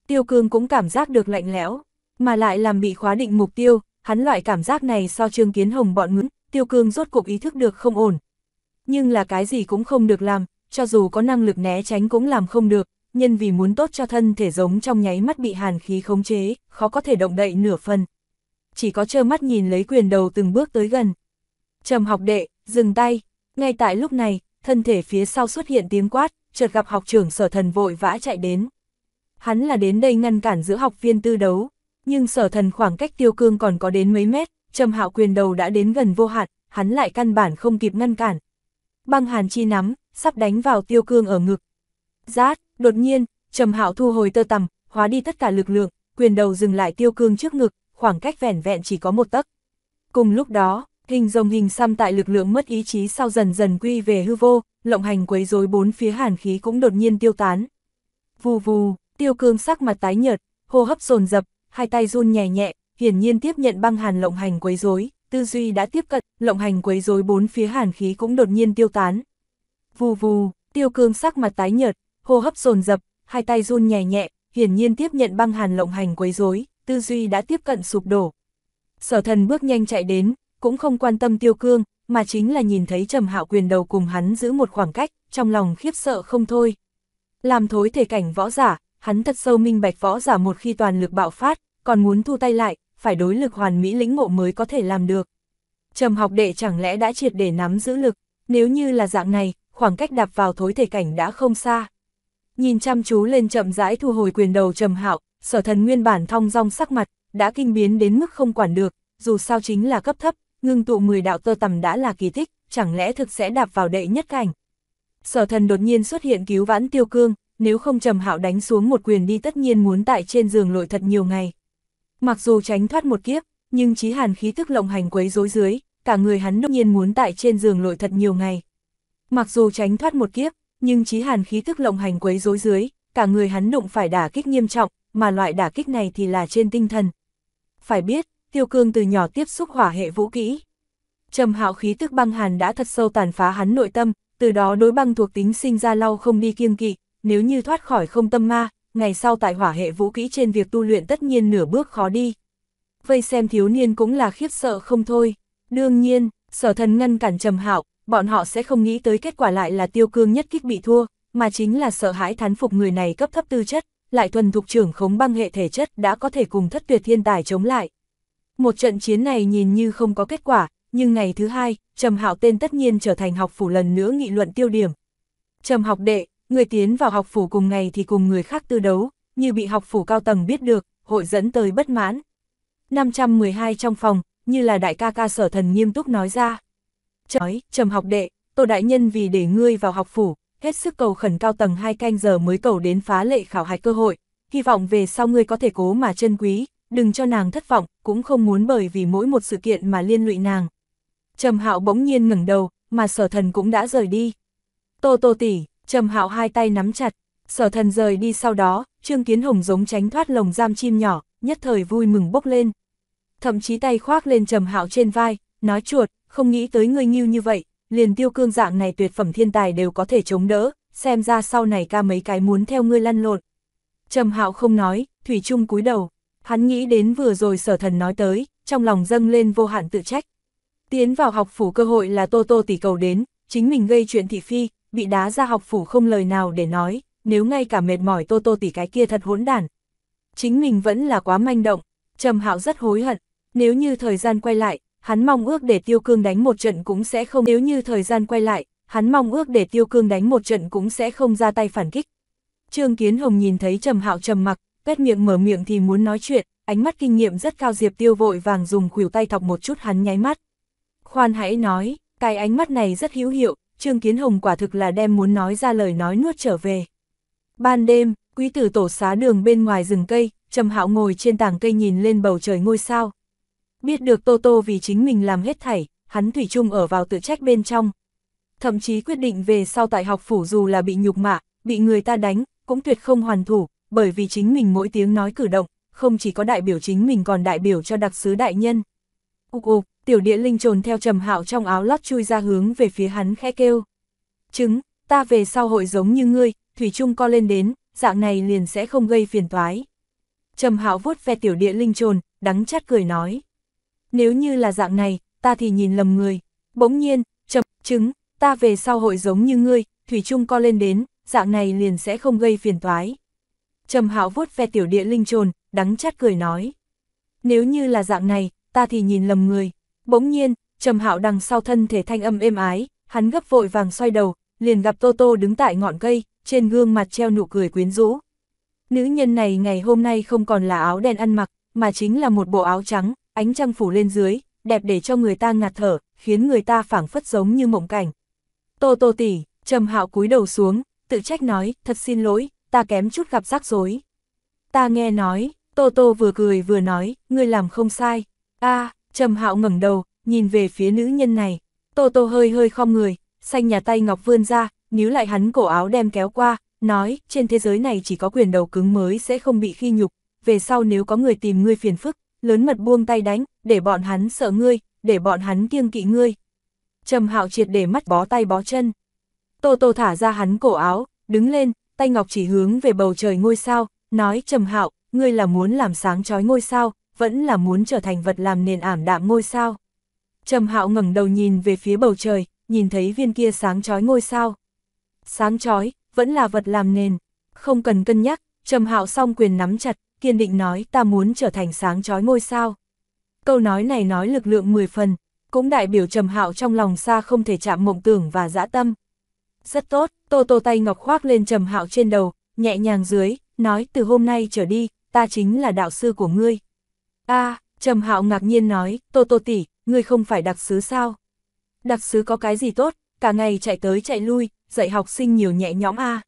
Tiêu Cương cũng cảm giác được lạnh lẽo mà lại làm bị khóa định mục tiêu, hắn loại cảm giác này so Trương Kiến Hồng bọn ngưỡng, Tiêu Cương rốt cục ý thức được không ổn. Nhưng là cái gì cũng không được làm, cho dù có năng lực né tránh cũng làm không được, nhân vì muốn tốt cho thân thể giống trong nháy mắt bị hàn khí khống chế, khó có thể động đậy nửa phần. Chỉ có trơ mắt nhìn lấy quyền đầu từng bước tới gần. Trầm học đệ, dừng tay, ngay tại lúc này, thân thể phía sau xuất hiện tiếng quát, chợt gặp học trưởng sở thần vội vã chạy đến. Hắn là đến đây ngăn cản giữa học viên tư đấu, nhưng sở thần khoảng cách tiêu cương còn có đến mấy mét, trầm hạo quyền đầu đã đến gần vô hạn, hắn lại căn bản không kịp ngăn cản. Băng hàn chi nắm, sắp đánh vào tiêu cương ở ngực. Giát, đột nhiên, trầm hạo thu hồi tơ tầm, hóa đi tất cả lực lượng, quyền đầu dừng lại tiêu cương trước ngực, khoảng cách vẻn vẹn chỉ có một tấc. Cùng lúc đó, hình rồng hình xăm tại lực lượng mất ý chí sau dần dần quy về hư vô, lộng hành quấy rối bốn phía hàn khí cũng đột nhiên tiêu tán. Vù vù, tiêu cương sắc mặt tái nhợt, hô hấp dồn dập, hai tay run nhẹ nhẹ, hiển nhiên tiếp nhận băng hàn lộng hành quấy rối, tư duy đã tiếp cận, lộng hành quấy rối bốn phía hàn khí cũng đột nhiên tiêu tán. Vù vù, tiêu cương sắc mặt tái nhợt, hô hấp dồn dập, hai tay run nhẹ nhẹ, hiển nhiên tiếp nhận băng hàn lộng hành quấy rối, tư duy đã tiếp cận sụp đổ. Sở thần bước nhanh chạy đến, cũng không quan tâm tiêu cương, mà chính là nhìn thấy trầm hạo quyền đầu cùng hắn giữ một khoảng cách, trong lòng khiếp sợ không thôi. Làm thối thể cảnh võ giả, hắn thật sâu minh bạch võ giả một khi toàn lực bạo phát, còn muốn thu tay lại, phải đối lực hoàn mỹ lĩnh ngộ mới có thể làm được. Trầm học đệ chẳng lẽ đã triệt để nắm giữ lực, nếu như là dạng này, khoảng cách đạp vào thối thể cảnh đã không xa. Nhìn chăm chú lên chậm rãi thu hồi quyền đầu trầm hạo, sở thần nguyên bản thong dong sắc mặt, đã kinh biến đến mức không quản được, dù sao chính là cấp thấp, ngưng tụ 10 đạo tơ tầm đã là kỳ tích, chẳng lẽ thực sẽ đạp vào đệ nhất cảnh. Sở thần đột nhiên xuất hiện cứu vãn tiêu cương, nếu không Trầm Hạo đánh xuống một quyền đi tất nhiên muốn tại trên giường lội thật nhiều ngày. Mặc dù tránh thoát một kiếp, nhưng Chí Hàn khí tức lộng hành quấy rối dưới, cả người hắn đương nhiên muốn tại trên giường lội thật nhiều ngày. Mặc dù tránh thoát một kiếp, nhưng Chí Hàn khí tức lộng hành quấy rối dưới, cả người hắn đụng phải đả kích nghiêm trọng, mà loại đả kích này thì là trên tinh thần. Phải biết, Tiêu Cương từ nhỏ tiếp xúc hỏa hệ vũ kỹ. Trầm Hạo khí tức băng hàn đã thật sâu tàn phá hắn nội tâm, từ đó đối băng thuộc tính sinh ra lau không đi kiêng kỵ, nếu như thoát khỏi không tâm ma, ngày sau tại hỏa hệ vũ kỹ trên việc tu luyện tất nhiên nửa bước khó đi. Vây xem thiếu niên cũng là khiếp sợ không thôi. Đương nhiên, sở thần ngăn cản trầm hạo, bọn họ sẽ không nghĩ tới kết quả lại là tiêu cương nhất kích bị thua, mà chính là sợ hãi thán phục người này cấp thấp tư chất, lại thuần thục trưởng khống băng hệ thể chất đã có thể cùng thất tuyệt thiên tài chống lại. Một trận chiến này nhìn như không có kết quả, nhưng ngày thứ hai, Trầm Hạo tên tất nhiên trở thành học phủ lần nữa nghị luận tiêu điểm. Trầm học đệ, Người tiến vào học phủ cùng ngày thì cùng người khác tư đấu, như bị học phủ cao tầng biết được, hội dẫn tới bất mãn. 512 trong phòng, như là đại ca ca sở thần nghiêm túc nói ra. Trời, trầm học đệ, tổ đại nhân vì để ngươi vào học phủ, hết sức cầu khẩn cao tầng hai canh giờ mới cầu đến phá lệ khảo hạch cơ hội, hy vọng về sau ngươi có thể cố mà chân quý, đừng cho nàng thất vọng, cũng không muốn bởi vì mỗi một sự kiện mà liên lụy nàng. Trầm Hạo bỗng nhiên ngẩng đầu, mà Sở Thần cũng đã rời đi. Tô Tô tỷ, Trầm hạo hai tay nắm chặt, sở thần rời đi sau đó, Trương Kiến Hồng giống tránh thoát lồng giam chim nhỏ, nhất thời vui mừng bốc lên. Thậm chí tay khoác lên trầm hạo trên vai, nói chuột, không nghĩ tới ngươi nghiêu như vậy, liền tiêu cương dạng này tuyệt phẩm thiên tài đều có thể chống đỡ, xem ra sau này ca mấy cái muốn theo ngươi lăn lộn. Trầm hạo không nói, Thủy Trung cúi đầu, hắn nghĩ đến vừa rồi sở thần nói tới, trong lòng dâng lên vô hạn tự trách. Tiến vào học phủ cơ hội là Tô Tô tỷ cầu đến, chính mình gây chuyện thị phi, bị đá ra học phủ không lời nào để nói, nếu ngay cả mệt mỏi tô tô tỷ cái kia thật hỗn đản. Chính mình vẫn là quá manh động, Trầm Hạo rất hối hận, nếu như thời gian quay lại, hắn mong ước để Tiêu Cương đánh một trận cũng sẽ không nếu như thời gian quay lại, hắn mong ước để Tiêu Cương đánh một trận cũng sẽ không ra tay phản kích. Trương Kiến Hồng nhìn thấy Trầm Hạo trầm mặc, pét miệng mở miệng thì muốn nói chuyện, ánh mắt kinh nghiệm rất cao Diệp Tiêu vội vàng dùng khuỷu tay thọc một chút hắn nháy mắt. Khoan hãy nói, cái ánh mắt này rất hữu hiệu, Trương Kiến Hồng quả thực là đem muốn nói ra lời nói nuốt trở về. Ban đêm, quý tử tổ xá đường bên ngoài rừng cây, Trầm Hạo ngồi trên tảng cây nhìn lên bầu trời ngôi sao. Biết được Tô Tô vì chính mình làm hết thảy, hắn thủy chung ở vào tự trách bên trong. Thậm chí quyết định về sau tại học phủ dù là bị nhục mạ, bị người ta đánh, cũng tuyệt không hoàn thủ, bởi vì chính mình mỗi tiếng nói cử động, không chỉ có đại biểu chính mình còn đại biểu cho đặc sứ đại nhân. Úc ục, tiểu địa linh trồn theo trầm hạo trong áo lót chui ra hướng về phía hắn khẽ kêu. Chứng, ta về sau hội giống như ngươi, Thủy Trung co lên đến, dạng này liền sẽ không gây phiền toái. Trầm hạo vuốt ve tiểu địa linh trồn, đắng chát cười nói. Nếu như là dạng này, ta thì nhìn lầm người. Bỗng nhiên, trầm, chứng, ta về sau hội giống như ngươi, Thủy Trung co lên đến, dạng này liền sẽ không gây phiền toái. Trầm hạo vuốt ve tiểu địa linh trồn, đắng chát cười nói. Nếu như là dạng này, ta thì nhìn lầm người. Bỗng nhiên, Trầm Hạo đằng sau thân thể thanh âm êm ái, hắn gấp vội vàng xoay đầu, liền gặp Tô Tô đứng tại ngọn cây, trên gương mặt treo nụ cười quyến rũ. Nữ nhân này ngày hôm nay không còn là áo đen ăn mặc, mà chính là một bộ áo trắng, ánh trăng phủ lên dưới, đẹp để cho người ta ngạt thở, khiến người ta phảng phất giống như mộng cảnh. Tô Tô tỷ, Trầm Hạo cúi đầu xuống, tự trách nói, thật xin lỗi, ta kém chút gặp rắc rối. Ta nghe nói, Tô Tô vừa cười vừa nói, ngươi làm không sai a à, Trầm Hạo ngẩng đầu, nhìn về phía nữ nhân này, Tô Tô hơi hơi khom người, xanh nhà tay ngọc vươn ra, níu lại hắn cổ áo đem kéo qua, nói, trên thế giới này chỉ có quyền đầu cứng mới sẽ không bị khi nhục, về sau nếu có người tìm ngươi phiền phức, lớn mật buông tay đánh, để bọn hắn sợ ngươi, để bọn hắn kiêng kỵ ngươi. Trầm Hạo triệt để mắt bó tay bó chân. Tô Tô thả ra hắn cổ áo, đứng lên, tay ngọc chỉ hướng về bầu trời ngôi sao, nói Trầm Hạo, ngươi là muốn làm sáng chói ngôi sao, vẫn là muốn trở thành vật làm nền ảm đạm ngôi sao. Trầm hạo ngẩng đầu nhìn về phía bầu trời, nhìn thấy viên kia sáng chói ngôi sao. Sáng chói, vẫn là vật làm nền, không cần cân nhắc, trầm hạo song quyền nắm chặt, kiên định nói ta muốn trở thành sáng chói ngôi sao. Câu nói này nói lực lượng 10 phần, cũng đại biểu trầm hạo trong lòng xa không thể chạm mộng tưởng và dã tâm. Rất tốt, Tô Tô tay ngọc khoác lên trầm hạo trên đầu, nhẹ nhàng dưới, nói từ hôm nay trở đi, ta chính là đạo sư của ngươi a Trầm Hạo ngạc nhiên nói, Tô Tô tỷ, ngươi không phải đặc sứ sao? Đặc sứ có cái gì tốt, cả ngày chạy tới chạy lui, dạy học sinh nhiều nhẹ nhõm a. À.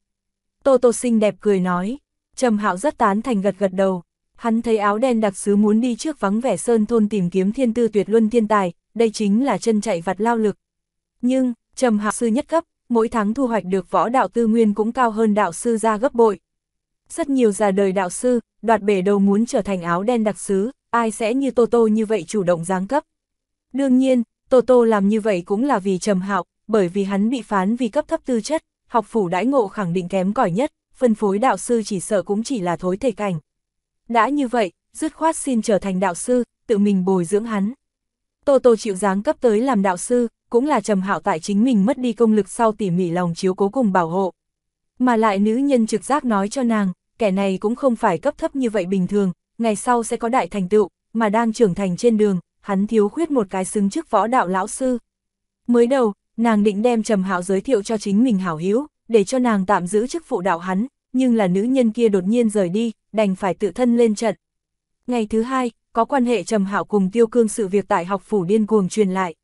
Tô Tô xinh đẹp cười nói, Trầm Hạo rất tán thành gật gật đầu. Hắn thấy áo đen đặc sứ muốn đi trước vắng vẻ sơn thôn tìm kiếm thiên tư tuyệt luân thiên tài, đây chính là chân chạy vặt lao lực. Nhưng, Trầm Hạo sư nhất cấp, mỗi tháng thu hoạch được võ đạo tư nguyên cũng cao hơn đạo sư ra gấp bội. Rất nhiều già đời đạo sư, đoạt bể đầu muốn trở thành áo đen đặc sứ, ai sẽ như Toto như vậy chủ động giáng cấp. Đương nhiên, Toto làm như vậy cũng là vì trầm hạo, bởi vì hắn bị phán vì cấp thấp tư chất, học phủ đãi ngộ khẳng định kém cỏi nhất, phân phối đạo sư chỉ sợ cũng chỉ là thối thể cảnh. Đã như vậy, dứt khoát xin trở thành đạo sư, tự mình bồi dưỡng hắn. Toto chịu giáng cấp tới làm đạo sư, cũng là trầm hạo tại chính mình mất đi công lực sau tỉ mỉ lòng chiếu cố cùng bảo hộ. Mà lại nữ nhân trực giác nói cho nàng, kẻ này cũng không phải cấp thấp như vậy bình thường, ngày sau sẽ có đại thành tựu, mà đang trưởng thành trên đường, hắn thiếu khuyết một cái xứng trước võ đạo lão sư. Mới đầu, nàng định đem Trầm Hạo giới thiệu cho chính mình hảo hữu, để cho nàng tạm giữ chức phụ đạo hắn, nhưng là nữ nhân kia đột nhiên rời đi, đành phải tự thân lên trận. Ngày thứ hai, có quan hệ Trầm Hạo cùng Tiêu Cương sự việc tại học phủ điên cuồng truyền lại.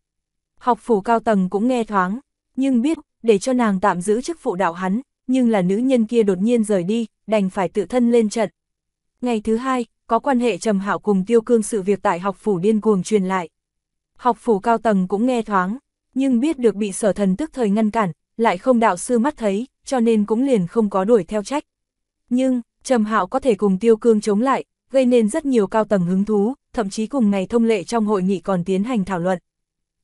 Học phủ cao tầng cũng nghe thoáng, nhưng biết, để cho nàng tạm giữ chức phụ đạo hắn, nhưng là nữ nhân kia đột nhiên rời đi, đành phải tự thân lên trận. Ngày thứ hai, có quan hệ trầm hạo cùng tiêu cương sự việc tại học phủ điên cuồng truyền lại. Học phủ cao tầng cũng nghe thoáng, nhưng biết được bị sở thần tức thời ngăn cản, lại không đạo sư mắt thấy, cho nên cũng liền không có đuổi theo trách. Nhưng, trầm hạo có thể cùng tiêu cương chống lại, gây nên rất nhiều cao tầng hứng thú, thậm chí cùng ngày thông lệ trong hội nghị còn tiến hành thảo luận.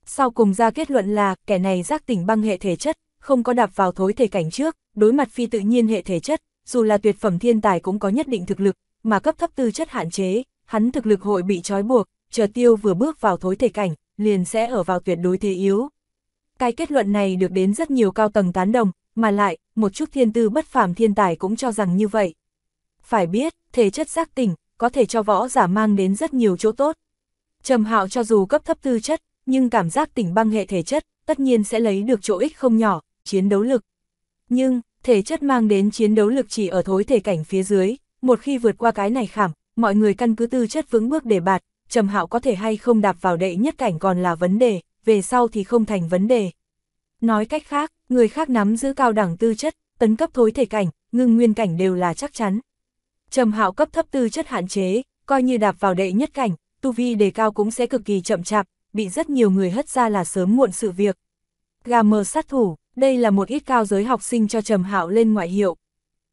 Sau cùng ra kết luận là, kẻ này giác tỉnh băng hệ thể chất, không có đạp vào thối thể cảnh trước, đối mặt phi tự nhiên hệ thể chất, dù là tuyệt phẩm thiên tài cũng có nhất định thực lực, mà cấp thấp tư chất hạn chế, hắn thực lực hội bị trói buộc, chờ tiêu vừa bước vào thối thể cảnh, liền sẽ ở vào tuyệt đối thế yếu. Cái kết luận này được đến rất nhiều cao tầng tán đồng, mà lại, một chút thiên tư bất phàm thiên tài cũng cho rằng như vậy. Phải biết, thể chất giác tỉnh, có thể cho võ giả mang đến rất nhiều chỗ tốt. Trầm hạo cho dù cấp thấp tư chất, nhưng cảm giác tỉnh băng hệ thể chất, tất nhiên sẽ lấy được chỗ ích không nhỏ, chiến đấu lực. Nhưng, thể chất mang đến chiến đấu lực chỉ ở thối thể cảnh phía dưới, một khi vượt qua cái này khảm, mọi người căn cứ tư chất vững bước để bạt, Trầm Hạo có thể hay không đạp vào đệ nhất cảnh còn là vấn đề, về sau thì không thành vấn đề. Nói cách khác, người khác nắm giữ cao đẳng tư chất, tấn cấp thối thể cảnh, ngưng nguyên cảnh đều là chắc chắn. Trầm Hạo cấp thấp tư chất hạn chế, coi như đạp vào đệ nhất cảnh, tu vi đề cao cũng sẽ cực kỳ chậm chạp, bị rất nhiều người hất ra là sớm muộn sự việc. Gà mờ sát thủ, đây là một ít cao giới học sinh cho Trầm Hạo lên ngoại hiệu.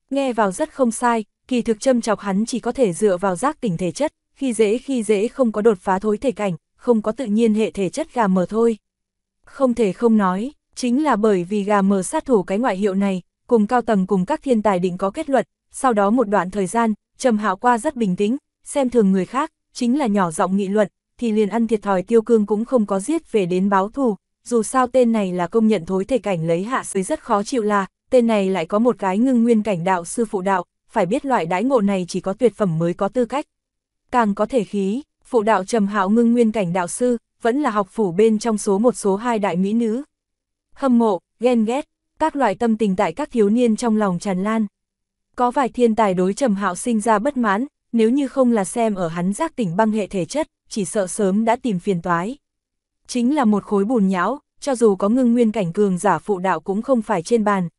Nghe vào rất không sai, kỳ thực châm chọc hắn chỉ có thể dựa vào giác tỉnh thể chất, khi dễ khi dễ không có đột phá thối thể cảnh, không có tự nhiên hệ thể chất gà mờ thôi. Không thể không nói, chính là bởi vì gà mờ sát thủ cái ngoại hiệu này, cùng cao tầng cùng các thiên tài định có kết luận, sau đó một đoạn thời gian, Trầm Hạo qua rất bình tĩnh, xem thường người khác, chính là nhỏ giọng nghị luận, thì liền ăn thiệt thòi tiêu cương cũng không có giết về đến báo thù, dù sao tên này là công nhận thối thể cảnh lấy hạ dưới rất khó chịu là, tên này lại có một cái ngưng nguyên cảnh đạo sư phụ đạo, phải biết loại đãi ngộ này chỉ có tuyệt phẩm mới có tư cách. Càng có thể khí, phụ đạo Trầm Hạo ngưng nguyên cảnh đạo sư, vẫn là học phủ bên trong số một số hai đại mỹ nữ. Hâm mộ, ghen ghét, các loại tâm tình tại các thiếu niên trong lòng tràn lan. Có vài thiên tài đối Trầm Hạo sinh ra bất mãn, nếu như không là xem ở hắn giác tỉnh băng hệ thể chất, chỉ sợ sớm đã tìm phiền toái. Chính là một khối bùn nhão, cho dù có ngưng nguyên cảnh cường giả phụ đạo cũng không phải trên bàn.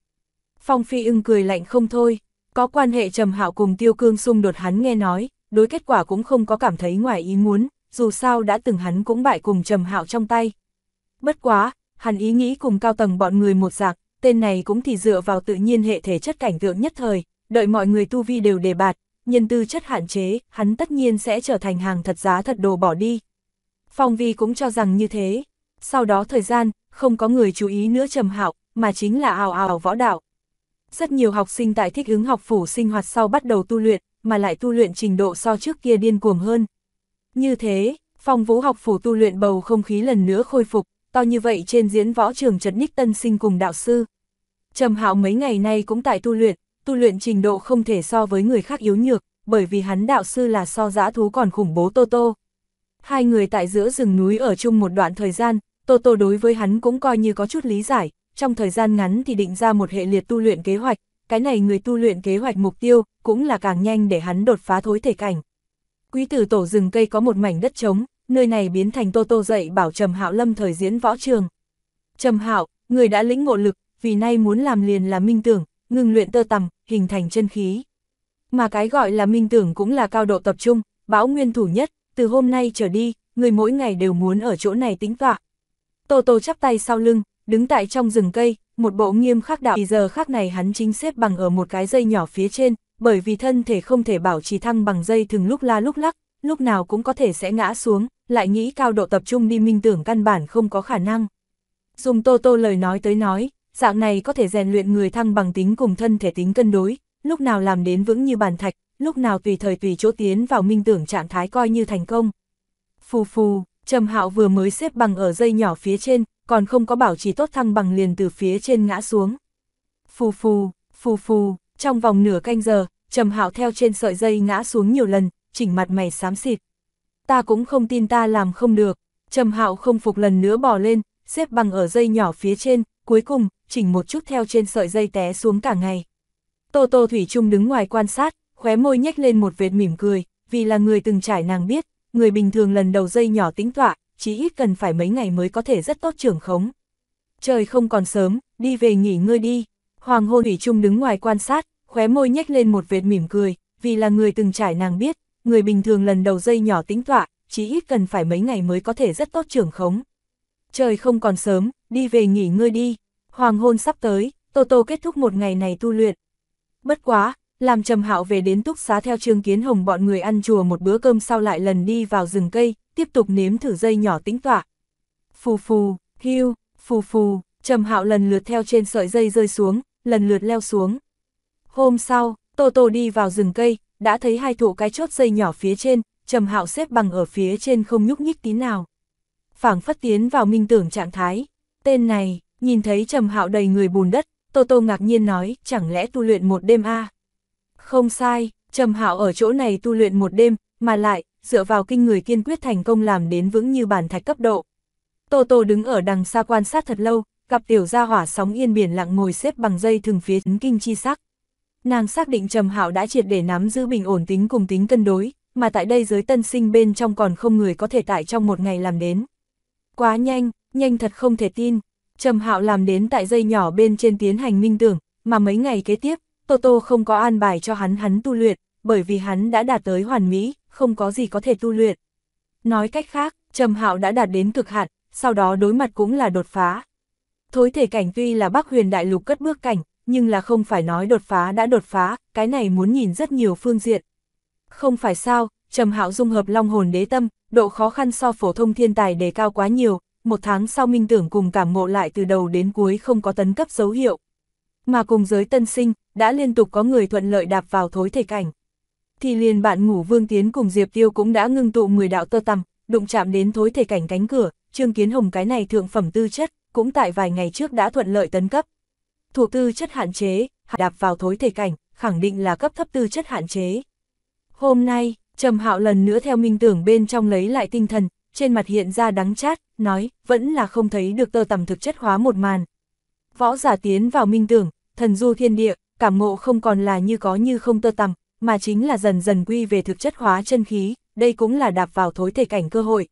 Phong Phi ưng cười lạnh không thôi, có quan hệ Trầm Hạo cùng Tiêu Cương xung đột hắn nghe nói, đối kết quả cũng không có cảm thấy ngoài ý muốn, dù sao đã từng hắn cũng bại cùng Trầm Hạo trong tay. Bất quá, hắn ý nghĩ cùng cao tầng bọn người một dạng, tên này cũng thì dựa vào tự nhiên hệ thể chất cảnh tượng nhất thời, đợi mọi người tu vi đều đề bạt, nhân tư chất hạn chế, hắn tất nhiên sẽ trở thành hàng thật giá thật đồ bỏ đi. Phong Vi cũng cho rằng như thế. Sau đó thời gian, không có người chú ý nữa Trầm Hạo, mà chính là ào ào võ đạo, rất nhiều học sinh tại thích ứng học phủ sinh hoạt sau bắt đầu tu luyện, mà lại tu luyện trình độ so trước kia điên cuồng hơn. Như thế, phong vũ học phủ tu luyện bầu không khí lần nữa khôi phục, to như vậy trên diễn võ trường Trật Ních Tân Sinh cùng đạo sư. Trầm Hạo mấy ngày nay cũng tại tu luyện, tu luyện trình độ không thể so với người khác yếu nhược, bởi vì hắn đạo sư là so giã thú còn khủng bố Tô Tô. Hai người tại giữa rừng núi ở chung một đoạn thời gian, Tô Tô đối với hắn cũng coi như có chút lý giải, trong thời gian ngắn thì định ra một hệ liệt tu luyện kế hoạch, cái này người tu luyện kế hoạch mục tiêu cũng là càng nhanh để hắn đột phá thối thể cảnh. Quý tử tổ rừng cây có một mảnh đất trống, nơi này biến thành Tô Tô dậy bảo Trầm Hạo Lâm thời diễn võ trường. Trầm Hạo, người đã lĩnh ngộ lực, vì nay muốn làm liền là minh tưởng, ngừng luyện tơ tầm hình thành chân khí. Mà cái gọi là minh tưởng cũng là cao độ tập trung, bão nguyên thủ nhất, từ hôm nay trở đi, người mỗi ngày đều muốn ở chỗ này tính tọa. Tô Tô chắp tay sau lưng, đứng tại trong rừng cây, một bộ nghiêm khắc đạo. Thì giờ khắc này hắn chính xếp bằng ở một cái dây nhỏ phía trên, bởi vì thân thể không thể bảo trì thăng bằng dây thường lúc la lúc lắc, lúc nào cũng có thể sẽ ngã xuống, lại nghĩ cao độ tập trung đi minh tưởng căn bản không có khả năng. Dùng Tô Tô lời nói tới nói, dạng này có thể rèn luyện người thăng bằng tính cùng thân thể tính cân đối, lúc nào làm đến vững như bàn thạch, lúc nào tùy thời tùy chỗ tiến vào minh tưởng trạng thái coi như thành công. Phù phù, Trầm Hạo vừa mới xếp bằng ở dây nhỏ phía trên, còn không có bảo trì tốt thăng bằng liền từ phía trên ngã xuống. Phù phù, phù phù, trong vòng nửa canh giờ, Trầm Hạo theo trên sợi dây ngã xuống nhiều lần, chỉnh mặt mày xám xịt. Ta cũng không tin ta làm không được, Trầm Hạo không phục lần nữa bò lên, xếp bằng ở dây nhỏ phía trên, cuối cùng, chỉnh một chút theo trên sợi dây té xuống cả ngày. Tô Tô Thủy Trung đứng ngoài quan sát, khóe môi nhếch lên một vệt mỉm cười, vì là người từng trải nàng biết, người bình thường lần đầu dây nhỏ tính tọa, chí ít cần phải mấy ngày mới có thể rất tốt trưởng khống. Trời không còn sớm, đi về nghỉ ngơi đi. Hoàng hôn ủy Trung đứng ngoài quan sát, khóe môi nhếch lên một vệt mỉm cười, vì là người từng trải nàng biết, người bình thường lần đầu dây nhỏ tính tọa, chí ít cần phải mấy ngày mới có thể rất tốt trưởng khống. Trời không còn sớm, đi về nghỉ ngơi đi. Hoàng hôn sắp tới, Tô Tô kết thúc một ngày này tu luyện. Bất quá, làm Trầm Hạo về đến túc xá theo Trương Kiến Hồng bọn người ăn chùa một bữa cơm sau lại lần đi vào rừng cây, tiếp tục nếm thử dây nhỏ tĩnh tọa. Phù phù, hưu, phù phù, Trầm Hạo lần lượt theo trên sợi dây rơi xuống, lần lượt leo xuống. Hôm sau, Tô Tô đi vào rừng cây, đã thấy hai thụ cái chốt dây nhỏ phía trên, Trầm Hạo xếp bằng ở phía trên không nhúc nhích tí nào. Phảng phất tiến vào minh tưởng trạng thái. Tên này, nhìn thấy Trầm Hạo đầy người bùn đất, Tô Tô ngạc nhiên nói, chẳng lẽ tu luyện một đêm a? À? Không sai, Trầm Hạo ở chỗ này tu luyện một đêm, mà lại, dựa vào kinh người kiên quyết thành công làm đến vững như bản thạch cấp độ. Tô Tô đứng ở đằng xa quan sát thật lâu, gặp tiểu gia hỏa sóng yên biển lặng ngồi xếp bằng dây thường phía chấn kinh chi sắc. Nàng xác định Trầm Hạo đã triệt để nắm giữ bình ổn tính cùng tính cân đối, mà tại đây giới tân sinh bên trong còn không người có thể tại trong một ngày làm đến. Quá nhanh, nhanh thật không thể tin. Trầm Hạo làm đến tại dây nhỏ bên trên tiến hành minh tưởng, mà mấy ngày kế tiếp, Toto không có an bài cho hắn hắn tu luyện, bởi vì hắn đã đạt tới hoàn mỹ, không có gì có thể tu luyện. Nói cách khác, Trầm Hạo đã đạt đến cực hạn, sau đó đối mặt cũng là đột phá. Thối thể cảnh tuy là Bắc Huyền Đại Lục cất bước cảnh, nhưng là không phải nói đột phá đã đột phá, cái này muốn nhìn rất nhiều phương diện. Không phải sao, Trầm Hạo dung hợp Long Hồn Đế Tâm, độ khó khăn so phổ thông thiên tài đề cao quá nhiều, một tháng sau minh tưởng cùng cảm ngộ lại từ đầu đến cuối không có tấn cấp dấu hiệu, mà cùng giới tân sinh, đã liên tục có người thuận lợi đạp vào thối thể cảnh. Thì liền bạn ngủ Vương Tiến cùng Diệp Tiêu cũng đã ngưng tụ 10 đạo tơ tầm đụng chạm đến thối thể cảnh cánh cửa, Trương Kiến Hồng cái này thượng phẩm tư chất, cũng tại vài ngày trước đã thuận lợi tấn cấp. Thuộc tư chất hạn chế, đạp vào thối thể cảnh, khẳng định là cấp thấp tư chất hạn chế. Hôm nay, Trầm Hạo lần nữa theo minh tưởng bên trong lấy lại tinh thần, trên mặt hiện ra đắng chát, nói, vẫn là không thấy được tơ tầm thực chất hóa một màn, võ giả tiến vào minh tưởng, thần du thiên địa, cảm ngộ không còn là như có như không tơ tằm, mà chính là dần dần quy về thực chất hóa chân khí, đây cũng là đạp vào thối thể cảnh cơ hội.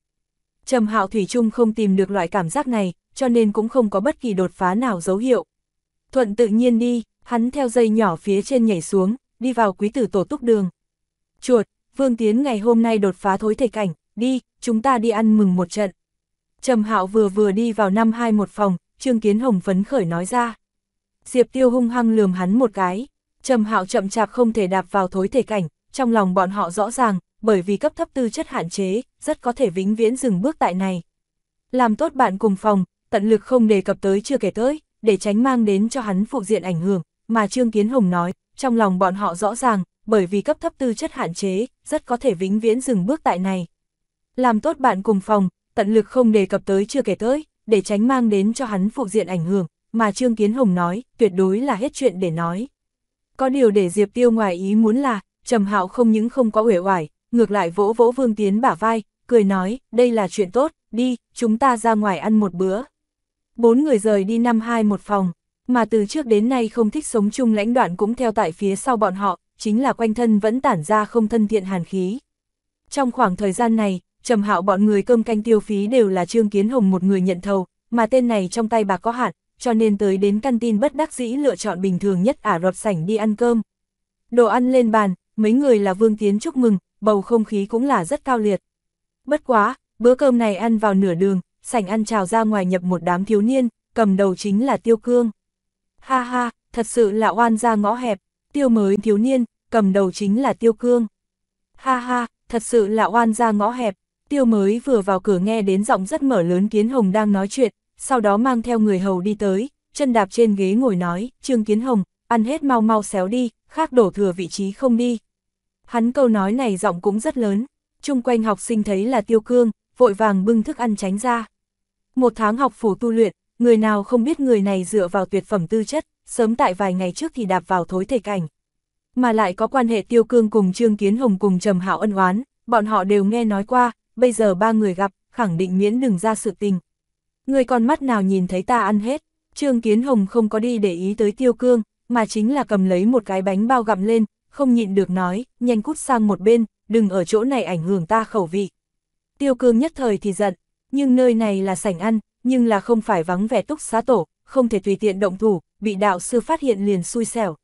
Trầm Hạo Thủy Trung không tìm được loại cảm giác này, cho nên cũng không có bất kỳ đột phá nào dấu hiệu. Thuận tự nhiên đi, hắn theo dây nhỏ phía trên nhảy xuống, đi vào quý tử tổ túc đường. Chuột, Vương Tiến ngày hôm nay đột phá thối thể cảnh, đi, chúng ta đi ăn mừng một trận. Trầm Hạo vừa vừa đi vào năm hai một phòng, Trương Kiến Hồng phấn khởi nói ra. Diệp Tiêu hung hăng lườm hắn một cái, Trầm Hạo chậm chạp không thể đạp vào thối thể cảnh, trong lòng bọn họ rõ ràng, bởi vì cấp thấp tư chất hạn chế, rất có thể vĩnh viễn dừng bước tại này. Làm tốt bạn cùng phòng, tận lực không đề cập tới chưa kể tới, để tránh mang đến cho hắn phụ diện ảnh hưởng, mà Trương Kiến Hồng nói, trong lòng bọn họ rõ ràng, bởi vì cấp thấp tư chất hạn chế, rất có thể vĩnh viễn dừng bước tại này. Làm tốt bạn cùng phòng, tận lực không đề cập tới chưa kể tới, để tránh mang đến cho hắn phụ diện ảnh hưởng, mà Trương Kiến Hồng nói, tuyệt đối là hết chuyện để nói. Có điều để Diệp Tiêu ngoài ý muốn là, Trầm Hạo không những không có uể oải, ngược lại vỗ vỗ Vương Tiến bả vai, cười nói, đây là chuyện tốt, đi, chúng ta ra ngoài ăn một bữa. Bốn người rời đi năm hai một phòng, mà từ trước đến nay không thích sống chung lãnh đoạn cũng theo tại phía sau bọn họ, chính là quanh thân vẫn tản ra không thân thiện hàn khí. Trong khoảng thời gian này, trầm hạo bọn người cơm canh tiêu phí đều là Trương Kiến Hồng một người nhận thầu, mà tên này trong tay bà có hạn, cho nên tới đến căn tin bất đắc dĩ lựa chọn bình thường nhất Ả Rập sảnh đi ăn cơm. Đồ ăn lên bàn, mấy người là Vương Tiến chúc mừng, bầu không khí cũng là rất cao liệt. Bất quá, bữa cơm này ăn vào nửa đường, sảnh ăn trào ra ngoài nhập một đám thiếu niên, cầm đầu chính là Tiêu Cương. Ha ha, thật sự là oan ra ngõ hẹp, tiêu mới thiếu niên, cầm đầu chính là Tiêu Cương. Ha ha, thật sự là oan ra ngõ hẹp, tiêu mới vừa vào cửa nghe đến giọng rất mở lớn Kiến Hồng đang nói chuyện, sau đó mang theo người hầu đi tới, chân đạp trên ghế ngồi nói, Trương Kiến Hồng, ăn hết mau mau xéo đi, khác đổ thừa vị trí không đi. Hắn câu nói này giọng cũng rất lớn, chung quanh học sinh thấy là tiêu cương, vội vàng bưng thức ăn tránh ra. Một tháng học phủ tu luyện, người nào không biết người này dựa vào tuyệt phẩm tư chất, sớm tại vài ngày trước thì đạp vào thối thể cảnh. Mà lại có quan hệ tiêu cương cùng Trương Kiến Hồng cùng Trầm Hạo ân oán, bọn họ đều nghe nói qua, bây giờ ba người gặp, khẳng định miễn đừng ra sự tình. Người còn mắt nào nhìn thấy ta ăn hết, Trương Kiến Hồng không có đi để ý tới Tiêu Cương, mà chính là cầm lấy một cái bánh bao gặm lên, không nhịn được nói, nhanh cút sang một bên, đừng ở chỗ này ảnh hưởng ta khẩu vị. Tiêu Cương nhất thời thì giận, nhưng nơi này là sảnh ăn, nhưng là không phải vắng vẻ túc xá tổ, không thể tùy tiện động thủ, bị đạo sư phát hiện liền xui xẻo.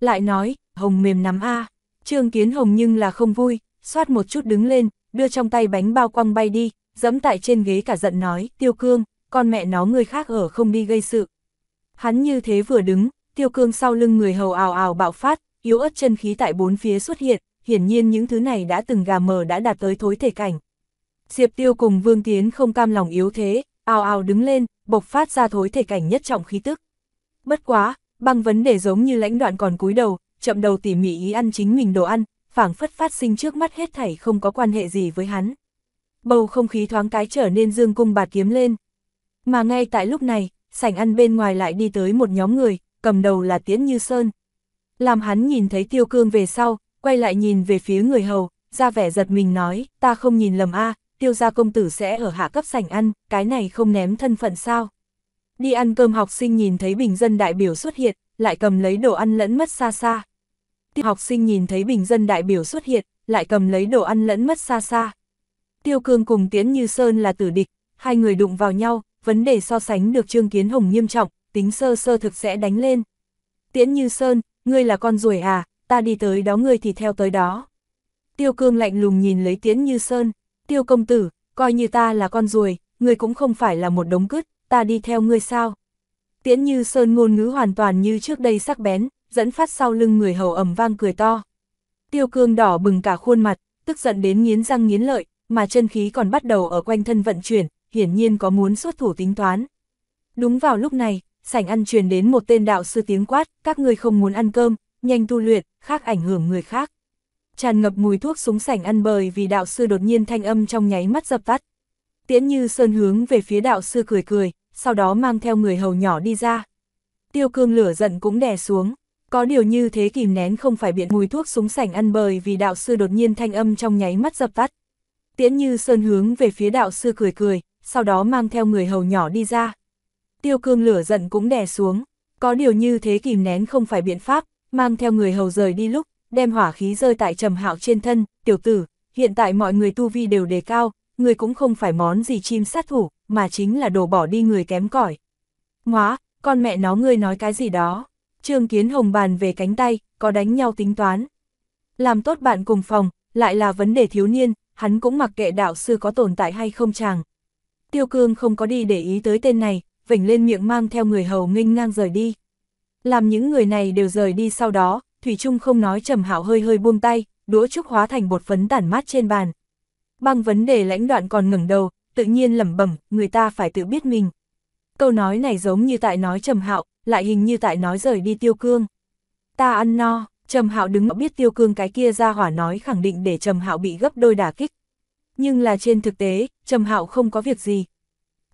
Lại nói, Hồng mềm nắm a. Trương Kiến Hồng nhưng là không vui, xoát một chút đứng lên, đưa trong tay bánh bao quăng bay đi, dẫm tại trên ghế cả giận nói, tiêu cương, con mẹ nó người khác ở không đi gây sự. Hắn như thế vừa đứng, tiêu cương sau lưng người hầu ào ào bạo phát, yếu ớt chân khí tại bốn phía xuất hiện, hiển nhiên những thứ này đã từng gà mờ đã đạt tới thối thể cảnh. Diệp tiêu cùng vương tiến không cam lòng yếu thế, ào ào đứng lên, bộc phát ra thối thể cảnh nhất trọng khí tức. Bất quá, băng vấn đề giống như lãnh đoạn còn cúi đầu, chậm đầu tỉ mỉ ý ăn chính mình đồ ăn, phảng phất phát sinh trước mắt hết thảy không có quan hệ gì với hắn. Bầu không khí thoáng cái trở nên dương cung bạt kiếm lên. Mà ngay tại lúc này, sảnh ăn bên ngoài lại đi tới một nhóm người, cầm đầu là Tiễn Như Sơn. Làm hắn nhìn thấy Tiêu Cương về sau, quay lại nhìn về phía người hầu, ra vẻ giật mình nói, ta không nhìn lầm a, tiêu gia công tử sẽ ở hạ cấp sảnh ăn, cái này không ném thân phận sao. Đi ăn cơm học sinh nhìn thấy bình dân đại biểu xuất hiện, lại cầm lấy đồ ăn lẫn mất xa xa, Tiêu học sinh nhìn thấy bình dân đại biểu xuất hiện, lại cầm lấy đồ ăn lẫn mất xa xa. Tiêu cương cùng Tiến Như Sơn là tử địch, hai người đụng vào nhau, vấn đề so sánh được Trương Kiến Hồng nghiêm trọng, tính sơ sơ thực sẽ đánh lên. Tiến Như Sơn, ngươi là con ruồi à, ta đi tới đó ngươi thì theo tới đó. Tiêu cương lạnh lùng nhìn lấy Tiến Như Sơn, Tiêu công tử, coi như ta là con ruồi, ngươi cũng không phải là một đống cứt, ta đi theo ngươi sao. Tiễn Như Sơn ngôn ngữ hoàn toàn như trước đây sắc bén, dẫn phát sau lưng người hầu ầm vang cười to. Tiêu cương đỏ bừng cả khuôn mặt, tức giận đến nghiến răng nghiến lợi, mà chân khí còn bắt đầu ở quanh thân vận chuyển, hiển nhiên có muốn xuất thủ tính toán. Đúng vào lúc này, sảnh ăn truyền đến một tên đạo sư tiếng quát, các ngươi không muốn ăn cơm, nhanh tu luyện, khác ảnh hưởng người khác. Tràn ngập mùi thuốc súng sảnh ăn bời vì đạo sư đột nhiên thanh âm trong nháy mắt dập tắt. Tiễn Như Sơn hướng về phía đạo sư cười cười, sau đó mang theo người hầu nhỏ đi ra. Tiêu cương lửa giận cũng đè xuống, có điều như thế kìm nén không phải biện mùi thuốc súng sảnh ăn bời vì đạo sư đột nhiên thanh âm trong nháy mắt dập tắt. Tiễn như sơn hướng về phía đạo sư cười cười, sau đó mang theo người hầu nhỏ đi ra. Tiêu cương lửa giận cũng đè xuống, có điều như thế kìm nén không phải biện pháp, mang theo người hầu rời đi lúc, đem hỏa khí rơi tại trầm hạo trên thân, tiểu tử, hiện tại mọi người tu vi đều đề cao, người cũng không phải món gì chim sát thủ, mà chính là đồ bỏ đi người kém cỏi. ngoá con mẹ nó ngươi nói cái gì đó. Trương Kiến Hồng bàn về cánh tay, có đánh nhau tính toán. Làm tốt bạn cùng phòng, lại là vấn đề thiếu niên, hắn cũng mặc kệ đạo sư có tồn tại hay không chàng. Tiêu Cương không có đi để ý tới tên này, vỉnh lên miệng mang theo người hầu nghênh ngang rời đi. Làm những người này đều rời đi sau đó, Thủy Trung không nói trầm hạo hơi hơi buông tay, đũa trúc hóa thành bột phấn tản mát trên bàn. Băng vấn đề lãnh đoạn còn ngẩng đầu, tự nhiên lẩm bẩm, người ta phải tự biết mình câu nói này giống như tại nói trầm hạo, lại hình như tại nói rời đi tiêu cương. Ta ăn no, trầm hạo đứng biết tiêu cương cái kia ra hỏa nói khẳng định để trầm hạo bị gấp đôi đả kích. Nhưng là trên thực tế, trầm hạo không có việc gì.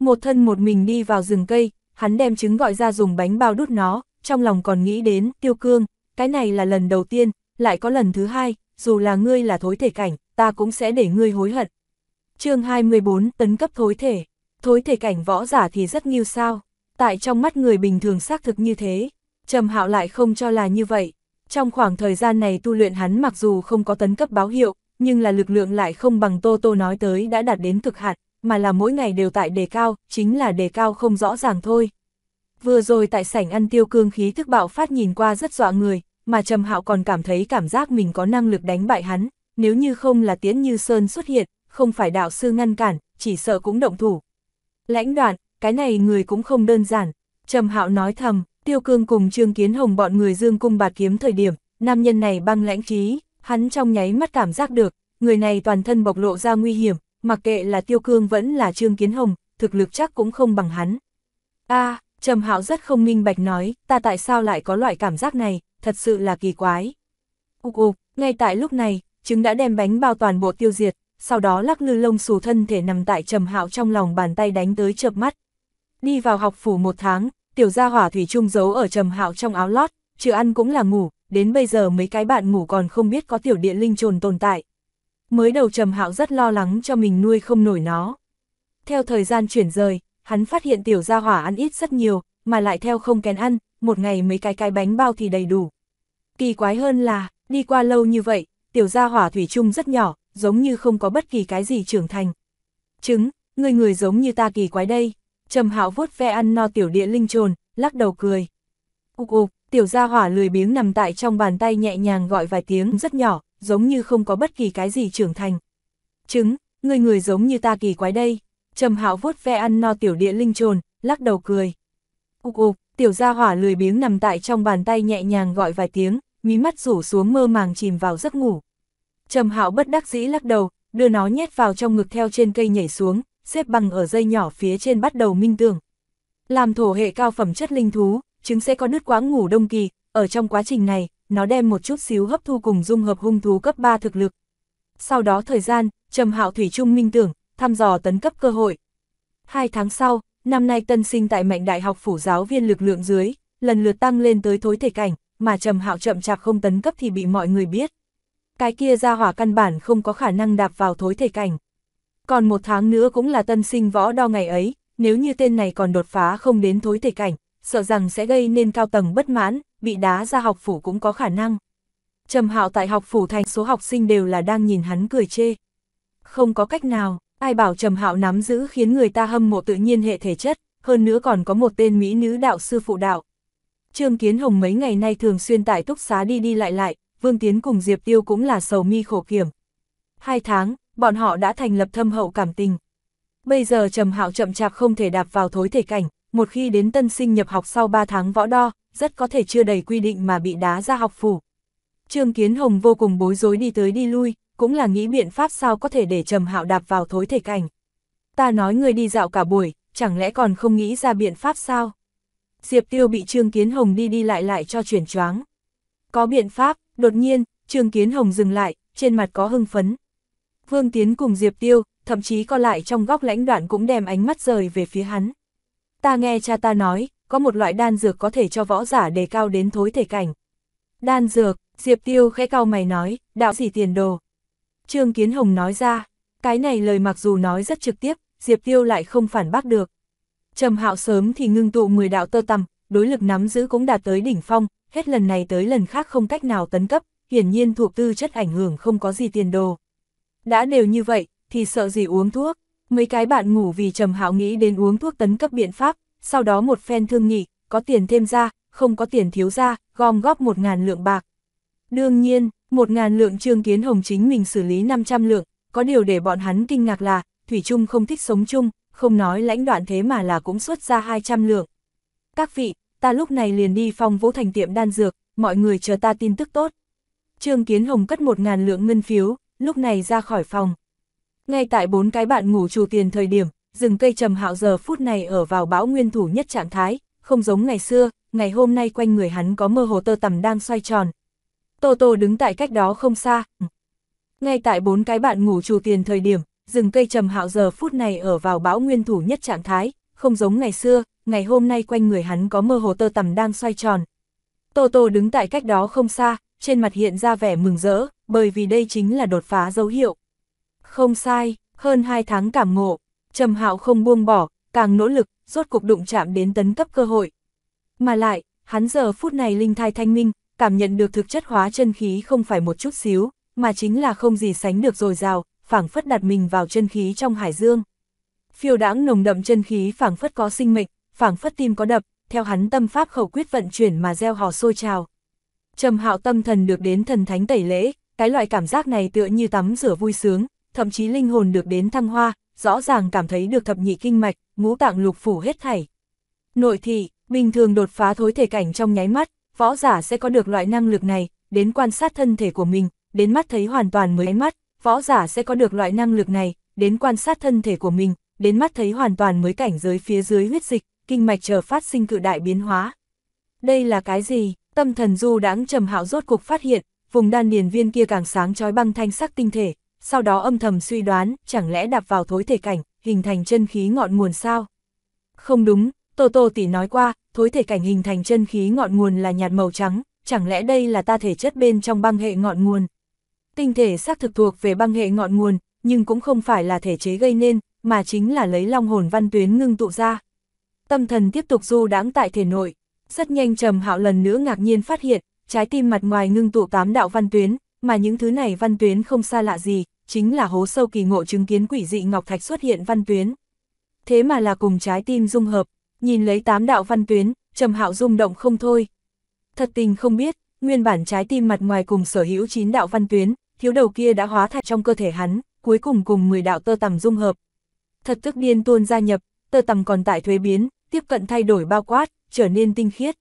Một thân một mình đi vào rừng cây, hắn đem trứng gọi ra dùng bánh bao đút nó, trong lòng còn nghĩ đến tiêu cương, cái này là lần đầu tiên, lại có lần thứ hai, dù là ngươi là thối thể cảnh, ta cũng sẽ để ngươi hối hận. chương 24 tấn cấp thối thể thối thể cảnh võ giả thì rất nghiêu sao, tại trong mắt người bình thường xác thực như thế, Trầm Hạo lại không cho là như vậy. Trong khoảng thời gian này tu luyện hắn mặc dù không có tấn cấp báo hiệu, nhưng là lực lượng lại không bằng Tô Tô nói tới đã đạt đến cực hạn, mà là mỗi ngày đều tại đề cao, chính là đề cao không rõ ràng thôi. Vừa rồi tại sảnh ăn tiêu cương khí thức bạo phát nhìn qua rất dọa người, mà Trầm Hạo còn cảm thấy cảm giác mình có năng lực đánh bại hắn, nếu như không là Tiễn Như Sơn xuất hiện, không phải đạo sư ngăn cản, chỉ sợ cũng động thủ, Lãnh đoạn, cái này người cũng không đơn giản. Trầm hạo nói thầm, tiêu cương cùng trương kiến hồng bọn người dương cung bạt kiếm thời điểm, nam nhân này băng lãnh trí, hắn trong nháy mắt cảm giác được, người này toàn thân bộc lộ ra nguy hiểm, mặc kệ là tiêu cương vẫn là trương kiến hồng, thực lực chắc cũng không bằng hắn. a Trầm hạo rất không minh bạch nói, ta tại sao lại có loại cảm giác này, thật sự là kỳ quái. Úc ục, ngay tại lúc này, trứng đã đem bánh bao toàn bộ tiêu diệt, sau đó lắc lư lông xù thân thể nằm tại trầm hạo trong lòng bàn tay đánh tới chợp mắt. Đi vào học phủ một tháng, tiểu gia hỏa thủy trung giấu ở trầm hạo trong áo lót, trừ ăn cũng là ngủ, đến bây giờ mấy cái bạn ngủ còn không biết có tiểu địa linh trồn tồn tại. Mới đầu trầm hạo rất lo lắng cho mình nuôi không nổi nó. Theo thời gian chuyển rời, hắn phát hiện tiểu gia hỏa ăn ít rất nhiều, mà lại theo không kén ăn, một ngày mấy cái cái bánh bao thì đầy đủ. Kỳ quái hơn là, đi qua lâu như vậy, tiểu gia hỏa thủy chung rất nhỏ, giống như không có bất kỳ cái gì trưởng thành. Chứng, người người giống như ta kỳ quái đây. Trầm hạo vuốt ve ăn no tiểu địa linh trồn, lắc đầu cười. Úc ục, tiểu gia hỏa lười biếng nằm tại trong bàn tay nhẹ nhàng gọi vài tiếng rất nhỏ, giống như không có bất kỳ cái gì trưởng thành. Chứng, người người giống như ta kỳ quái đây. Trầm hạo vuốt ve ăn no tiểu địa linh trồn, lắc đầu cười. Úc ục, tiểu gia hỏa lười biếng nằm tại trong bàn tay nhẹ nhàng gọi vài tiếng, mí mắt rủ xuống mơ màng chìm vào giấc ngủ. Trầm Hạo bất đắc dĩ lắc đầu, đưa nó nhét vào trong ngực theo trên cây nhảy xuống, xếp bằng ở dây nhỏ phía trên bắt đầu minh tưởng. Làm thổ hệ cao phẩm chất linh thú, trứng sẽ có đứt quãng ngủ đông kỳ, ở trong quá trình này, nó đem một chút xíu hấp thu cùng dung hợp hung thú cấp 3 thực lực. Sau đó thời gian, Trầm Hạo thủy chung minh tưởng, thăm dò tấn cấp cơ hội. Hai tháng sau, năm nay tân sinh tại Mạnh Đại học phủ giáo viên lực lượng dưới, lần lượt tăng lên tới thối thể cảnh, mà Trầm Hạo chậm chạp không tấn cấp thì bị mọi người biết cái kia ra hỏa căn bản không có khả năng đạp vào thối thể cảnh. Còn một tháng nữa cũng là tân sinh võ đo ngày ấy, nếu như tên này còn đột phá không đến thối thể cảnh, sợ rằng sẽ gây nên cao tầng bất mãn, bị đá ra học phủ cũng có khả năng. Trầm hạo tại học phủ thành số học sinh đều là đang nhìn hắn cười chê. Không có cách nào, ai bảo trầm hạo nắm giữ khiến người ta hâm mộ tự nhiên hệ thể chất, hơn nữa còn có một tên mỹ nữ đạo sư phụ đạo. Trương Kiến Hồng mấy ngày nay thường xuyên tại túc xá đi đi lại lại, Vương Tiến cùng Diệp Tiêu cũng là sầu mi khổ kiểm. Hai tháng, bọn họ đã thành lập thâm hậu cảm tình. Bây giờ Trầm Hạo chậm chạp không thể đạp vào thối thể cảnh, một khi đến tân sinh nhập học sau 3 tháng võ đo, rất có thể chưa đầy quy định mà bị đá ra học phủ. Trương Kiến Hồng vô cùng bối rối đi tới đi lui, cũng là nghĩ biện pháp sao có thể để Trầm Hạo đạp vào thối thể cảnh. Ta nói người đi dạo cả buổi, chẳng lẽ còn không nghĩ ra biện pháp sao? Diệp Tiêu bị Trương Kiến Hồng đi đi lại lại cho chuyển choáng. Có biện pháp, Đột nhiên, Trương Kiến Hồng dừng lại, trên mặt có hưng phấn. Vương Tiến cùng Diệp Tiêu, thậm chí co lại trong góc lãnh đoạn cũng đem ánh mắt rời về phía hắn. Ta nghe cha ta nói, có một loại đan dược có thể cho võ giả đề cao đến thối thể cảnh. Đan dược, Diệp Tiêu khẽ cao mày nói, đạo gì tiền đồ. Trương Kiến Hồng nói ra, cái này lời mặc dù nói rất trực tiếp, Diệp Tiêu lại không phản bác được. Trầm hạo sớm thì ngưng tụ 10 đạo tơ tầm, đối lực nắm giữ cũng đạt tới đỉnh phong, hết lần này tới lần khác không cách nào tấn cấp, hiển nhiên thuộc tư chất ảnh hưởng không có gì tiền đồ. Đã đều như vậy, thì sợ gì uống thuốc, mấy cái bạn ngủ vì trầm hạo nghĩ đến uống thuốc tấn cấp biện pháp, sau đó một phen thương nghị, có tiền thêm ra, không có tiền thiếu ra, gom góp một ngàn lượng bạc. Đương nhiên, một ngàn lượng trương kiến hồng chính mình xử lý 500 lượng, có điều để bọn hắn kinh ngạc là, Thủy Trung không thích sống chung, không nói lãnh đoạn thế mà là cũng xuất ra 200 lượng. Các vị, ta lúc này liền đi phong vũ thành tiệm đan dược, mọi người chờ ta tin tức tốt. Trương Kiến Hồng cất một ngàn lượng ngân phiếu, lúc này ra khỏi phòng. Ngay tại bốn cái bạn ngủ chủ tiền thời điểm, rừng cây trầm hạo giờ phút này ở vào bão nguyên thủ nhất trạng thái, không giống ngày xưa, ngày hôm nay quanh người hắn có mơ hồ tơ tầm đang xoay tròn. Tô Tô đứng tại cách đó không xa. Ngay tại bốn cái bạn ngủ chủ tiền thời điểm, rừng cây trầm hạo giờ phút này ở vào bão nguyên thủ nhất trạng thái, không giống ngày xưa, ngày hôm nay quanh người hắn có mơ hồ tơ tằm đang xoay tròn. Tô Tô đứng tại cách đó không xa, trên mặt hiện ra vẻ mừng rỡ, bởi vì đây chính là đột phá dấu hiệu. Không sai, hơn 2 tháng cảm ngộ, Trầm Hạo không buông bỏ, càng nỗ lực, rốt cục đụng chạm đến tấn cấp cơ hội. Mà lại, hắn giờ phút này linh thai thanh minh, cảm nhận được thực chất hóa chân khí không phải một chút xíu, mà chính là không gì sánh được rồi rào, phảng phất đặt mình vào chân khí trong hải dương. Phiêu đãng nồng đậm chân khí phảng phất có sinh mệnh, phảng phất tim có đập, theo hắn tâm pháp khẩu quyết vận chuyển mà gieo hò sôi trào. Trầm hạo tâm thần được đến thần thánh tẩy lễ, cái loại cảm giác này tựa như tắm rửa vui sướng, thậm chí linh hồn được đến thăng hoa, rõ ràng cảm thấy được thập nhị kinh mạch, ngũ tạng lục phủ hết thảy. Nội thị, bình thường đột phá thối thể cảnh trong nháy mắt, võ giả sẽ có được loại năng lực này, đến quan sát thân thể của mình, đến mắt thấy hoàn toàn mới mắt, võ giả sẽ có được loại năng lực này, đến quan sát thân thể của mình, đến mắt thấy hoàn toàn mới cảnh giới phía dưới huyết dịch, kinh mạch chờ phát sinh cự đại biến hóa. Đây là cái gì? Tâm thần du đãng trầm hạo rốt cuộc phát hiện, vùng đan điền viên kia càng sáng chói băng thanh sắc tinh thể, sau đó âm thầm suy đoán, chẳng lẽ đạp vào thối thể cảnh, hình thành chân khí ngọn nguồn sao? Không đúng, Tô Tô tỷ nói qua, thối thể cảnh hình thành chân khí ngọn nguồn là nhạt màu trắng, chẳng lẽ đây là ta thể chất bên trong băng hệ ngọn nguồn? Tinh thể xác thực thuộc về băng hệ ngọn nguồn, nhưng cũng không phải là thể chế gây nên, mà chính là lấy long hồn văn tuyến ngưng tụ ra tâm thần tiếp tục du đãng tại thể nội. Rất nhanh Trầm Hạo lần nữa ngạc nhiên phát hiện, trái tim mặt ngoài ngưng tụ tám đạo văn tuyến, mà những thứ này văn tuyến không xa lạ gì, chính là hố sâu kỳ ngộ chứng kiến quỷ dị ngọc thạch xuất hiện văn tuyến. Thế mà là cùng trái tim dung hợp, nhìn lấy tám đạo văn tuyến, Trầm Hạo rung động không thôi. Thật tình không biết, nguyên bản trái tim mặt ngoài cùng sở hữu chín đạo văn tuyến, thiếu đầu kia đã hóa thạch trong cơ thể hắn, cuối cùng cùng 10 đạo tơ tằm dung hợp. Thật tức điên tuôn gia nhập, tơ tằm còn tại thuế biến, tiếp cận thay đổi bao quát, trở nên tinh khiết.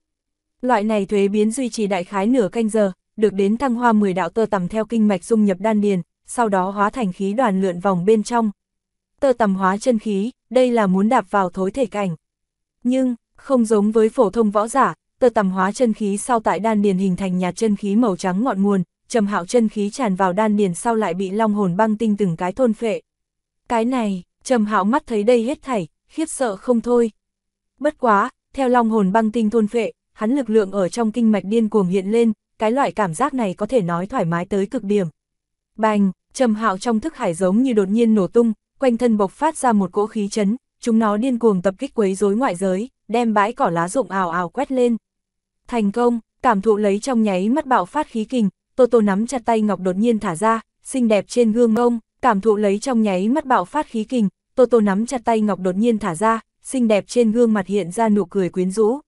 Loại này thuế biến duy trì đại khái nửa canh giờ, được đến thăng hoa 10 đạo tơ tầm theo kinh mạch dung nhập đan điền, sau đó hóa thành khí đoàn lượn vòng bên trong. Tơ tầm hóa chân khí, đây là muốn đạp vào thối thể cảnh. Nhưng, không giống với phổ thông võ giả, tơ tầm hóa chân khí sau tại đan điền hình thành nhà chân khí màu trắng ngọn nguồn, trầm hạo chân khí tràn vào đan điền sau lại bị long hồn băng tinh từng cái thôn phệ. Cái này, trầm hạo mắt thấy đây hết thảy, khiếp sợ không thôi, Bất quá, theo long hồn băng tinh thôn phệ, hắn lực lượng ở trong kinh mạch điên cuồng hiện lên, cái loại cảm giác này có thể nói thoải mái tới cực điểm. Bành, trầm hạo trong thức hải giống như đột nhiên nổ tung, quanh thân bộc phát ra một cỗ khí chấn, chúng nó điên cuồng tập kích quấy rối ngoại giới, đem bãi cỏ lá rụng ào ào quét lên. Thành công, cảm thụ lấy trong nháy mắt bạo phát khí kình, Tô Tô nắm chặt tay ngọc đột nhiên thả ra, xinh đẹp trên gương ông, cảm thụ lấy trong nháy mắt bạo phát khí kình, Tô Tô nắm chặt tay ngọc đột nhiên thả ra, xinh đẹp trên gương mặt hiện ra nụ cười quyến rũ.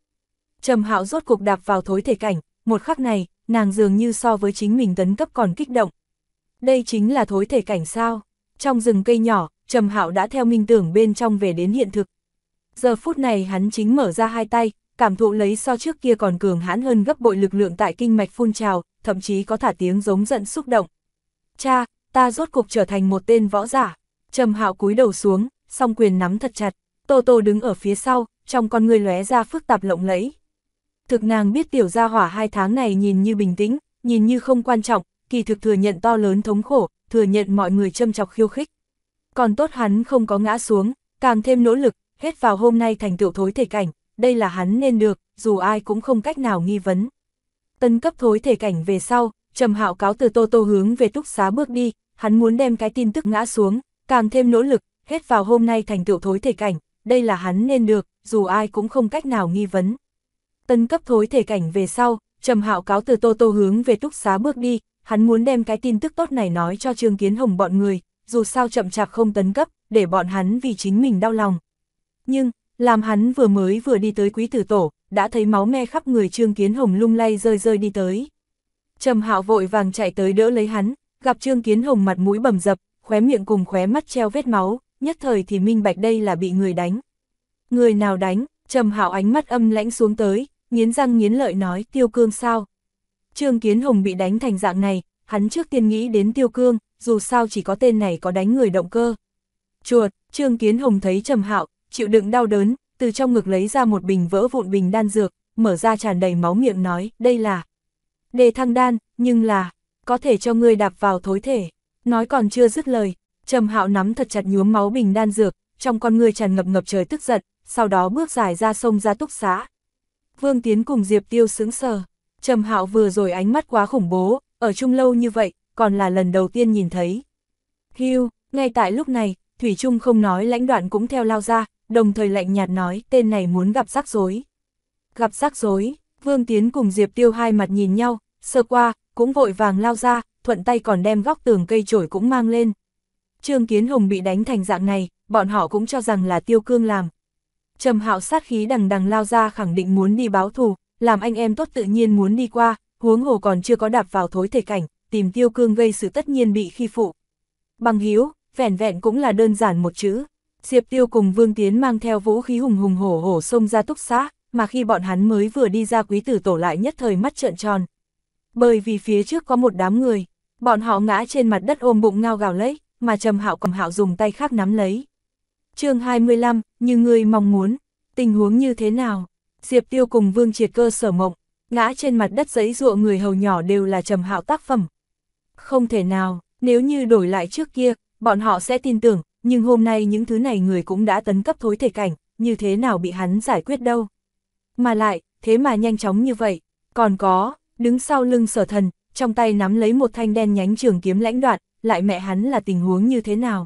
Trầm Hạo rốt cuộc đạp vào thối thể cảnh, một khắc này, nàng dường như so với chính mình tấn cấp còn kích động. Đây chính là thối thể cảnh sao? Trong rừng cây nhỏ, Trầm Hạo đã theo minh tưởng bên trong về đến hiện thực. Giờ phút này hắn chính mở ra hai tay, cảm thụ lấy so trước kia còn cường hãn hơn gấp bội lực lượng tại kinh mạch phun trào, thậm chí có thả tiếng giống giận xúc động. Cha, ta rốt cục trở thành một tên võ giả. Trầm Hạo cúi đầu xuống, song quyền nắm thật chặt. Tô Tô đứng ở phía sau, trong con người lóe ra phức tạp lộng lẫy. Thực nàng biết tiểu gia hỏa hai tháng này nhìn như bình tĩnh, nhìn như không quan trọng, kỳ thực thừa nhận to lớn thống khổ, thừa nhận mọi người châm chọc khiêu khích. Còn tốt hắn không có ngã xuống, càng thêm nỗ lực, hết vào hôm nay thành tựu thối thể cảnh, đây là hắn nên được, dù ai cũng không cách nào nghi vấn. Tân cấp thối thể cảnh về sau, Trầm Hạo cáo từ Tô Tô hướng về túc xá bước đi, hắn muốn đem cái tin tức ngã xuống, càng thêm nỗ lực, hết vào hôm nay thành tựu thối thể cảnh, đây là hắn nên được, dù ai cũng không cách nào nghi vấn. Tân cấp thối thể cảnh về sau, Trầm Hạo cáo từ Tô Tô hướng về túc xá bước đi, hắn muốn đem cái tin tức tốt này nói cho Trương Kiến Hồng bọn người, dù sao chậm chạp không tấn cấp, để bọn hắn vì chính mình đau lòng. Nhưng, làm hắn vừa mới vừa đi tới quý tử tổ, đã thấy máu me khắp người Trương Kiến Hồng lung lay rơi rơi đi tới. Trầm Hạo vội vàng chạy tới đỡ lấy hắn, gặp Trương Kiến Hồng mặt mũi bầm dập, khóe miệng cùng khóe mắt treo vết máu, nhất thời thì minh bạch đây là bị người đánh. Người nào đánh, trầm hạo ánh mắt âm lãnh xuống tới, nghiến răng nghiến lợi nói tiêu cương sao. Trương Kiến Hùng bị đánh thành dạng này, hắn trước tiên nghĩ đến tiêu cương, dù sao chỉ có tên này có đánh người động cơ. Chuột, Trương Kiến Hùng thấy trầm hạo, chịu đựng đau đớn, từ trong ngực lấy ra một bình vỡ vụn bình đan dược, mở ra tràn đầy máu miệng nói, đây là đề thăng đan, nhưng là, có thể cho ngươi đạp vào thối thể. Nói còn chưa dứt lời, Trầm hạo nắm thật chặt nhuốm máu bình đan dược, trong con người tràn ngập ngập trời tức giận, sau đó bước dài ra sông ra túc xá. Vương Tiến cùng Diệp Tiêu sững sờ. Trầm hạo vừa rồi ánh mắt quá khủng bố, ở chung lâu như vậy, còn là lần đầu tiên nhìn thấy. Hưu, ngay tại lúc này, Thủy Trung không nói lãnh đoạn cũng theo lao ra, đồng thời lạnh nhạt nói tên này muốn gặp rắc rối. Gặp rắc rối, Vương Tiến cùng Diệp Tiêu hai mặt nhìn nhau, sơ qua, cũng vội vàng lao ra, thuận tay còn đem góc tường cây chổi cũng mang lên. Trương Kiến Hùng bị đánh thành dạng này, bọn họ cũng cho rằng là Tiêu Cương làm. Trầm hạo sát khí đằng đằng lao ra khẳng định muốn đi báo thù, làm anh em tốt tự nhiên muốn đi qua, huống hồ còn chưa có đạp vào thối thể cảnh, tìm Tiêu Cương gây sự tất nhiên bị khi phụ. Bằng hiếu, vẻn vẹn cũng là đơn giản một chữ. Diệp Tiêu cùng Vương Tiến mang theo vũ khí hùng hùng hổ hổ xông ra túc xã, mà khi bọn hắn mới vừa đi ra quý tử tổ lại nhất thời mắt trợn tròn. Bởi vì phía trước có một đám người, bọn họ ngã trên mặt đất ôm bụng ngao gào lấy mà Trầm Hạo cầm Hạo dùng tay khác nắm lấy. chương 25, như người mong muốn, tình huống như thế nào? Diệp Tiêu cùng Vương Triệt Cơ sở mộng, ngã trên mặt đất giấy ruộng người hầu nhỏ đều là Trầm Hạo tác phẩm. Không thể nào, nếu như đổi lại trước kia, bọn họ sẽ tin tưởng, nhưng hôm nay những thứ này người cũng đã tấn cấp thối thể cảnh, như thế nào bị hắn giải quyết đâu. Mà lại, thế mà nhanh chóng như vậy, còn có, đứng sau lưng sở thần, trong tay nắm lấy một thanh đen nhánh trường kiếm lãnh đoạn, lại mẹ hắn là tình huống như thế nào.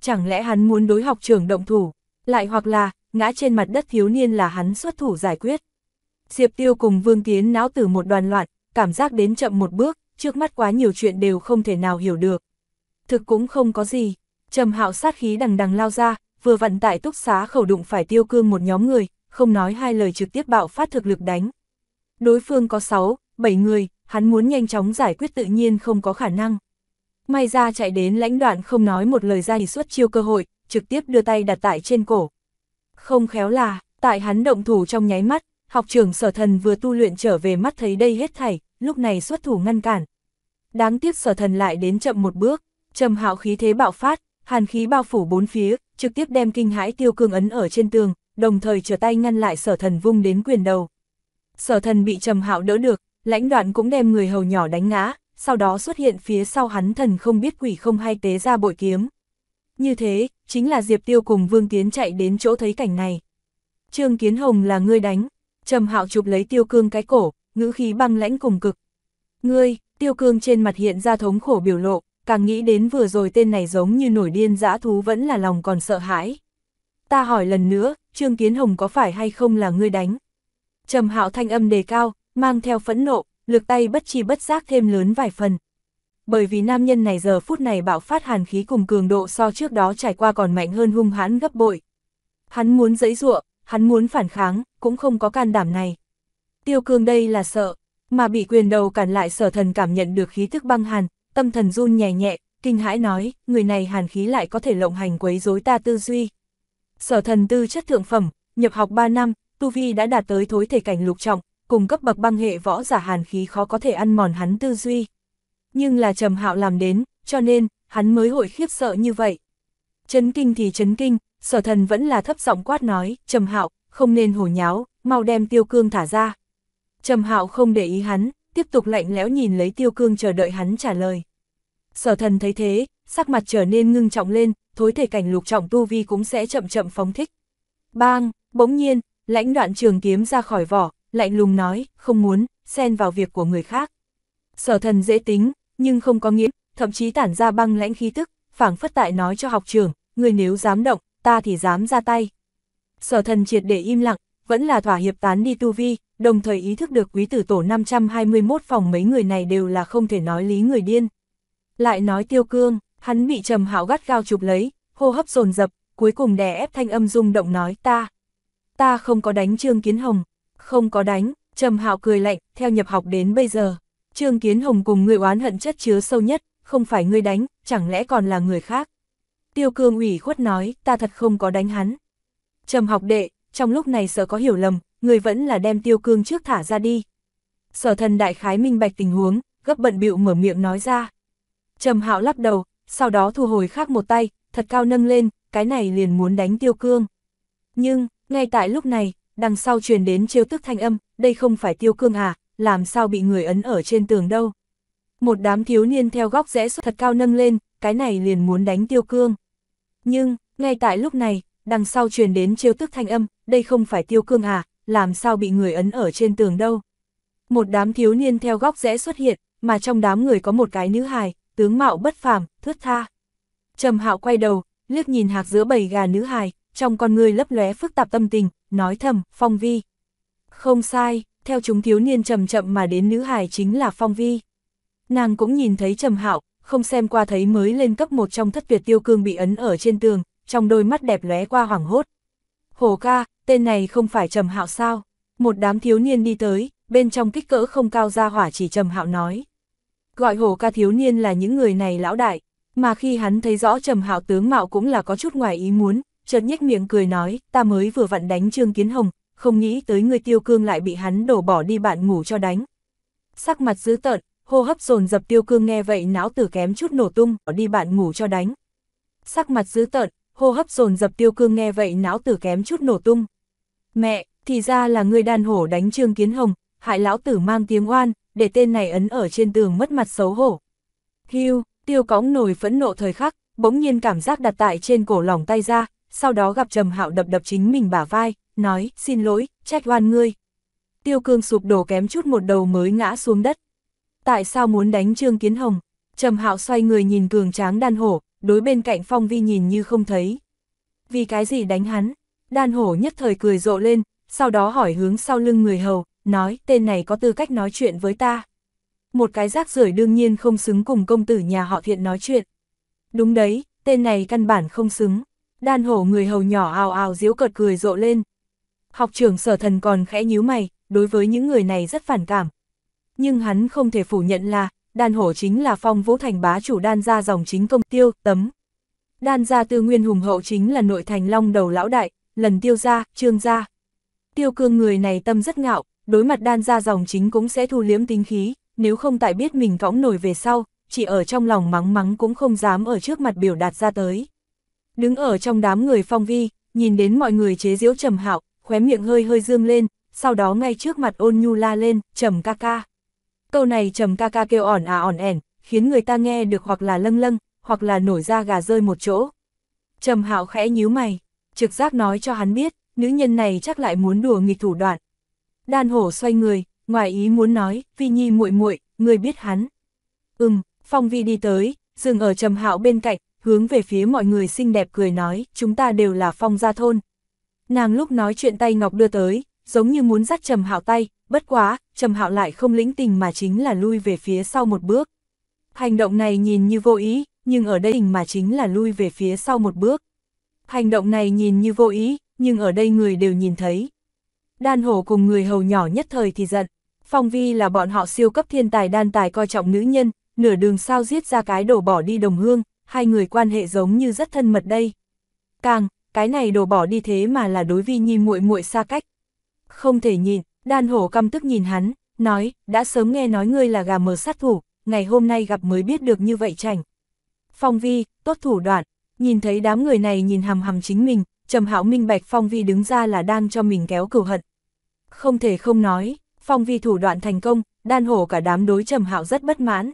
Chẳng lẽ hắn muốn đối học trưởng động thủ, lại hoặc là, ngã trên mặt đất thiếu niên là hắn xuất thủ giải quyết. Diệp Tiêu cùng Vương Tiến não từ một đoàn loạn, cảm giác đến chậm một bước, trước mắt quá nhiều chuyện đều không thể nào hiểu được. Thực cũng không có gì, trầm hạo sát khí đằng đằng lao ra, vừa vặn tại túc xá khẩu đụng phải tiêu cương một nhóm người, không nói hai lời trực tiếp bạo phát thực lực đánh. Đối phương có 6, 7 người, hắn muốn nhanh chóng giải quyết tự nhiên không có khả năng. May ra chạy đến lãnh đoạn không nói một lời ra thì suốt chiêu cơ hội, trực tiếp đưa tay đặt tại trên cổ. Không khéo là, tại hắn động thủ trong nháy mắt, học trưởng sở thần vừa tu luyện trở về mắt thấy đây hết thảy, lúc này xuất thủ ngăn cản. Đáng tiếc sở thần lại đến chậm một bước, trầm hạo khí thế bạo phát, hàn khí bao phủ bốn phía, trực tiếp đem kinh hãi tiêu cương ấn ở trên tường, đồng thời trở tay ngăn lại sở thần vung đến quyền đầu. Sở thần bị trầm hạo đỡ được, lãnh đoạn cũng đem người hầu nhỏ đánh ngã, sau đó xuất hiện phía sau hắn thần không biết quỷ không hay tế ra bội kiếm. Như thế, chính là Diệp Tiêu cùng Vương Tiến chạy đến chỗ thấy cảnh này. Trương Kiến Hồng là ngươi đánh, Trầm Hạo chụp lấy Tiêu Cương cái cổ, ngữ khí băng lãnh cùng cực. Ngươi, Tiêu Cương trên mặt hiện ra thống khổ biểu lộ, càng nghĩ đến vừa rồi tên này giống như nổi điên dã thú vẫn là lòng còn sợ hãi. Ta hỏi lần nữa, Trương Kiến Hồng có phải hay không là ngươi đánh? Trầm Hạo thanh âm đề cao, mang theo phẫn nộ, lược tay bất chi bất giác thêm lớn vài phần. Bởi vì nam nhân này giờ phút này bạo phát hàn khí cùng cường độ so trước đó trải qua còn mạnh hơn hung hãn gấp bội. Hắn muốn giãy giụa, hắn muốn phản kháng, cũng không có can đảm này. Tiêu cương đây là sợ, mà bị quyền đầu cản lại sở thần cảm nhận được khí thức băng hàn, tâm thần run nhẹ nhẹ, kinh hãi nói, người này hàn khí lại có thể lộng hành quấy rối ta tư duy. Sở thần tư chất thượng phẩm, nhập học 3 năm, Tu Vi đã đạt tới thối thể cảnh lục trọng, cùng cấp bậc băng hệ võ giả hàn khí khó có thể ăn mòn hắn tư duy. Nhưng là Trầm Hạo làm đến, cho nên, hắn mới hội khiếp sợ như vậy. Chấn kinh thì chấn kinh, sở thần vẫn là thấp giọng quát nói, Trầm Hạo, không nên hổ nháo, mau đem tiêu cương thả ra. Trầm Hạo không để ý hắn, tiếp tục lạnh lẽo nhìn lấy tiêu cương chờ đợi hắn trả lời. Sở thần thấy thế, sắc mặt trở nên ngưng trọng lên, thối thể cảnh lục trọng tu vi cũng sẽ chậm chậm phóng thích. Bang, bỗng nhiên, lãnh đoạn trường kiếm ra khỏi vỏ, lạnh lùng nói, không muốn, xen vào việc của người khác. Sở thần dễ tính, nhưng không có nghĩa, thậm chí tản ra băng lãnh khí tức, phảng phất tại nói cho học trưởng người nếu dám động, ta thì dám ra tay. Sở thần triệt để im lặng, vẫn là thỏa hiệp tán đi tu vi, đồng thời ý thức được quý tử tổ 521 phòng mấy người này đều là không thể nói lý người điên. Lại nói tiêu cương, hắn bị trầm hạo gắt gao chụp lấy, hô hấp dồn dập cuối cùng đè ép thanh âm rung động nói ta. Ta không có đánh trương kiến hồng, không có đánh, Trầm Hạo cười lạnh, theo nhập học đến bây giờ, Trương Kiến Hồng cùng người oán hận chất chứa sâu nhất, không phải ngươi đánh, chẳng lẽ còn là người khác. Tiêu Cương ủy khuất nói, ta thật không có đánh hắn. Trầm học đệ, trong lúc này sợ có hiểu lầm, người vẫn là đem Tiêu Cương trước thả ra đi. Sở thần đại khái minh bạch tình huống, gấp bận bịu mở miệng nói ra. Trầm Hạo lắc đầu, sau đó thu hồi khác một tay, thật cao nâng lên, cái này liền muốn đánh Tiêu Cương. Nhưng, ngay tại lúc này, đằng sau truyền đến chiêu tức thanh âm, đây không phải tiêu cương à, làm sao bị người ấn ở trên tường đâu. Một đám thiếu niên theo góc rẽ xuất thật cao nâng lên, cái này liền muốn đánh tiêu cương. Nhưng, ngay tại lúc này, đằng sau truyền đến chiêu tức thanh âm, đây không phải tiêu cương à, làm sao bị người ấn ở trên tường đâu. Một đám thiếu niên theo góc rẽ xuất hiện, mà trong đám người có một cái nữ hài, tướng mạo bất phàm, thướt tha. Trầm hạo quay đầu, liếc nhìn hạc giữa bầy gà nữ hài, trong con người lấp lóe phức tạp tâm tình, nói thầm, Phong Vi. Không sai, theo chúng thiếu niên chậm chậm mà đến nữ hài chính là Phong Vi. Nàng cũng nhìn thấy Trầm Hạo, không xem qua thấy mới lên cấp một trong thất tuyệt tiêu cương bị ấn ở trên tường, trong đôi mắt đẹp lóe qua hoảng hốt. Hồ ca, tên này không phải Trầm Hạo sao? Một đám thiếu niên đi tới, bên trong kích cỡ không cao ra hỏa chỉ Trầm Hạo nói. Gọi hồ ca thiếu niên là những người này lão đại, mà khi hắn thấy rõ Trầm Hạo tướng mạo cũng là có chút ngoài ý muốn, chợt nhếch miệng cười nói, ta mới vừa vặn đánh Trương Kiến Hồng, không nghĩ tới người tiêu cương lại bị hắn đổ bỏ đi bạn ngủ cho đánh. Sắc mặt dữ tợn, hô hấp dồn dập tiêu cương nghe vậy não tử kém chút nổ tung, đi bạn ngủ cho đánh. Sắc mặt dữ tợn, hô hấp dồn dập tiêu cương nghe vậy não tử kém chút nổ tung. Mẹ, thì ra là người đàn hổ đánh Trương Kiến Hồng, hại lão tử mang tiếng oan, để tên này ấn ở trên tường mất mặt xấu hổ. hiu tiêu cóng nổi phẫn nộ thời khắc, bỗng nhiên cảm giác đặt tại trên cổ lòng tay ra, sau đó gặp Trầm Hạo đập đập chính mình bả vai, nói, xin lỗi, trách oan ngươi. Tiêu cương sụp đổ kém chút một đầu mới ngã xuống đất. Tại sao muốn đánh Trương Kiến Hồng? Trầm Hạo xoay người nhìn cường tráng đan hổ, đối bên cạnh Phong Vi nhìn như không thấy. Vì cái gì đánh hắn? Đan hổ nhất thời cười rộ lên, sau đó hỏi hướng sau lưng người hầu, nói tên này có tư cách nói chuyện với ta. Một cái rác rưởi đương nhiên không xứng cùng công tử nhà họ thiện nói chuyện. Đúng đấy, tên này căn bản không xứng đan hổ người hầu nhỏ ào ào diếu cợt cười rộ lên. Học trưởng sở thần còn khẽ nhíu mày, đối với những người này rất phản cảm. Nhưng hắn không thể phủ nhận là, đan hổ chính là phong vũ thành bá chủ đan gia dòng chính công tiêu, tấm. Đan gia tư nguyên hùng hậu chính là nội thành long đầu lão đại, lần tiêu gia, trương gia. Tiêu cương người này tâm rất ngạo, đối mặt đan gia dòng chính cũng sẽ thu liếm tính khí, nếu không tại biết mình cõng nổi về sau, chỉ ở trong lòng mắng mắng cũng không dám ở trước mặt biểu đạt ra tới. Đứng ở trong đám người phong vi, nhìn đến mọi người chế diễu trầm hạo, khóe miệng hơi hơi dương lên, sau đó ngay trước mặt ôn nhu la lên, trầm ca ca. Câu này trầm ca ca kêu ỏn à ỏn ẻn, khiến người ta nghe được hoặc là lâng lâng, hoặc là nổi ra gà rơi một chỗ. Trầm hạo khẽ nhíu mày, trực giác nói cho hắn biết, nữ nhân này chắc lại muốn đùa nghịch thủ đoạn. Đan hổ xoay người, ngoài ý muốn nói, vi nhi muội muội, người biết hắn. Ừm, phong vi đi tới, dừng ở trầm hạo bên cạnh, hướng về phía mọi người xinh đẹp cười nói, chúng ta đều là phong gia thôn. Nàng lúc nói chuyện tay Ngọc đưa tới, giống như muốn dắt Trầm Hạo tay, bất quá, Trầm Hạo lại không lĩnh tình mà chính là lui về phía sau một bước. Hành động này nhìn như vô ý, nhưng ở đây mà chính là lui về phía sau một bước. Hành động này nhìn như vô ý, nhưng ở đây người đều nhìn thấy. Đan hổ cùng người hầu nhỏ nhất thời thì giận. Phong vi là bọn họ siêu cấp thiên tài đan tài coi trọng nữ nhân, nửa đường sao giết ra cái đổ bỏ đi đồng hương, hai người quan hệ giống như rất thân mật đây. Càng, cái này đồ bỏ đi thế mà là đối vi nhi muội muội xa cách. Không thể nhìn, đan hổ căm tức nhìn hắn, nói, đã sớm nghe nói ngươi là gà mờ sát thủ, ngày hôm nay gặp mới biết được như vậy chảnh. Phong vi, tốt thủ đoạn, nhìn thấy đám người này nhìn hầm hầm chính mình, trầm hảo minh bạch phong vi đứng ra là đang cho mình kéo cửu hận. Không thể không nói, phong vi thủ đoạn thành công, đan hổ cả đám đối trầm hạo rất bất mãn.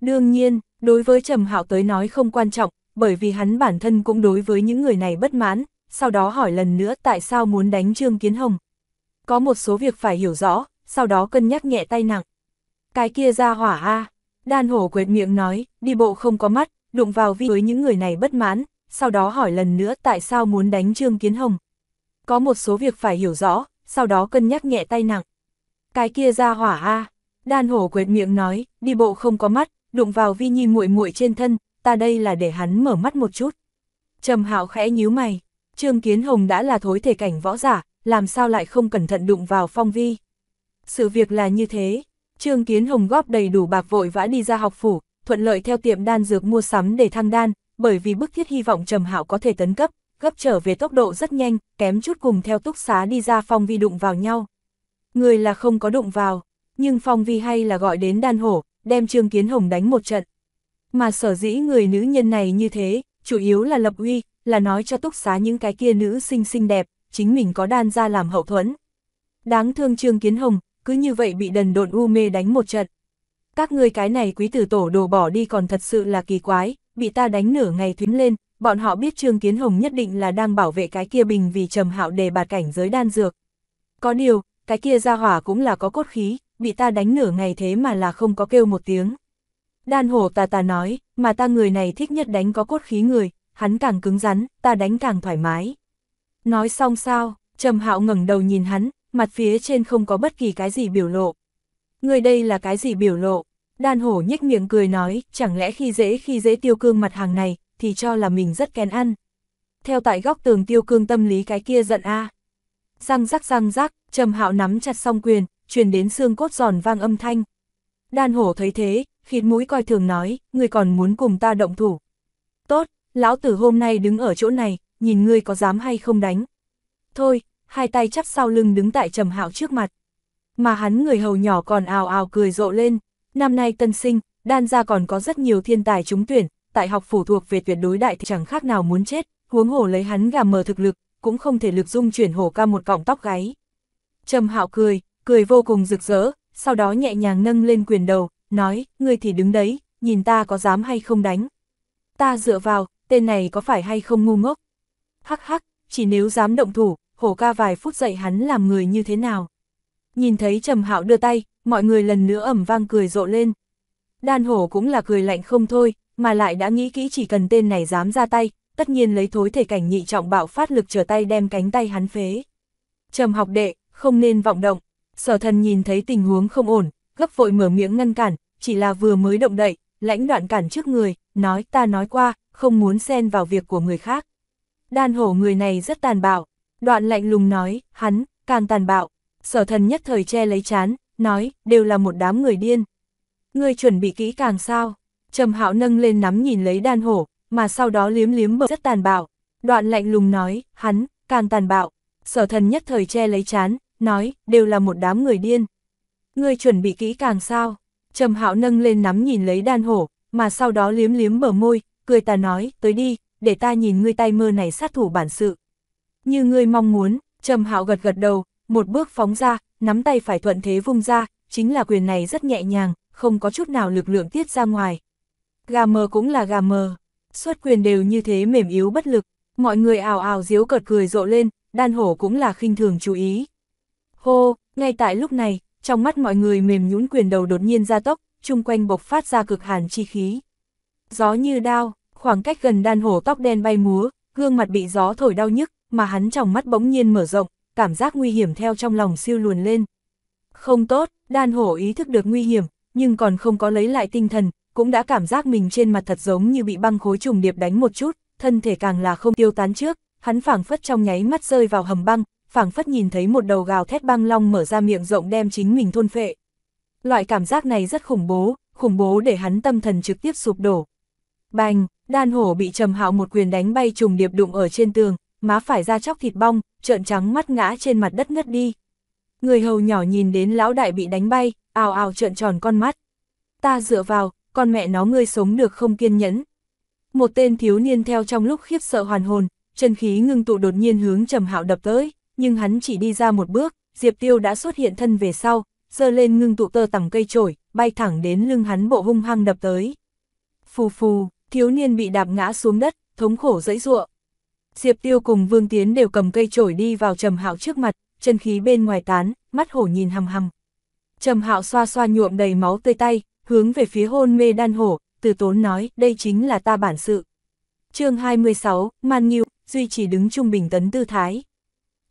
Đương nhiên, Đối với Trầm Hạo tới nói không quan trọng, bởi vì hắn bản thân cũng đối với những người này bất mãn, sau đó hỏi lần nữa tại sao muốn đánh Trương Kiến Hồng. Có một số việc phải hiểu rõ, sau đó cân nhắc nhẹ tay nặng. Cái kia ra hỏa a đan hổ quệt miệng nói, đi bộ không có mắt, đụng vào vi với những người này bất mãn, sau đó hỏi lần nữa tại sao muốn đánh Trương Kiến Hồng. Có một số việc phải hiểu rõ, sau đó cân nhắc nhẹ tay nặng. Cái kia ra hỏa a đan hổ quệt miệng nói, đi bộ không có mắt, đụng vào vi nhi muội muội trên thân, ta đây là để hắn mở mắt một chút. Trầm hạo khẽ nhíu mày, Trương Kiến Hồng đã là thối thể cảnh võ giả, làm sao lại không cẩn thận đụng vào phong vi. Sự việc là như thế, Trương Kiến Hồng góp đầy đủ bạc vội vã đi ra học phủ, thuận lợi theo tiệm đan dược mua sắm để thăng đan, bởi vì bức thiết hy vọng Trầm Hạo có thể tấn cấp, gấp trở về tốc độ rất nhanh, kém chút cùng theo túc xá đi ra phong vi đụng vào nhau. Người là không có đụng vào, nhưng phong vi hay là gọi đến đan hổ, đem Trương Kiến Hồng đánh một trận. Mà sở dĩ người nữ nhân này như thế, chủ yếu là lập uy, là nói cho túc xá những cái kia nữ xinh xinh đẹp, chính mình có đan ra làm hậu thuẫn. Đáng thương Trương Kiến Hồng, cứ như vậy bị đần độn u mê đánh một trận. Các ngươi cái này quý tử tổ đồ bỏ đi còn thật sự là kỳ quái, bị ta đánh nửa ngày thuyến lên, bọn họ biết Trương Kiến Hồng nhất định là đang bảo vệ cái kia bình vì trầm hạo đề bạt cảnh giới đan dược. Có điều, cái kia ra hỏa cũng là có cốt khí, bị ta đánh nửa ngày thế mà là không có kêu một tiếng. Đan hổ ta ta nói, mà ta người này thích nhất đánh có cốt khí người, hắn càng cứng rắn, ta đánh càng thoải mái. Nói xong sao, trầm hạo ngẩng đầu nhìn hắn, mặt phía trên không có bất kỳ cái gì biểu lộ. Người đây là cái gì biểu lộ? Đan hổ nhếch miệng cười nói, chẳng lẽ khi dễ khi dễ tiêu cương mặt hàng này, thì cho là mình rất kén ăn. Theo tại góc tường tiêu cương tâm lý cái kia giận a à. Răng rắc răng rắc, trầm hạo nắm chặt song quyền, truyền đến xương cốt giòn vang âm thanh. Đan hổ thấy thế, khịt mũi coi thường nói, người còn muốn cùng ta động thủ. Tốt, lão tử hôm nay đứng ở chỗ này, nhìn ngươi có dám hay không đánh. Thôi, hai tay chắp sau lưng đứng tại trầm hạo trước mặt. Mà hắn người hầu nhỏ còn ào ào cười rộ lên, năm nay tân sinh, đan gia còn có rất nhiều thiên tài trúng tuyển, tại học phủ thuộc về tuyệt đối đại thì chẳng khác nào muốn chết, huống hổ lấy hắn gà mờ thực lực, cũng không thể lực dung chuyển hổ ca một cọng tóc gáy. Trầm hạo cười, cười vô cùng rực rỡ, sau đó nhẹ nhàng nâng lên quyền đầu, nói, ngươi thì đứng đấy, nhìn ta có dám hay không đánh. Ta dựa vào, tên này có phải hay không ngu ngốc. Hắc hắc, chỉ nếu dám động thủ, hổ ca vài phút dậy hắn làm người như thế nào. Nhìn thấy Trầm Hạo đưa tay, mọi người lần nữa ẩm vang cười rộ lên. Đan hổ cũng là cười lạnh không thôi, mà lại đã nghĩ kỹ chỉ cần tên này dám ra tay, tất nhiên lấy thối thể cảnh nhị trọng bạo phát lực trở tay đem cánh tay hắn phế. Trầm học đệ, không nên vọng động, sở thần nhìn thấy tình huống không ổn, gấp vội mở miệng ngăn cản, chỉ là vừa mới động đậy, lãnh đoạn cản trước người, nói ta nói qua, không muốn xen vào việc của người khác. Đan hổ người này rất tàn bạo, đoạn lạnh lùng nói, hắn, càng tàn bạo, sở thần nhất thời che lấy chán, nói, đều là một đám người điên. Người chuẩn bị kỹ càng sao, trầm hạo nâng lên nắm nhìn lấy đan hổ, mà sau đó liếm liếm bờ rất tàn bạo, đoạn lạnh lùng nói, hắn, càng tàn bạo, sở thần nhất thời che lấy chán, nói, đều là một đám người điên. Ngươi chuẩn bị kỹ càng sao? Trầm Hạo nâng lên nắm nhìn lấy đan hổ, mà sau đó liếm liếm bờ môi, cười ta nói, tới đi, để ta nhìn ngươi tay mơ này sát thủ bản sự. Như ngươi mong muốn, Trầm Hạo gật gật đầu, một bước phóng ra, nắm tay phải thuận thế vung ra, chính là quyền này rất nhẹ nhàng, không có chút nào lực lượng tiết ra ngoài. Gà mờ cũng là gà mờ, xuất quyền đều như thế mềm yếu bất lực, mọi người ào ào diếu cợt cười rộ lên, đan hổ cũng là khinh thường chú ý. Hô, ngay tại lúc này, trong mắt mọi người mềm nhũn quyền đầu đột nhiên ra tốc, chung quanh bộc phát ra cực hàn chi khí. Gió như đao, khoảng cách gần đan hổ tóc đen bay múa, gương mặt bị gió thổi đau nhức, mà hắn trong mắt bỗng nhiên mở rộng, cảm giác nguy hiểm theo trong lòng siêu luồn lên. Không tốt, đan hổ ý thức được nguy hiểm, nhưng còn không có lấy lại tinh thần, cũng đã cảm giác mình trên mặt thật giống như bị băng khối trùng điệp đánh một chút, thân thể càng là không tiêu tán trước, hắn phảng phất trong nháy mắt rơi vào hầm băng, phảng phất nhìn thấy một đầu gào thét băng long mở ra miệng rộng đem chính mình thôn phệ. Loại cảm giác này rất khủng bố, khủng bố để hắn tâm thần trực tiếp sụp đổ. Bành, đan hổ bị trầm hạo một quyền đánh bay trùng điệp đụng ở trên tường, má phải ra chóc thịt bong, trợn trắng mắt ngã trên mặt đất ngất đi. Người hầu nhỏ nhìn đến lão đại bị đánh bay, ào ào trợn tròn con mắt. Ta dựa vào, con mẹ nó ngươi sống được không kiên nhẫn. Một tên thiếu niên theo trong lúc khiếp sợ hoàn hồn, chân khí ngưng tụ đột nhiên hướng trầm hạo đập tới nhưng hắn chỉ đi ra một bước, Diệp Tiêu đã xuất hiện thân về sau, giơ lên ngưng tụ tơ tầm cây trổi, bay thẳng đến lưng hắn bộ hung hăng đập tới. Phù phù, thiếu niên bị đạp ngã xuống đất, thống khổ dẫy ruộng. Diệp Tiêu cùng Vương Tiến đều cầm cây trổi đi vào Trầm Hạo trước mặt, chân khí bên ngoài tán, mắt hổ nhìn hầm hầm. Trầm Hạo xoa xoa nhuộm đầy máu tươi tay, hướng về phía hôn mê đan hổ, từ tốn nói, đây chính là ta bản sự. chương 26, Man Nghiêu, duy trì đứng trung bình tấn tư thái.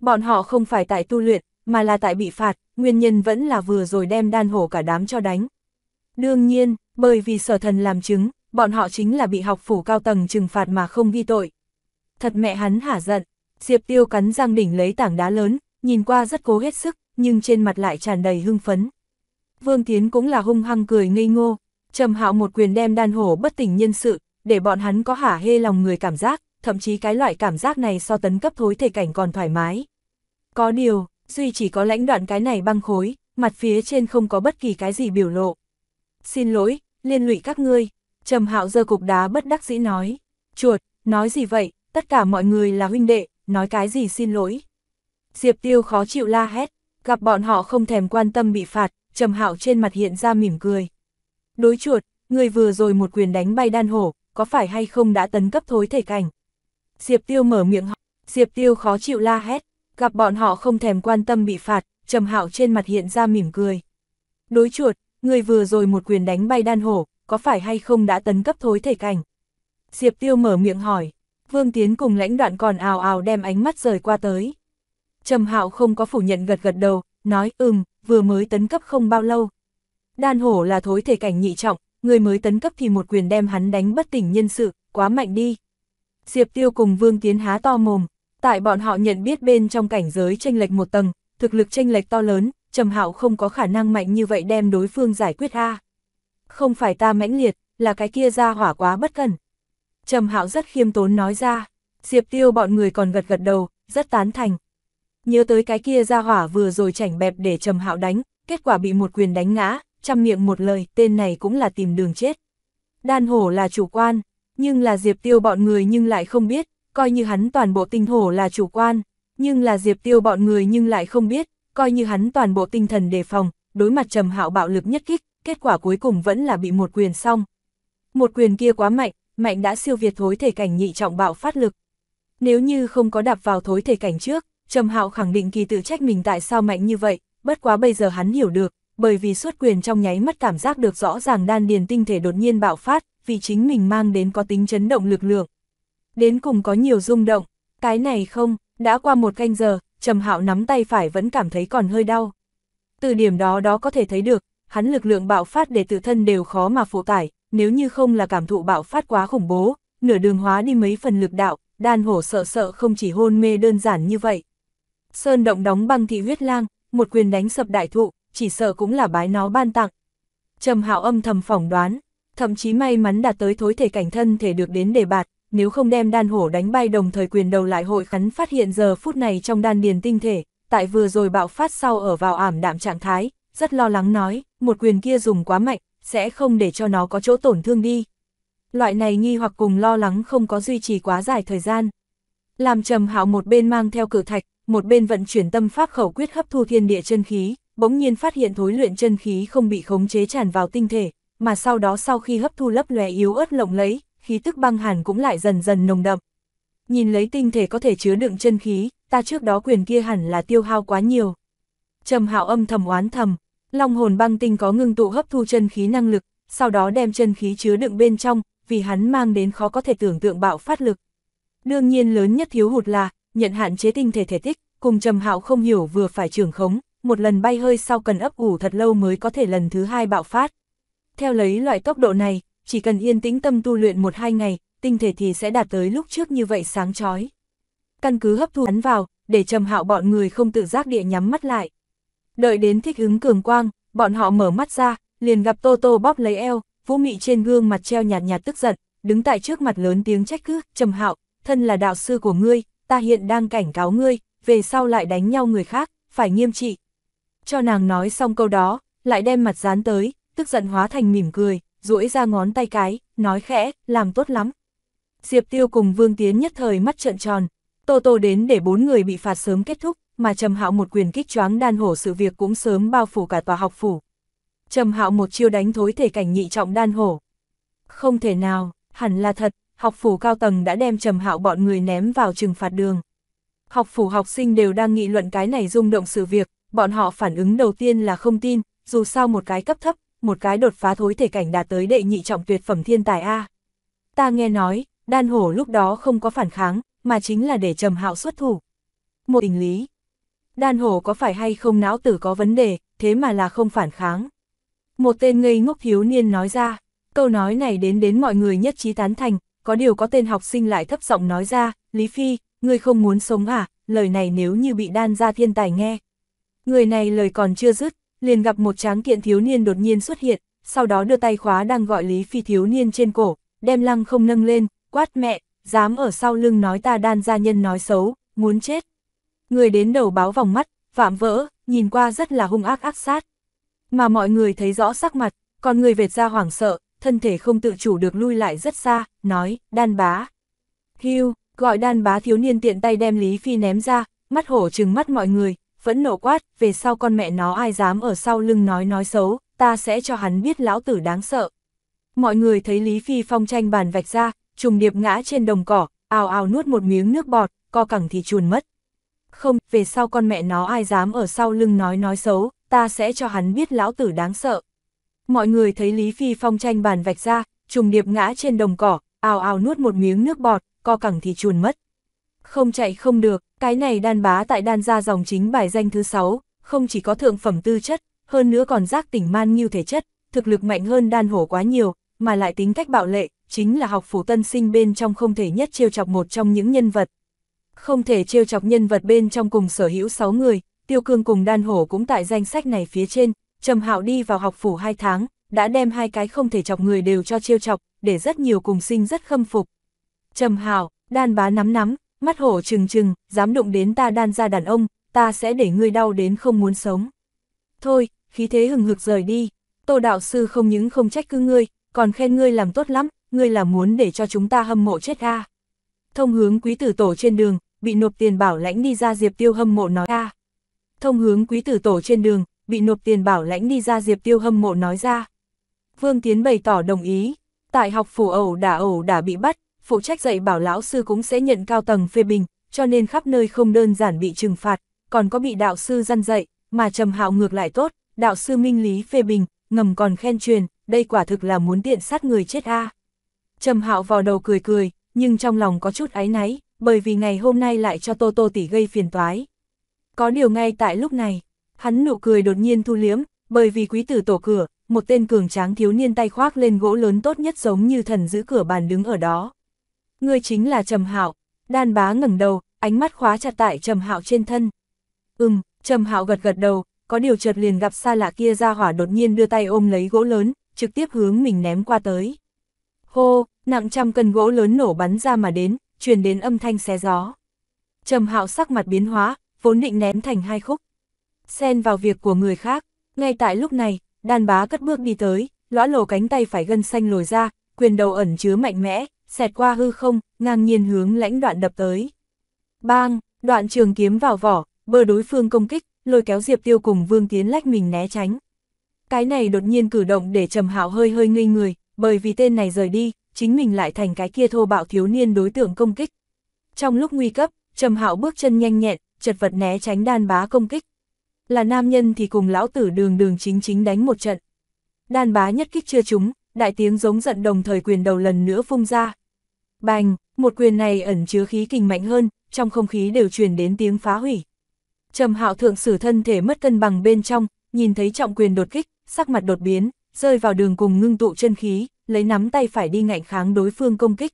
Bọn họ không phải tại tu luyện, mà là tại bị phạt, nguyên nhân vẫn là vừa rồi đem đan hổ cả đám cho đánh. Đương nhiên, bởi vì sở thần làm chứng, bọn họ chính là bị học phủ cao tầng trừng phạt mà không ghi tội. Thật mẹ hắn hả giận, Diệp Tiêu cắn răng đỉnh lấy tảng đá lớn, nhìn qua rất cố hết sức, nhưng trên mặt lại tràn đầy hưng phấn. Vương Tiến cũng là hung hăng cười ngây ngô, trầm hạo một quyền đem đan hổ bất tỉnh nhân sự, để bọn hắn có hả hê lòng người cảm giác, thậm chí cái loại cảm giác này so tấn cấp thối thể cảnh còn thoải mái. Có điều, duy chỉ có lãnh đoạn cái này băng khối, mặt phía trên không có bất kỳ cái gì biểu lộ. Xin lỗi, liên lụy các ngươi, Trầm Hạo giơ cục đá bất đắc dĩ nói, "Chuột, nói gì vậy, tất cả mọi người là huynh đệ, nói cái gì xin lỗi?" Diệp Tiêu khó chịu la hét, gặp bọn họ không thèm quan tâm bị phạt, Trầm Hạo trên mặt hiện ra mỉm cười. "Đối chuột, người vừa rồi một quyền đánh bay đan hổ, có phải hay không đã tấn cấp thối thể cảnh?" Diệp Tiêu mở miệng hỏi, Diệp Tiêu khó chịu la hét, gặp bọn họ không thèm quan tâm bị phạt, Trầm Hạo trên mặt hiện ra mỉm cười. Đối chuột, người vừa rồi một quyền đánh bay đan hổ, có phải hay không đã tấn cấp thối thể cảnh? Diệp Tiêu mở miệng hỏi, Vương Tiến cùng lãnh đoạn còn ào ào đem ánh mắt rời qua tới. Trầm Hạo không có phủ nhận gật gật đầu, nói ừm, vừa mới tấn cấp không bao lâu. Đan hổ là thối thể cảnh nhị trọng, người mới tấn cấp thì một quyền đem hắn đánh bất tỉnh nhân sự, quá mạnh đi. Diệp Tiêu cùng Vương Tiến há to mồm, Tại bọn họ nhận biết bên trong cảnh giới tranh lệch một tầng, thực lực tranh lệch to lớn, Trầm Hạo không có khả năng mạnh như vậy đem đối phương giải quyết a. Không phải ta mãnh liệt, là cái kia ra hỏa quá bất cần. Trầm Hạo rất khiêm tốn nói ra, Diệp Tiêu bọn người còn gật gật đầu, rất tán thành. Nhớ tới cái kia ra hỏa vừa rồi chảnh bẹp để Trầm Hạo đánh, kết quả bị một quyền đánh ngã, trăm miệng một lời, tên này cũng là tìm đường chết. Đan hổ là chủ quan, nhưng là Diệp Tiêu bọn người nhưng lại không biết, coi như hắn toàn bộ tinh hổ là chủ quan, nhưng là Diệp Tiêu bọn người nhưng lại không biết, coi như hắn toàn bộ tinh thần đề phòng, đối mặt Trầm Hạo bạo lực nhất kích, kết quả cuối cùng vẫn là bị một quyền xong. Một quyền kia quá mạnh, mạnh đã siêu việt thối thể cảnh nhị trọng bạo phát lực. Nếu như không có đạp vào thối thể cảnh trước, Trầm Hạo khẳng định kỳ tự trách mình tại sao mạnh như vậy, bất quá bây giờ hắn hiểu được, bởi vì suốt quyền trong nháy mắt cảm giác được rõ ràng đan điền tinh thể đột nhiên bạo phát, vì chính mình mang đến có tính chấn động lực lượng đến cùng có nhiều rung động, cái này không, đã qua một canh giờ, Trầm Hạo nắm tay phải vẫn cảm thấy còn hơi đau. Từ điểm đó đó có thể thấy được, hắn lực lượng bạo phát để tự thân đều khó mà phụ tải, nếu như không là cảm thụ bạo phát quá khủng bố, nửa đường hóa đi mấy phần lực đạo, đan hổ sợ sợ không chỉ hôn mê đơn giản như vậy. Sơn động đóng băng thị huyết lang, một quyền đánh sập đại thụ, chỉ sợ cũng là bái nó ban tặng. Trầm Hạo âm thầm phỏng đoán, thậm chí may mắn đạt tới thối thể cảnh thân thể được đến đề bạt, nếu không đem đan hổ đánh bay đồng thời quyền đầu lại hội khắn phát hiện giờ phút này trong đan điền tinh thể, tại vừa rồi bạo phát sau ở vào ảm đạm trạng thái, rất lo lắng nói, một quyền kia dùng quá mạnh, sẽ không để cho nó có chỗ tổn thương đi. Loại này nghi hoặc cùng lo lắng không có duy trì quá dài thời gian. Làm trầm hạo một bên mang theo cử thạch, một bên vận chuyển tâm pháp khẩu quyết hấp thu thiên địa chân khí, bỗng nhiên phát hiện thối luyện chân khí không bị khống chế tràn vào tinh thể, mà sau đó sau khi hấp thu lấp lòe yếu ớt lộng lấy, khí tức băng hàn cũng lại dần dần nồng đậm. Nhìn lấy tinh thể có thể chứa đựng chân khí, ta trước đó quyền kia hẳn là tiêu hao quá nhiều. Trầm hạo âm thầm oán thầm, long hồn băng tinh có ngưng tụ hấp thu chân khí năng lực, sau đó đem chân khí chứa đựng bên trong, vì hắn mang đến khó có thể tưởng tượng bạo phát lực. Đương nhiên lớn nhất thiếu hụt là, nhận hạn chế tinh thể thể tích, cùng trầm hạo không hiểu vừa phải trưởng khống, một lần bay hơi sau cần ấp ủ thật lâu mới có thể lần thứ hai bạo phát. Theo lấy loại tốc độ này, chỉ cần yên tĩnh tâm tu luyện một hai ngày, tinh thể thì sẽ đạt tới lúc trước như vậy sáng chói. Căn cứ hấp thu hắn vào, để trầm hạo bọn người không tự giác địa nhắm mắt lại. Đợi đến thích ứng cường quang, bọn họ mở mắt ra, liền gặp Tô Tô bóp lấy eo, vũ mị trên gương mặt treo nhạt nhạt tức giận, đứng tại trước mặt lớn tiếng trách cứ, trầm hạo, thân là đạo sư của ngươi, ta hiện đang cảnh cáo ngươi, về sau lại đánh nhau người khác, phải nghiêm trị. Cho nàng nói xong câu đó, lại đem mặt dán tới, tức giận hóa thành mỉm cười duỗi ra ngón tay cái, nói khẽ, làm tốt lắm. Diệp Tiêu cùng Vương Tiến nhất thời mắt trợn tròn, Tô Tô đến để bốn người bị phạt sớm kết thúc, mà Trầm Hạo một quyền kích choáng đan hổ sự việc cũng sớm bao phủ cả tòa học phủ. Trầm Hạo một chiêu đánh thối thể cảnh nhị trọng đan hổ. Không thể nào, hẳn là thật, học phủ cao tầng đã đem Trầm Hạo bọn người ném vào trừng phạt đường. Học phủ học sinh đều đang nghị luận cái này rung động sự việc, bọn họ phản ứng đầu tiên là không tin, dù sao một cái cấp thấp, một cái đột phá thối thể cảnh đạt tới đệ nhị trọng tuyệt phẩm thiên tài A. Ta nghe nói, đan hổ lúc đó không có phản kháng, mà chính là để trầm hạo xuất thủ. Một tình lý, đan hổ có phải hay không não tử có vấn đề, thế mà là không phản kháng. Một tên ngây ngốc thiếu niên nói ra, câu nói này đến đến mọi người nhất trí tán thành, có điều có tên học sinh lại thấp giọng nói ra, Lý Phi, ngươi không muốn sống à, lời này nếu như bị đan ra thiên tài nghe. Người này lời còn chưa dứt, liền gặp một tráng kiện thiếu niên đột nhiên xuất hiện, sau đó đưa tay khóa đang gọi Lý Phi thiếu niên trên cổ, đem lăng không nâng lên, quát mẹ, dám ở sau lưng nói ta đan gia nhân nói xấu, muốn chết. Người đến đầu báo vòng mắt, vạm vỡ, nhìn qua rất là hung ác ác sát. Mà mọi người thấy rõ sắc mặt, còn người vệt ra hoảng sợ, thân thể không tự chủ được lui lại rất xa, nói, đan bá. Hưu, gọi đan bá thiếu niên tiện tay đem Lý Phi ném ra, mắt hổ trừng mắt mọi người, vẫn nổ quát, về sau con mẹ nó ai dám ở sau lưng nói nói xấu, ta sẽ cho hắn biết lão tử đáng sợ. Mọi người thấy Lý Phi Phong tranh bàn vạch ra, trùng điệp ngã trên đồng cỏ, ào ào nuốt một miếng nước bọt, co cẳng thì chuồn mất. Không, về sau con mẹ nó ai dám ở sau lưng nói nói xấu, ta sẽ cho hắn biết lão tử đáng sợ. Mọi người thấy Lý Phi Phong tranh bàn vạch ra, trùng điệp ngã trên đồng cỏ, ào ào nuốt một miếng nước bọt, co cẳng thì chuồn mất không chạy không được, cái này đan bá tại đan gia dòng chính bài danh thứ 6, không chỉ có thượng phẩm tư chất, hơn nữa còn giác tỉnh man nghiêu thể chất, thực lực mạnh hơn đan hổ quá nhiều, mà lại tính cách bạo lệ, chính là học phủ tân sinh bên trong không thể nhất trêu chọc một trong những nhân vật. Không thể trêu chọc nhân vật bên trong cùng sở hữu 6 người, tiêu cương cùng đan hổ cũng tại danh sách này phía trên, trầm hạo đi vào học phủ 2 tháng, đã đem hai cái không thể chọc người đều cho trêu chọc, để rất nhiều cùng sinh rất khâm phục. Trầm hạo, đan bá nắm nắm, mắt hổ trừng trừng, dám đụng đến ta đan ra đàn ông, ta sẽ để ngươi đau đến không muốn sống. Thôi, khí thế hừng hực rời đi, tô đạo sư không những không trách cứ ngươi, còn khen ngươi làm tốt lắm, ngươi là muốn để cho chúng ta hâm mộ chết a Thông hướng quý tử tổ trên đường, bị nộp tiền bảo lãnh đi ra diệp tiêu hâm mộ nói ra Thông hướng quý tử tổ trên đường, bị nộp tiền bảo lãnh đi ra diệp tiêu hâm mộ nói ra. Vương Tiến bày tỏ đồng ý, tại học phủ ẩu đả ẩu đả bị bắt, phụ trách dạy bảo lão sư cũng sẽ nhận cao tầng phê bình, cho nên khắp nơi không đơn giản bị trừng phạt, còn có bị đạo sư răn dạy, mà Trầm Hạo ngược lại tốt, đạo sư minh lý phê bình, ngầm còn khen truyền, đây quả thực là muốn tiện sát người chết a. Trầm Hạo vào đầu cười cười, nhưng trong lòng có chút áy náy, bởi vì ngày hôm nay lại cho Tô Tô tỷ gây phiền toái. Có điều ngay tại lúc này, hắn nụ cười đột nhiên thu liếm, bởi vì quý tử tổ cửa, một tên cường tráng thiếu niên tay khoác lên gỗ lớn tốt nhất giống như thần giữ cửa bàn đứng ở đó. Ngươi chính là Trầm Hạo. Đan Bá ngẩng đầu, ánh mắt khóa chặt tại Trầm Hạo trên thân. Ừm, Trầm Hạo gật gật đầu, có điều chợt liền gặp xa lạ kia ra hỏa đột nhiên đưa tay ôm lấy gỗ lớn, trực tiếp hướng mình ném qua tới. Hô, nặng trăm cân gỗ lớn nổ bắn ra mà đến, truyền đến âm thanh xé gió. Trầm Hạo sắc mặt biến hóa, vốn định ném thành hai khúc. Xen vào việc của người khác, ngay tại lúc này, đàn bá cất bước đi tới, lõa lồ cánh tay phải gân xanh lồi ra, quyền đầu ẩn chứa mạnh mẽ, xẹt qua hư không, ngang nhiên hướng lãnh đoạn đập tới. Bang, đoạn trường kiếm vào vỏ, bờ đối phương công kích, lôi kéo Diệp Tiêu cùng Vương Tiến lách mình né tránh. Cái này đột nhiên cử động để Trầm Hạo hơi hơi ngây người, bởi vì tên này rời đi, chính mình lại thành cái kia thô bạo thiếu niên đối tượng công kích. Trong lúc nguy cấp, Trầm Hạo bước chân nhanh nhẹn, chật vật né tránh đan bá công kích. Là nam nhân thì cùng lão tử đường đường chính chính đánh một trận. Đan bá nhất kích chưa trúng, đại tiếng giống giận đồng thời quyền đầu lần nữa phung ra, Bành, một quyền này ẩn chứa khí kình mạnh hơn, trong không khí đều truyền đến tiếng phá hủy. Trầm Hạo thượng sử thân thể mất cân bằng bên trong, nhìn thấy trọng quyền đột kích, sắc mặt đột biến, rơi vào đường cùng ngưng tụ chân khí, lấy nắm tay phải đi ngạnh kháng đối phương công kích.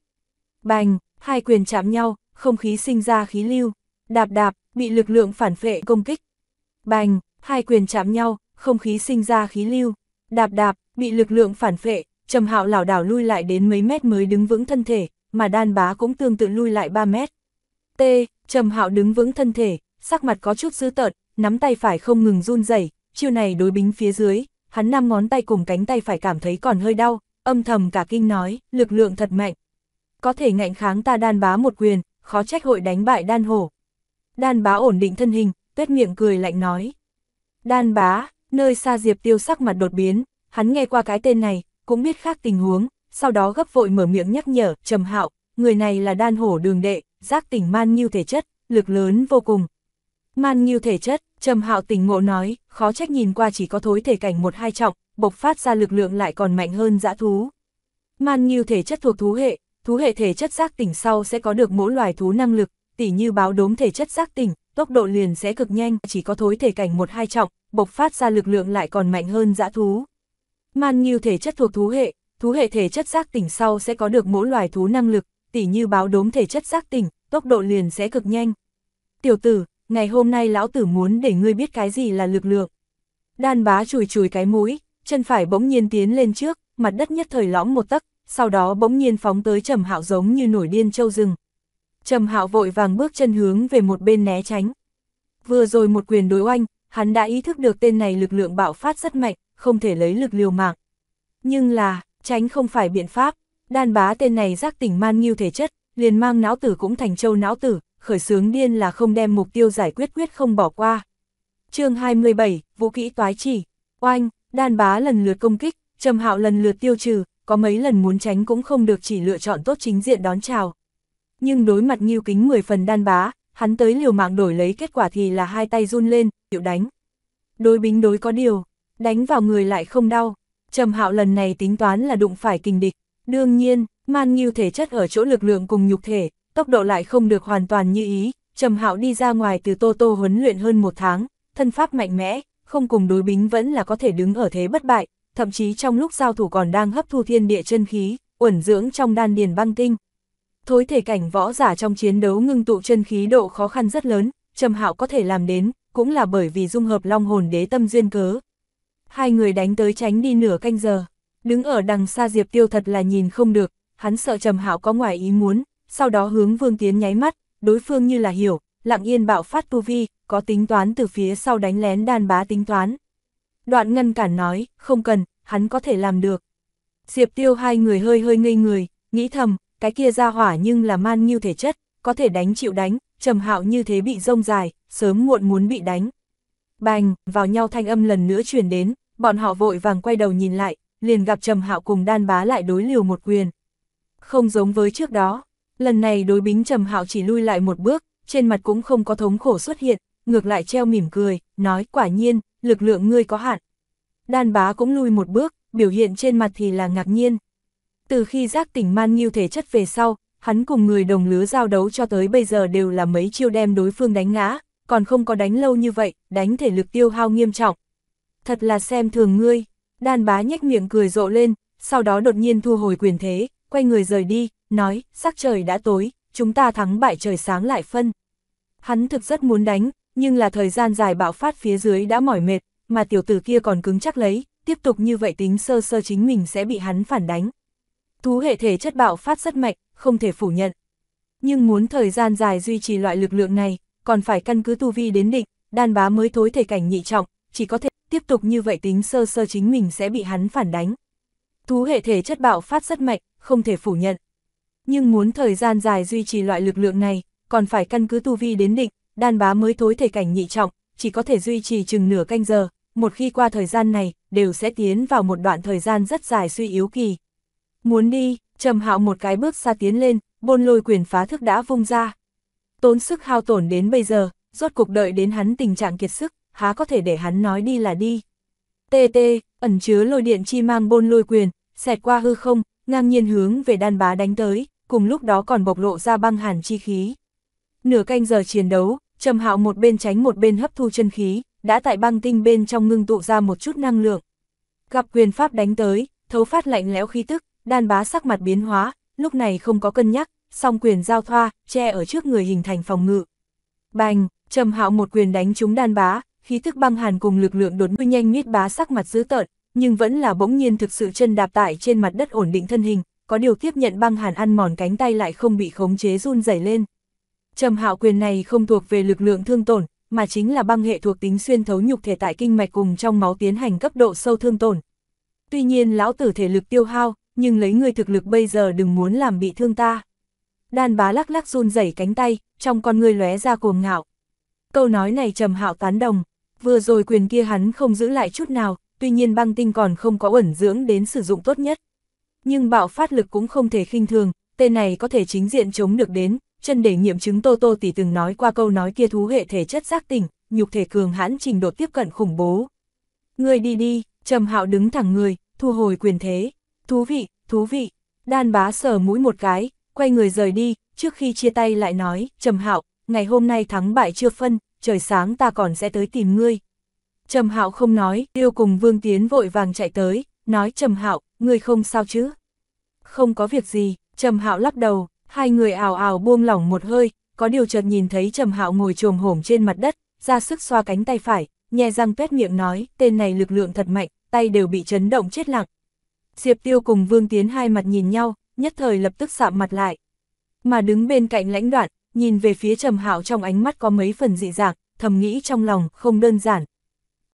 Bành, hai quyền chạm nhau, không khí sinh ra khí lưu, đạp đạp, bị lực lượng phản phệ công kích. Bành, hai quyền chạm nhau, không khí sinh ra khí lưu, đạp đạp, bị lực lượng phản phệ, Trầm Hạo lảo đảo lui lại đến mấy mét mới đứng vững thân thể, mà đan bá cũng tương tự lui lại 3 mét. T, Trầm Hạo đứng vững thân thể, sắc mặt có chút dữ tợn, nắm tay phải không ngừng run rẩy, chiêu này đối bính phía dưới, hắn năm ngón tay cùng cánh tay phải cảm thấy còn hơi đau, âm thầm cả kinh nói, lực lượng thật mạnh. Có thể ngạnh kháng ta đan bá một quyền, khó trách hội đánh bại đan hổ. Đan bá ổn định thân hình, tuét miệng cười lạnh nói. Đan bá, nơi xa diệp tiêu sắc mặt đột biến, hắn nghe qua cái tên này, cũng biết khác tình huống, sau đó gấp vội mở miệng nhắc nhở, trầm hạo, người này là đan hổ đường đệ, giác tỉnh man như thể chất, lực lớn vô cùng. Man như thể chất, trầm hạo tỉnh ngộ nói, khó trách nhìn qua chỉ có thối thể cảnh một hai trọng, bộc phát ra lực lượng lại còn mạnh hơn dã thú. Man như thể chất thuộc thú hệ, thú hệ thể chất giác tỉnh sau sẽ có được mỗi loài thú năng lực, tỉ như báo đốm thể chất giác tỉnh, tốc độ liền sẽ cực nhanh, chỉ có thối thể cảnh một hai trọng, bộc phát ra lực lượng lại còn mạnh hơn dã thú. Man như thể chất thuộc thú hệ, thú hệ thể chất giác tỉnh sau sẽ có được mỗi loài thú năng lực, tỉ như báo đốm thể chất giác tỉnh, tốc độ liền sẽ cực nhanh. Tiểu tử, ngày hôm nay lão tử muốn để ngươi biết cái gì là lực lượng. Đan bá chùi chùi cái mũi, chân phải bỗng nhiên tiến lên trước, mặt đất nhất thời lõm một tấc, sau đó bỗng nhiên phóng tới Trầm Hạo giống như nổi điên châu rừng. Trầm Hạo vội vàng bước chân hướng về một bên né tránh. Vừa rồi một quyền đối oanh, hắn đã ý thức được tên này lực lượng bạo phát rất mạnh, không thể lấy lực liều mạng. Nhưng là, tránh không phải biện pháp. Đan bá tên này giác tỉnh man nghiêu thể chất, liền mang não tử cũng thành châu não tử, khởi sướng điên là không đem mục tiêu giải quyết quyết không bỏ qua. chương 27, vũ kỹ toái chỉ, oanh, đan bá lần lượt công kích, trầm hạo lần lượt tiêu trừ, có mấy lần muốn tránh cũng không được chỉ lựa chọn tốt chính diện đón chào. Nhưng đối mặt nghiêu kính 10 phần đan bá, hắn tới liều mạng đổi lấy kết quả thì là hai tay run lên, chịu đánh. Đối bính đối có điều, đánh vào người lại không đau, Trầm Hạo lần này tính toán là đụng phải kình địch. Đương nhiên, Man Nghiêu thể chất ở chỗ lực lượng cùng nhục thể, tốc độ lại không được hoàn toàn như ý. Trầm Hạo đi ra ngoài từ Tô Tô huấn luyện hơn một tháng, thân pháp mạnh mẽ, không cùng đối bính vẫn là có thể đứng ở thế bất bại, thậm chí trong lúc giao thủ còn đang hấp thu thiên địa chân khí, uẩn dưỡng trong đan điền băng tinh. Thối thể cảnh võ giả trong chiến đấu ngưng tụ chân khí độ khó khăn rất lớn, Trầm Hạo có thể làm đến, cũng là bởi vì dung hợp Long Hồn Đế Tâm duyên cớ, hai người đánh tới tránh đi nửa canh giờ. Đứng ở đằng xa Diệp Tiêu thật là nhìn không được, hắn sợ Trầm Hạo có ngoài ý muốn, sau đó hướng Vương Tiến nháy mắt, đối phương như là hiểu, lặng yên bạo phát tu vi, có tính toán từ phía sau đánh lén đàn bá tính toán. Đoạn ngăn cản nói, không cần, hắn có thể làm được. Diệp Tiêu hai người hơi hơi ngây người, nghĩ thầm, cái kia ra hỏa nhưng là man như thể chất, có thể đánh chịu đánh, Trầm Hạo như thế bị rông dài, sớm muộn muốn bị đánh. Bành, vào nhau thanh âm lần nữa chuyển đến, bọn họ vội vàng quay đầu nhìn lại, liền gặp Trầm Hạo cùng đan bá lại đối liều một quyền. Không giống với trước đó, lần này đối bính Trầm Hạo chỉ lui lại một bước, trên mặt cũng không có thống khổ xuất hiện, ngược lại treo mỉm cười, nói quả nhiên, lực lượng ngươi có hạn. Đan bá cũng lui một bước, biểu hiện trên mặt thì là ngạc nhiên. Từ khi giác tỉnh man nghiêu thể chất về sau, hắn cùng người đồng lứa giao đấu cho tới bây giờ đều là mấy chiêu đem đối phương đánh ngã, còn không có đánh lâu như vậy, đánh thể lực tiêu hao nghiêm trọng, thật là xem thường ngươi. Đan bá nhếch miệng cười rộ lên, sau đó đột nhiên thu hồi quyền thế, quay người rời đi, nói, sắc trời đã tối, chúng ta thắng bại trời sáng lại phân. Hắn thực rất muốn đánh, nhưng là thời gian dài bạo phát phía dưới đã mỏi mệt, mà tiểu tử kia còn cứng chắc lấy, tiếp tục như vậy tính sơ sơ chính mình sẽ bị hắn phản đánh. Thú hệ thể chất bạo phát rất mạnh, không thể phủ nhận. Nhưng muốn thời gian dài duy trì loại lực lượng này, còn phải căn cứ tu vi đến định, đan bá mới thối thể cảnh nhị trọng, chỉ có thể tiếp tục như vậy tính sơ sơ chính mình sẽ bị hắn phản đánh. Thú hệ thể chất bạo phát rất mạnh, không thể phủ nhận. Nhưng muốn thời gian dài duy trì loại lực lượng này, còn phải căn cứ tu vi đến định, đan bá mới thối thể cảnh nhị trọng, chỉ có thể duy trì chừng nửa canh giờ, một khi qua thời gian này, đều sẽ tiến vào một đoạn thời gian rất dài suy yếu kỳ. Muốn đi, trầm hạo một cái bước xa tiến lên, bôn lôi quyền phá thức đã vung ra. Tốn sức hao tổn đến bây giờ, rốt cuộc đợi đến hắn tình trạng kiệt sức, há có thể để hắn nói đi là đi. tt ẩn chứa lôi điện chi mang bôn lôi quyền, xẹt qua hư không, ngang nhiên hướng về đan bá đánh tới, cùng lúc đó còn bộc lộ ra băng hàn chi khí. Nửa canh giờ chiến đấu, Trầm Hạo một bên tránh một bên hấp thu chân khí, đã tại băng tinh bên trong ngưng tụ ra một chút năng lượng. Gặp quyền pháp đánh tới, thấu phát lạnh lẽo khí tức, đan bá sắc mặt biến hóa, lúc này không có cân nhắc, song quyền giao thoa, che ở trước người hình thành phòng ngự. Bành, Trầm Hạo một quyền đánh trúng đan bá, khí thức băng hàn cùng lực lượng đột nuôi nhanh miết bá sắc mặt dữ tợn, nhưng vẫn là bỗng nhiên thực sự chân đạp tại trên mặt đất ổn định thân hình, có điều tiếp nhận băng hàn ăn mòn cánh tay lại không bị khống chế run rẩy lên. Trầm hạo quyền này không thuộc về lực lượng thương tổn, mà chính là băng hệ thuộc tính xuyên thấu nhục thể tại kinh mạch cùng trong máu tiến hành cấp độ sâu thương tổn. Tuy nhiên lão tử thể lực tiêu hao, nhưng lấy người thực lực bây giờ đừng muốn làm bị thương ta. Đan bá lắc lắc run rẩy cánh tay, trong con người lóe ra cuồng ngạo. Câu nói này trầm hạo tán đồng vừa rồi quyền kia hắn không giữ lại chút nào, tuy nhiên băng tinh còn không có ẩn dưỡng đến sử dụng tốt nhất. Nhưng bạo phát lực cũng không thể khinh thường, tên này có thể chính diện chống được đến, chân để nghiệm chứng Tô Tô tỷ từng nói qua câu nói kia thú hệ thể chất giác tỉnh, nhục thể cường hãn trình độ tiếp cận khủng bố. Người đi đi, Trầm Hạo đứng thẳng người, thu hồi quyền thế. Thú vị, thú vị. Đan Bá sờ mũi một cái, quay người rời đi, trước khi chia tay lại nói, "Trầm Hạo, ngày hôm nay thắng bại chưa phân, trời sáng ta còn sẽ tới tìm ngươi. Trầm Hạo không nói, Tiêu cùng Vương Tiến vội vàng chạy tới, nói Trầm Hạo, ngươi không sao chứ? Không có việc gì, Trầm Hạo lắc đầu, hai người ào ào buông lỏng một hơi, có điều chợt nhìn thấy Trầm Hạo ngồi trồm hổm trên mặt đất, ra sức xoa cánh tay phải, nhè răng tuét miệng nói, tên này lực lượng thật mạnh, tay đều bị chấn động chết lặng. Diệp Tiêu cùng Vương Tiến hai mặt nhìn nhau, nhất thời lập tức sạm mặt lại. Mà đứng bên cạnh lãnh đoạn, nhìn về phía Trầm Hạo trong ánh mắt có mấy phần dị dạng, thầm nghĩ trong lòng, không đơn giản.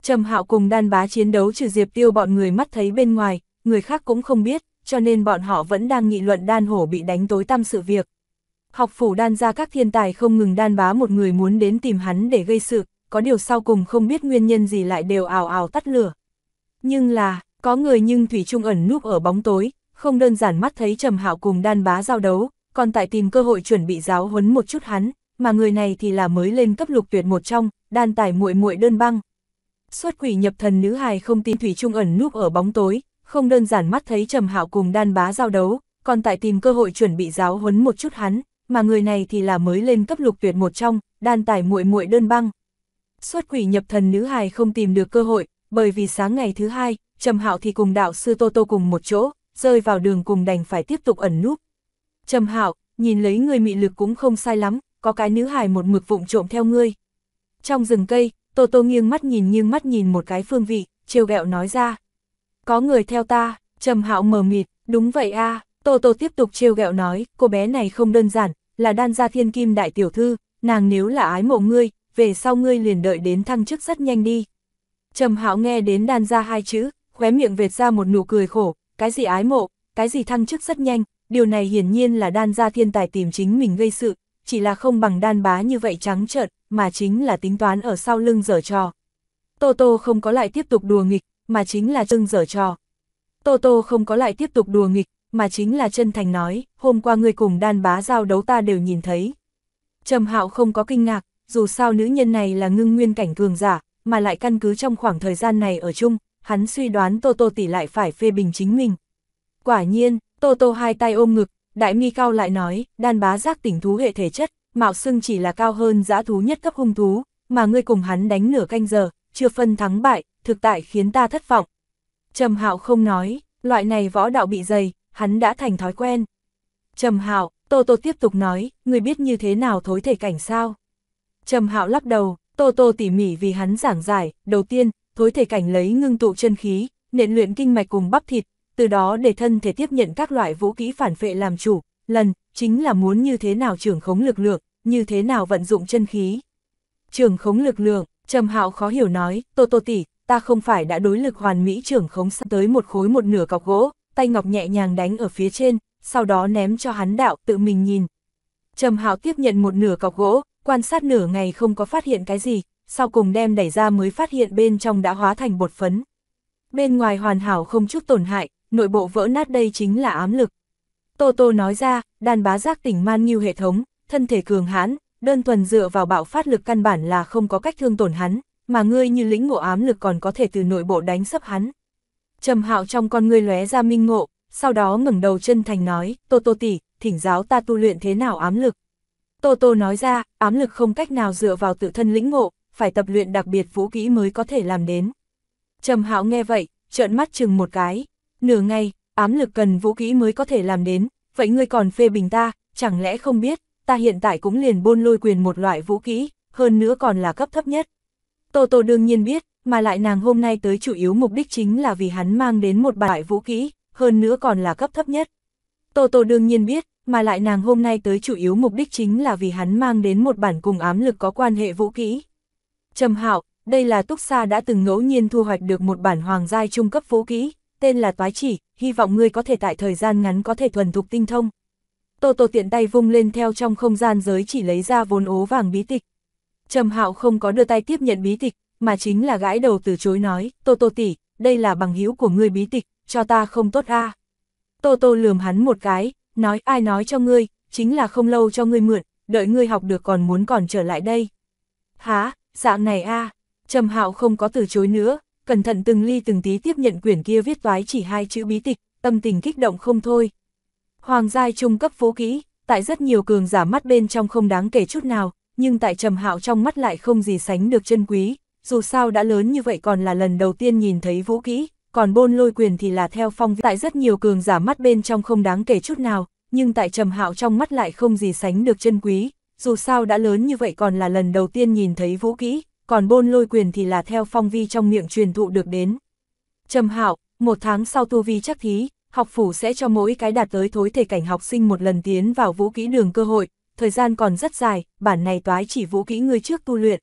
Trầm Hạo cùng đan bá chiến đấu trừ Diệp Tiêu bọn người mắt thấy bên ngoài, người khác cũng không biết, cho nên bọn họ vẫn đang nghị luận đan hổ bị đánh tối tăm sự việc. Học phủ đan ra các thiên tài không ngừng đan bá một người muốn đến tìm hắn để gây sự, có điều sau cùng không biết nguyên nhân gì lại đều ào ào tắt lửa. Nhưng là, có người nhưng Thủy Trung ẩn núp ở bóng tối, không đơn giản mắt thấy Trầm Hạo cùng đan bá giao đấu, còn tại tìm cơ hội chuẩn bị giáo huấn một chút hắn, mà người này thì là mới lên cấp lục tuyệt một trong, đan tải muội muội đơn băng. Xuất quỷ nhập thần nữ hài không tin thủy trung ẩn núp ở bóng tối, không đơn giản mắt thấy Trầm Hạo cùng đan bá giao đấu, còn tại tìm cơ hội chuẩn bị giáo huấn một chút hắn, mà người này thì là mới lên cấp lục tuyệt một trong, đan tải muội muội đơn băng. Xuất quỷ nhập thần nữ hài không tìm được cơ hội, bởi vì sáng ngày thứ hai, Trầm Hạo thì cùng đạo sư Tô Tô cùng một chỗ, rơi vào đường cùng đành phải tiếp tục ẩn núp. Trầm Hạo, nhìn lấy người mị lực cũng không sai lắm, có cái nữ hài một mực vụng trộm theo ngươi. Trong rừng cây, Tô Tô nghiêng mắt nhìn nghiêng mắt nhìn một cái phương vị, trêu ghẹo nói ra. Có người theo ta, Trầm Hạo mờ mịt, đúng vậy a, à. Tô Tô tiếp tục trêu ghẹo nói, cô bé này không đơn giản, là đan gia thiên kim đại tiểu thư, nàng nếu là ái mộ ngươi, về sau ngươi liền đợi đến thăng chức rất nhanh đi. Trầm Hạo nghe đến đan gia hai chữ, khóe miệng vệt ra một nụ cười khổ, cái gì ái mộ, cái gì thăng chức rất nhanh, điều này hiển nhiên là đan gia thiên tài tìm chính mình gây sự, chỉ là không bằng đan bá như vậy trắng trợn, mà chính là tính toán ở sau lưng dở trò. Tô Tô không có lại tiếp tục đùa nghịch, mà chính là chân dở trò. Tô Tô không có lại tiếp tục đùa nghịch, mà chính là chân thành nói, hôm qua người cùng đan bá giao đấu ta đều nhìn thấy. Trầm Hạo không có kinh ngạc, dù sao nữ nhân này là ngưng nguyên cảnh cường giả, mà lại căn cứ trong khoảng thời gian này ở chung, hắn suy đoán Tô Tô tỷ lại phải phê bình chính mình. Quả nhiên, Tô Tô hai tay ôm ngực, Đại mi cao lại nói, đan bá giác tỉnh thú hệ thể chất, mạo xưng chỉ là cao hơn giã thú nhất cấp hung thú, mà ngươi cùng hắn đánh nửa canh giờ, chưa phân thắng bại, thực tại khiến ta thất vọng. Trầm Hạo không nói, loại này võ đạo bị dày, hắn đã thành thói quen. Trầm Hạo, Tô Tô tiếp tục nói, ngươi biết như thế nào thối thể cảnh sao? Trầm Hạo lắc đầu, Tô Tô tỉ mỉ vì hắn giảng giải, đầu tiên, thối thể cảnh lấy ngưng tụ chân khí, nện luyện kinh mạch cùng bắp thịt, từ đó để thân thể tiếp nhận các loại vũ khí phản phệ làm chủ, lần, chính là muốn như thế nào trưởng khống lực lượng, như thế nào vận dụng chân khí. Trưởng khống lực lượng, Trầm Hạo khó hiểu nói, Tô Tô tỷ, ta không phải đã đối lực hoàn mỹ trưởng khống sắp tới một khối một nửa cọc gỗ, tay ngọc nhẹ nhàng đánh ở phía trên, sau đó ném cho hắn đạo tự mình nhìn. Trầm Hạo tiếp nhận một nửa cọc gỗ, quan sát nửa ngày không có phát hiện cái gì, sau cùng đem đẩy ra mới phát hiện bên trong đã hóa thành bột phấn. Bên ngoài hoàn hảo không chút tổn hại, nội bộ vỡ nát đây chính là ám lực. Tô Tô nói ra, đàn bá giác tỉnh man như hệ thống, thân thể cường hãn, đơn thuần dựa vào bạo phát lực căn bản là không có cách thương tổn hắn, mà ngươi như lĩnh ngộ ám lực còn có thể từ nội bộ đánh sấp hắn. Trầm hạo trong con ngươi lóe ra minh ngộ, sau đó ngẩng đầu chân thành nói, Tô Tô tỷ, thỉnh giáo ta tu luyện thế nào ám lực. Tô Tô nói ra, ám lực không cách nào dựa vào tự thân lĩnh ngộ, phải tập luyện đặc biệt vũ kỹ mới có thể làm đến. Trầm hạo nghe vậy, trợn mắt chừng một cái, nửa ngày, ám lực cần vũ kỹ mới có thể làm đến, vậy ngươi còn phê bình ta, chẳng lẽ không biết, ta hiện tại cũng liền bôn lôi quyền một loại vũ kỹ, hơn nữa còn là cấp thấp nhất. Tô Tô đương nhiên biết, mà lại nàng hôm nay tới chủ yếu mục đích chính là vì hắn mang đến một bài vũ kỹ, hơn nữa còn là cấp thấp nhất. Tô Tô đương nhiên biết, mà lại nàng hôm nay tới chủ yếu mục đích chính là vì hắn mang đến một bản cùng ám lực có quan hệ vũ kỹ. Trầm Hạo, đây là Túc Sa đã từng ngẫu nhiên thu hoạch được một bản hoàng giai trung cấp vũ kỹ tên là Toái Chỉ, hy vọng ngươi có thể tại thời gian ngắn có thể thuần thục tinh thông. Tô Tô tiện tay vung lên theo trong không gian giới chỉ lấy ra vốn ố vàng bí tịch. Trầm Hạo không có đưa tay tiếp nhận bí tịch, mà chính là gãi đầu từ chối nói, Tô Tô tỷ, đây là bằng hữu của ngươi bí tịch, cho ta không tốt a. À. Tô Tô lườm hắn một cái, nói ai nói cho ngươi, chính là không lâu cho ngươi mượn, đợi ngươi học được còn muốn còn trở lại đây. Hả, dạng này a? Trầm Hạo không có từ chối nữa, cẩn thận từng ly từng tí tiếp nhận quyển kia viết toái chỉ hai chữ bí tịch, tâm tình kích động không thôi. Hoàng giai trung cấp phú kỹ, tại rất nhiều cường giả mắt bên trong không đáng kể chút nào, nhưng tại trầm hạo trong mắt lại không gì sánh được chân quý, dù sao đã lớn như vậy còn là lần đầu tiên nhìn thấy vũ kỹ, còn bôn lôi quyền thì là theo phong tại rất nhiều cường giả mắt bên trong không đáng kể chút nào, nhưng tại trầm hạo trong mắt lại không gì sánh được chân quý, dù sao đã lớn như vậy còn là lần đầu tiên nhìn thấy vũ kỹ, còn bôn lôi quyền thì là theo phong vi trong miệng truyền thụ được đến. Trầm hạo, một tháng sau tu vi chắc thí, học phủ sẽ cho mỗi cái đạt tới thối thể cảnh học sinh một lần tiến vào vũ kỹ đường cơ hội, thời gian còn rất dài, bản này toái chỉ vũ kỹ người trước tu luyện.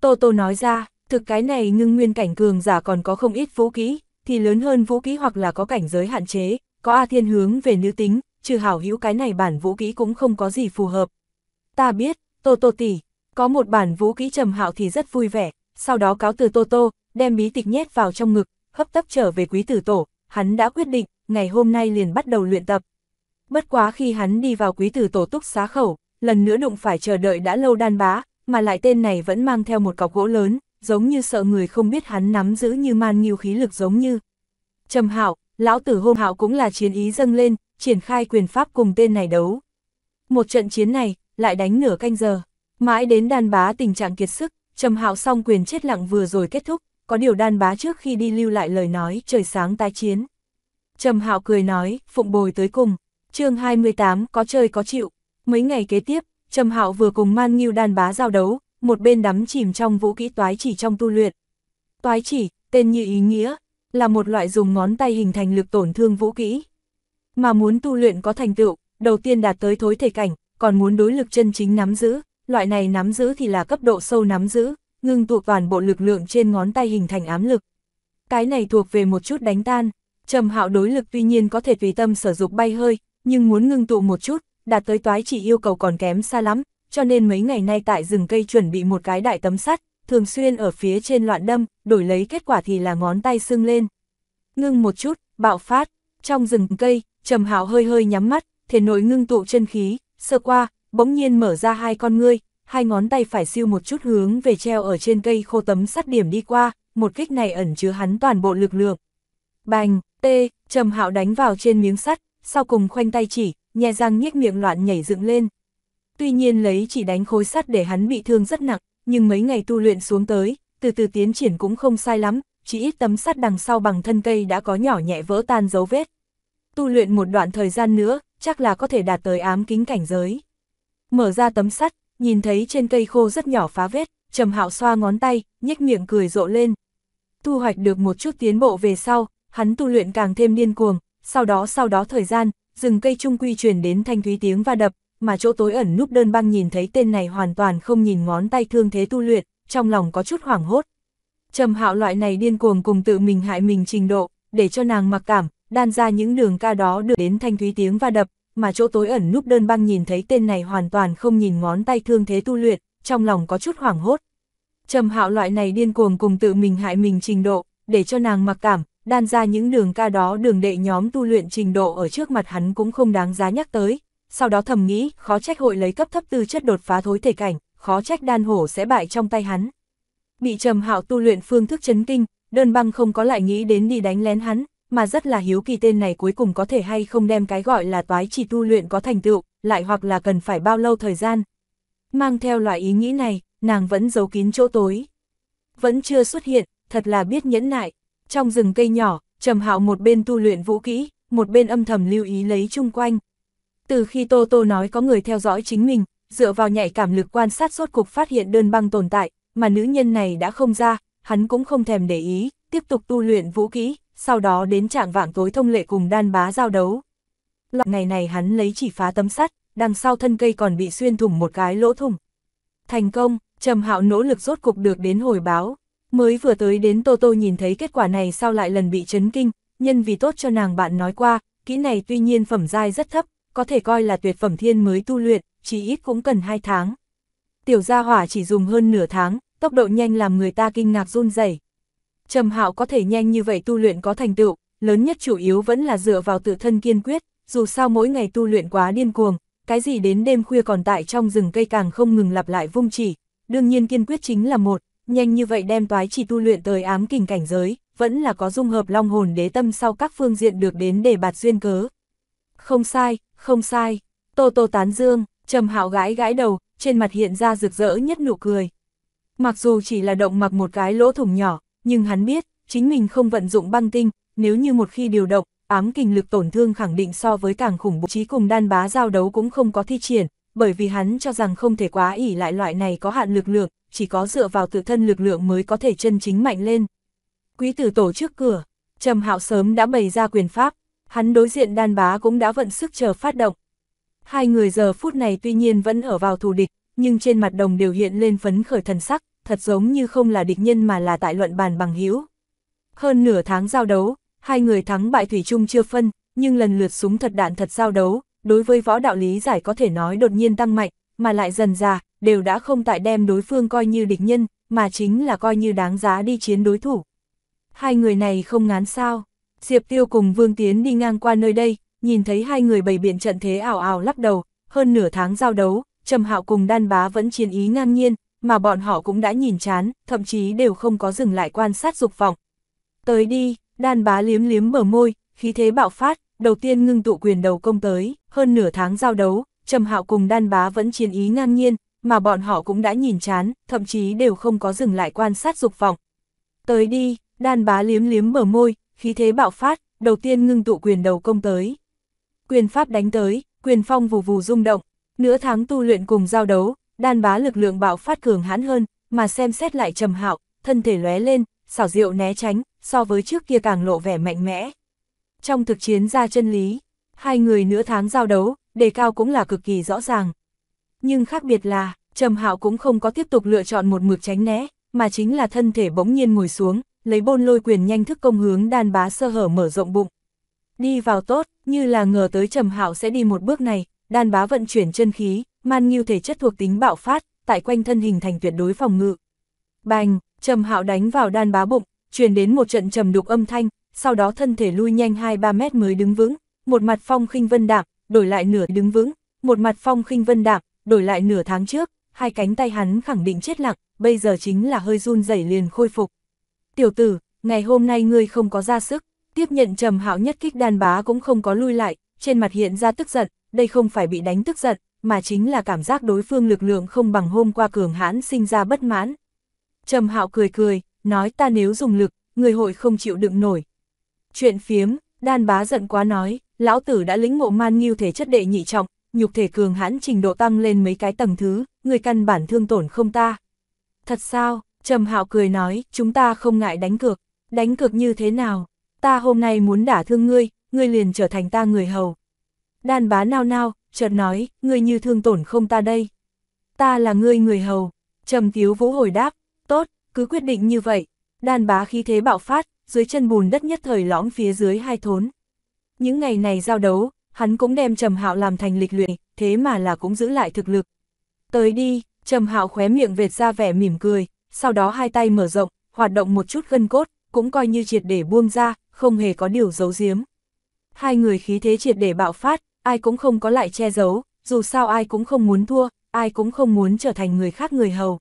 Tô Tô nói ra, thực cái này ngưng nguyên cảnh cường giả còn có không ít vũ kỹ, thì lớn hơn vũ kỹ hoặc là có cảnh giới hạn chế, có A thiên hướng về nữ tính, trừ hảo hữu cái này bản vũ kỹ cũng không có gì phù hợp. Ta biết, Tô Tô tỷ, có một bản vũ kỹ trầm hạo thì rất vui vẻ, sau đó cáo từ Tô Tô, đem bí tịch nhét vào trong ngực, hấp tấp trở về quý tử tổ, hắn đã quyết định, ngày hôm nay liền bắt đầu luyện tập. Bất quá khi hắn đi vào quý tử tổ túc xá khẩu, lần nữa đụng phải chờ đợi đã lâu đan bá, mà lại tên này vẫn mang theo một cọc gỗ lớn, giống như sợ người không biết hắn nắm giữ như man nghiêu khí lực giống như. Trầm hạo, lão tử hôm hạo cũng là chiến ý dâng lên, triển khai quyền pháp cùng tên này đấu. Một trận chiến này, lại đánh nửa canh giờ. Mãi đến đàn bá tình trạng kiệt sức, trầm hạo xong quyền chết lặng vừa rồi kết thúc, có điều đàn bá trước khi đi lưu lại lời nói trời sáng tái chiến. Trầm hạo cười nói, phụng bồi tới cùng, chương 28 có chơi có chịu, mấy ngày kế tiếp, trầm hạo vừa cùng man nghiêu đàn bá giao đấu, một bên đắm chìm trong vũ kỹ toái chỉ trong tu luyện. Toái chỉ, tên như ý nghĩa, là một loại dùng ngón tay hình thành lực tổn thương vũ kỹ. Mà muốn tu luyện có thành tựu, đầu tiên đạt tới thối thể cảnh, còn muốn đối lực chân chính nắm giữ, loại này nắm giữ thì là cấp độ sâu nắm giữ, ngưng tụ toàn bộ lực lượng trên ngón tay hình thành ám lực. Cái này thuộc về một chút đánh tan, trầm hạo đối lực tuy nhiên có thể tùy tâm sở dụng bay hơi, nhưng muốn ngưng tụ một chút, đạt tới toái chỉ yêu cầu còn kém xa lắm, cho nên mấy ngày nay tại rừng cây chuẩn bị một cái đại tấm sắt, thường xuyên ở phía trên loạn đâm, đổi lấy kết quả thì là ngón tay sưng lên. Ngưng một chút, bạo phát, trong rừng cây, trầm hạo hơi hơi nhắm mắt, thể nội ngưng tụ chân khí, sơ qua, bỗng nhiên mở ra hai con ngươi, hai ngón tay phải siêu một chút hướng về treo ở trên cây khô tấm sắt điểm đi qua, một kích này ẩn chứa hắn toàn bộ lực lượng. Bành, tê, trầm hạo đánh vào trên miếng sắt, sau cùng khoanh tay chỉ, nhẹ răng nhếch miệng loạn nhảy dựng lên. Tuy nhiên lấy chỉ đánh khối sắt để hắn bị thương rất nặng, nhưng mấy ngày tu luyện xuống tới, từ từ tiến triển cũng không sai lắm, chỉ ít tấm sắt đằng sau bằng thân cây đã có nhỏ nhẹ vỡ tan dấu vết. Tu luyện một đoạn thời gian nữa, chắc là có thể đạt tới ám kính cảnh giới. Mở ra tấm sắt, nhìn thấy trên cây khô rất nhỏ phá vết, Trầm Hạo xoa ngón tay, nhếch miệng cười rộ lên. thu hoạch được một chút tiến bộ về sau, hắn tu luyện càng thêm điên cuồng, sau đó sau đó thời gian, rừng cây trung quy truyền đến thanh thúy tiếng va đập, mà chỗ tối ẩn núp đơn băng nhìn thấy tên này hoàn toàn không nhìn ngón tay thương thế tu luyện, trong lòng có chút hoảng hốt. Trầm Hạo loại này điên cuồng cùng tự mình hại mình trình độ, để cho nàng mặc cảm, đan ra những đường ca đó được đến thanh thúy tiếng va đập, mà chỗ tối ẩn núp đơn băng nhìn thấy tên này hoàn toàn không nhìn ngón tay thương thế tu luyện, trong lòng có chút hoảng hốt. Trầm hạo loại này điên cuồng cùng tự mình hại mình trình độ, để cho nàng mặc cảm, đan ra những đường ca đó đường đệ nhóm tu luyện trình độ ở trước mặt hắn cũng không đáng giá nhắc tới. Sau đó thầm nghĩ, khó trách hội lấy cấp thấp tư chất đột phá thối thể cảnh, khó trách đan hổ sẽ bại trong tay hắn. Bị trầm hạo tu luyện phương thức chấn kinh, đơn băng không có lại nghĩ đến đi đánh lén hắn, mà rất là hiếu kỳ tên này cuối cùng có thể hay không đem cái gọi là toái chỉ tu luyện có thành tựu, lại hoặc là cần phải bao lâu thời gian. Mang theo loại ý nghĩ này, nàng vẫn giấu kín chỗ tối. Vẫn chưa xuất hiện, thật là biết nhẫn nại. Trong rừng cây nhỏ, Trầm Hạo một bên tu luyện vũ kỹ, một bên âm thầm lưu ý lấy chung quanh. Từ khi Tô Tô nói có người theo dõi chính mình, dựa vào nhạy cảm lực quan sát suốt cục phát hiện đơn băng tồn tại, mà nữ nhân này đã không ra, hắn cũng không thèm để ý, tiếp tục tu luyện vũ kỹ, sau đó đến trạng vạng tối thông lệ cùng đan bá giao đấu. Loại ngày này hắn lấy chỉ phá tấm sắt, đằng sau thân cây còn bị xuyên thủng một cái lỗ thủng. Thành công, Trầm Hạo nỗ lực rốt cục được đến hồi báo. Mới vừa tới đến Tô Tô nhìn thấy kết quả này sau lại lần bị chấn kinh, nhân vì tốt cho nàng bạn nói qua, kỹ này tuy nhiên phẩm giai rất thấp, có thể coi là tuyệt phẩm thiên mới tu luyện, chỉ ít cũng cần 2 tháng. Tiểu gia hỏa chỉ dùng hơn nửa tháng, tốc độ nhanh làm người ta kinh ngạc run rẩy Trầm Hạo có thể nhanh như vậy tu luyện có thành tựu, lớn nhất chủ yếu vẫn là dựa vào tự thân kiên quyết, dù sao mỗi ngày tu luyện quá điên cuồng, cái gì đến đêm khuya còn tại trong rừng cây càng không ngừng lặp lại vung chỉ, đương nhiên kiên quyết chính là một, nhanh như vậy đem toái chỉ tu luyện tới ám kình cảnh giới, vẫn là có dung hợp long hồn đế tâm sau các phương diện được đến để bạt duyên cớ. Không sai, không sai, Tô Tô tán dương, Trầm Hạo gãi gãi đầu, trên mặt hiện ra rực rỡ nhất nụ cười. Mặc dù chỉ là động mặc một cái lỗ thủng nhỏ, nhưng hắn biết, chính mình không vận dụng băng tinh, nếu như một khi điều động, ám kình lực tổn thương khẳng định so với càng khủng bố trí cùng đan bá giao đấu cũng không có thi triển, bởi vì hắn cho rằng không thể quá ỉ lại loại này có hạn lực lượng, chỉ có dựa vào tự thân lực lượng mới có thể chân chính mạnh lên. Quý tử tổ trước cửa, Trầm Hạo sớm đã bày ra quyền pháp, hắn đối diện đan bá cũng đã vận sức chờ phát động. Hai người giờ phút này tuy nhiên vẫn ở vào thù địch, nhưng trên mặt đồng đều hiện lên phấn khởi thần sắc, thật giống như không là địch nhân mà là tại luận bàn bằng hữu. Hơn nửa tháng giao đấu, hai người thắng bại Thủy chung chưa phân, nhưng lần lượt súng thật đạn thật giao đấu, đối với võ đạo lý giải có thể nói đột nhiên tăng mạnh, mà lại dần ra, đều đã không tại đem đối phương coi như địch nhân, mà chính là coi như đáng giá đi chiến đối thủ. Hai người này không ngán sao, Diệp Tiêu cùng Vương Tiến đi ngang qua nơi đây, nhìn thấy hai người bày biện trận thế ảo ảo lắc đầu, hơn nửa tháng giao đấu, Trầm Hạo cùng Đan Bá vẫn chiến ý ngang nhiên, mà bọn họ cũng đã nhìn chán, thậm chí đều không có dừng lại quan sát dục vọng. Tới đi, đan bá liếm liếm bờ môi, khí thế bạo phát, đầu tiên ngưng tụ quyền đầu công tới, hơn nửa tháng giao đấu, Trầm Hạo cùng đan bá vẫn chiến ý ngang nhiên, mà bọn họ cũng đã nhìn chán, thậm chí đều không có dừng lại quan sát dục vọng. Tới đi, đan bá liếm liếm bờ môi, khí thế bạo phát, đầu tiên ngưng tụ quyền đầu công tới. Quyền pháp đánh tới, quyền phong vù vù rung động, nửa tháng tu luyện cùng giao đấu, đan bá lực lượng bạo phát cường hãn hơn, mà xem xét lại trầm hạo, thân thể lóe lên, xảo diệu né tránh, so với trước kia càng lộ vẻ mạnh mẽ. Trong thực chiến ra chân lý, hai người nửa tháng giao đấu, đề cao cũng là cực kỳ rõ ràng. Nhưng khác biệt là, trầm hạo cũng không có tiếp tục lựa chọn một mực tránh né, mà chính là thân thể bỗng nhiên ngồi xuống, lấy bôn lôi quyền nhanh thức công hướng đan bá sơ hở mở rộng bụng. Đi vào tốt, như là ngờ tới trầm hạo sẽ đi một bước này, đan bá vận chuyển chân khí, man nghiêu thể chất thuộc tính bạo phát, tại quanh thân hình thành tuyệt đối phòng ngự. Bành, Trầm Hạo đánh vào đan bá bụng, truyền đến một trận trầm đục âm thanh, sau đó thân thể lui nhanh 2-3 mét mới đứng vững, một mặt phong khinh vân đạp đổi lại nửa đứng vững, một mặt phong khinh vân đạp đổi lại nửa tháng trước, hai cánh tay hắn khẳng định chết lặng, bây giờ chính là hơi run rẩy liền khôi phục. Tiểu tử, ngày hôm nay ngươi không có ra sức, tiếp nhận Trầm Hạo nhất kích đan bá cũng không có lui lại, trên mặt hiện ra tức giận, đây không phải bị đánh tức giận, mà chính là cảm giác đối phương lực lượng không bằng hôm qua cường hãn sinh ra bất mãn. Trầm hạo cười cười, nói ta nếu dùng lực, người hội không chịu đựng nổi. Chuyện phiếm, đan bá giận quá nói, lão tử đã lĩnh ngộ man nghiêu thể chất đệ nhị trọng, nhục thể cường hãn trình độ tăng lên mấy cái tầng thứ, người căn bản thương tổn không ta. Thật sao, trầm hạo cười nói, chúng ta không ngại đánh cược, đánh cược như thế nào, ta hôm nay muốn đả thương ngươi, ngươi liền trở thành ta người hầu. Đan bá nao nao, chợt nói, ngươi như thương tổn không ta đây. Ta là ngươi người hầu, trầm tiếu vũ hồi đáp, tốt, cứ quyết định như vậy, đàn bá khí thế bạo phát, dưới chân bùn đất nhất thời lõm phía dưới hai thốn. Những ngày này giao đấu, hắn cũng đem trầm hạo làm thành lịch luyện, thế mà là cũng giữ lại thực lực. Tới đi, trầm hạo khóe miệng vệt ra vẻ mỉm cười, sau đó hai tay mở rộng, hoạt động một chút gân cốt, cũng coi như triệt để buông ra, không hề có điều giấu giếm. Hai người khí thế triệt để bạo phát, ai cũng không có lại che giấu, dù sao ai cũng không muốn thua, ai cũng không muốn trở thành người khác người hầu.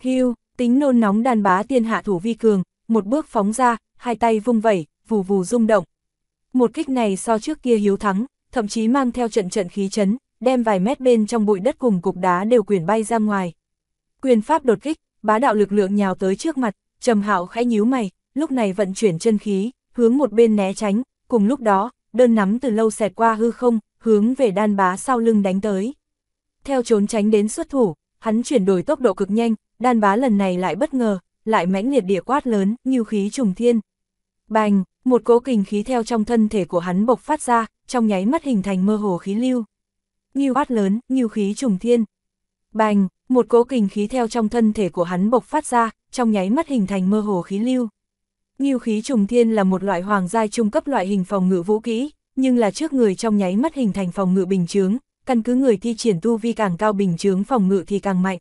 Hưu, tính nôn nóng đàn bá tiên hạ thủ vi cường, một bước phóng ra, hai tay vung vẩy, vù vù rung động. Một kích này so trước kia hiếu thắng, thậm chí mang theo trận trận khí chấn, đem vài mét bên trong bụi đất cùng cục đá đều quyển bay ra ngoài. Quyền pháp đột kích, bá đạo lực lượng nhào tới trước mặt, trầm hạo khẽ nhíu mày, lúc này vận chuyển chân khí, hướng một bên né tránh, cùng lúc đó, đơn nắm từ lâu xẹt qua hư không, hướng về đan bá sau lưng đánh tới. Theo trốn tránh đến xuất thủ, hắn chuyển đổi tốc độ cực nhanh, đan bá lần này lại bất ngờ, lại mãnh liệt địa quát lớn, như khí trùng thiên. Bành, một cỗ kình khí theo trong thân thể của hắn bộc phát ra, trong nháy mắt hình thành mơ hồ khí lưu. Như quát lớn, như khí trùng thiên. Bành, một cỗ kình khí theo trong thân thể của hắn bộc phát ra, trong nháy mắt hình thành mơ hồ khí lưu. Nghiêu khí trùng thiên là một loại hoàng giai trung cấp loại hình phòng ngự vũ kỹ, nhưng là trước người trong nháy mắt hình thành phòng ngự bình chướng, căn cứ người thi triển tu vi càng cao bình chướng phòng ngự thì càng mạnh.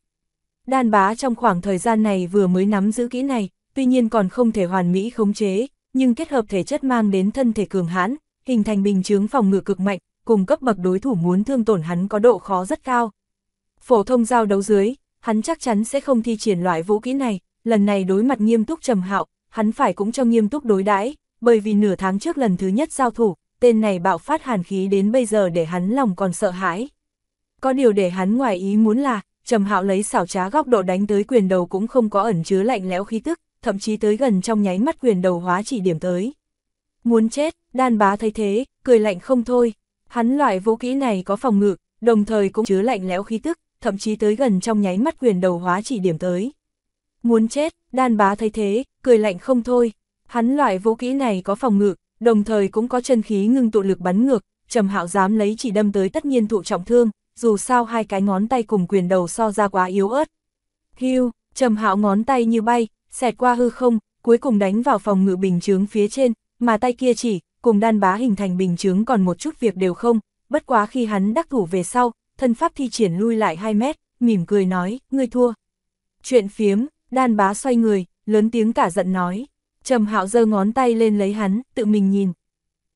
Đan bá trong khoảng thời gian này vừa mới nắm giữ kỹ này, tuy nhiên còn không thể hoàn mỹ khống chế, nhưng kết hợp thể chất mang đến thân thể cường hãn, hình thành bình chướng phòng ngự cực mạnh, cùng cấp bậc đối thủ muốn thương tổn hắn có độ khó rất cao. Phổ thông giao đấu dưới, hắn chắc chắn sẽ không thi triển loại vũ kỹ này, lần này đối mặt nghiêm túc trầm hạo, hắn phải cũng cho nghiêm túc đối đãi bởi vì nửa tháng trước lần thứ nhất giao thủ, tên này bạo phát hàn khí đến bây giờ để hắn lòng còn sợ hãi. Có điều để hắn ngoài ý muốn là, Trầm Hạo lấy xảo trá góc độ đánh tới quyền đầu cũng không có ẩn chứa lạnh lẽo khí tức, thậm chí tới gần trong nháy mắt quyền đầu hóa chỉ điểm tới. Muốn chết, đan bá thấy thế, cười lạnh không thôi. Hắn loại vũ kỹ này có phòng ngự, đồng thời cũng chứa lạnh lẽo khí tức, thậm chí tới gần trong nháy mắt quyền đầu hóa chỉ điểm tới. Muốn chết, Đan bá thấy thế, cười lạnh không thôi. Hắn loại vũ kỹ này có phòng ngự, đồng thời cũng có chân khí ngưng tụ lực bắn ngược, Trầm Hạo dám lấy chỉ đâm tới tất nhiên thụ trọng thương, dù sao hai cái ngón tay cùng quyền đầu so ra quá yếu ớt. Hưu, Trầm Hạo ngón tay như bay, xẹt qua hư không, cuối cùng đánh vào phòng ngự bình chướng phía trên, mà tay kia chỉ, cùng đan bá hình thành bình chướng còn một chút việc đều không, bất quá khi hắn đắc thủ về sau, thân pháp thi triển lui lại 2 mét, mỉm cười nói, ngươi thua. Chuyện phiếm, Đan bá xoay người, lớn tiếng cả giận nói. Trầm hạo giơ ngón tay lên lấy hắn, tự mình nhìn.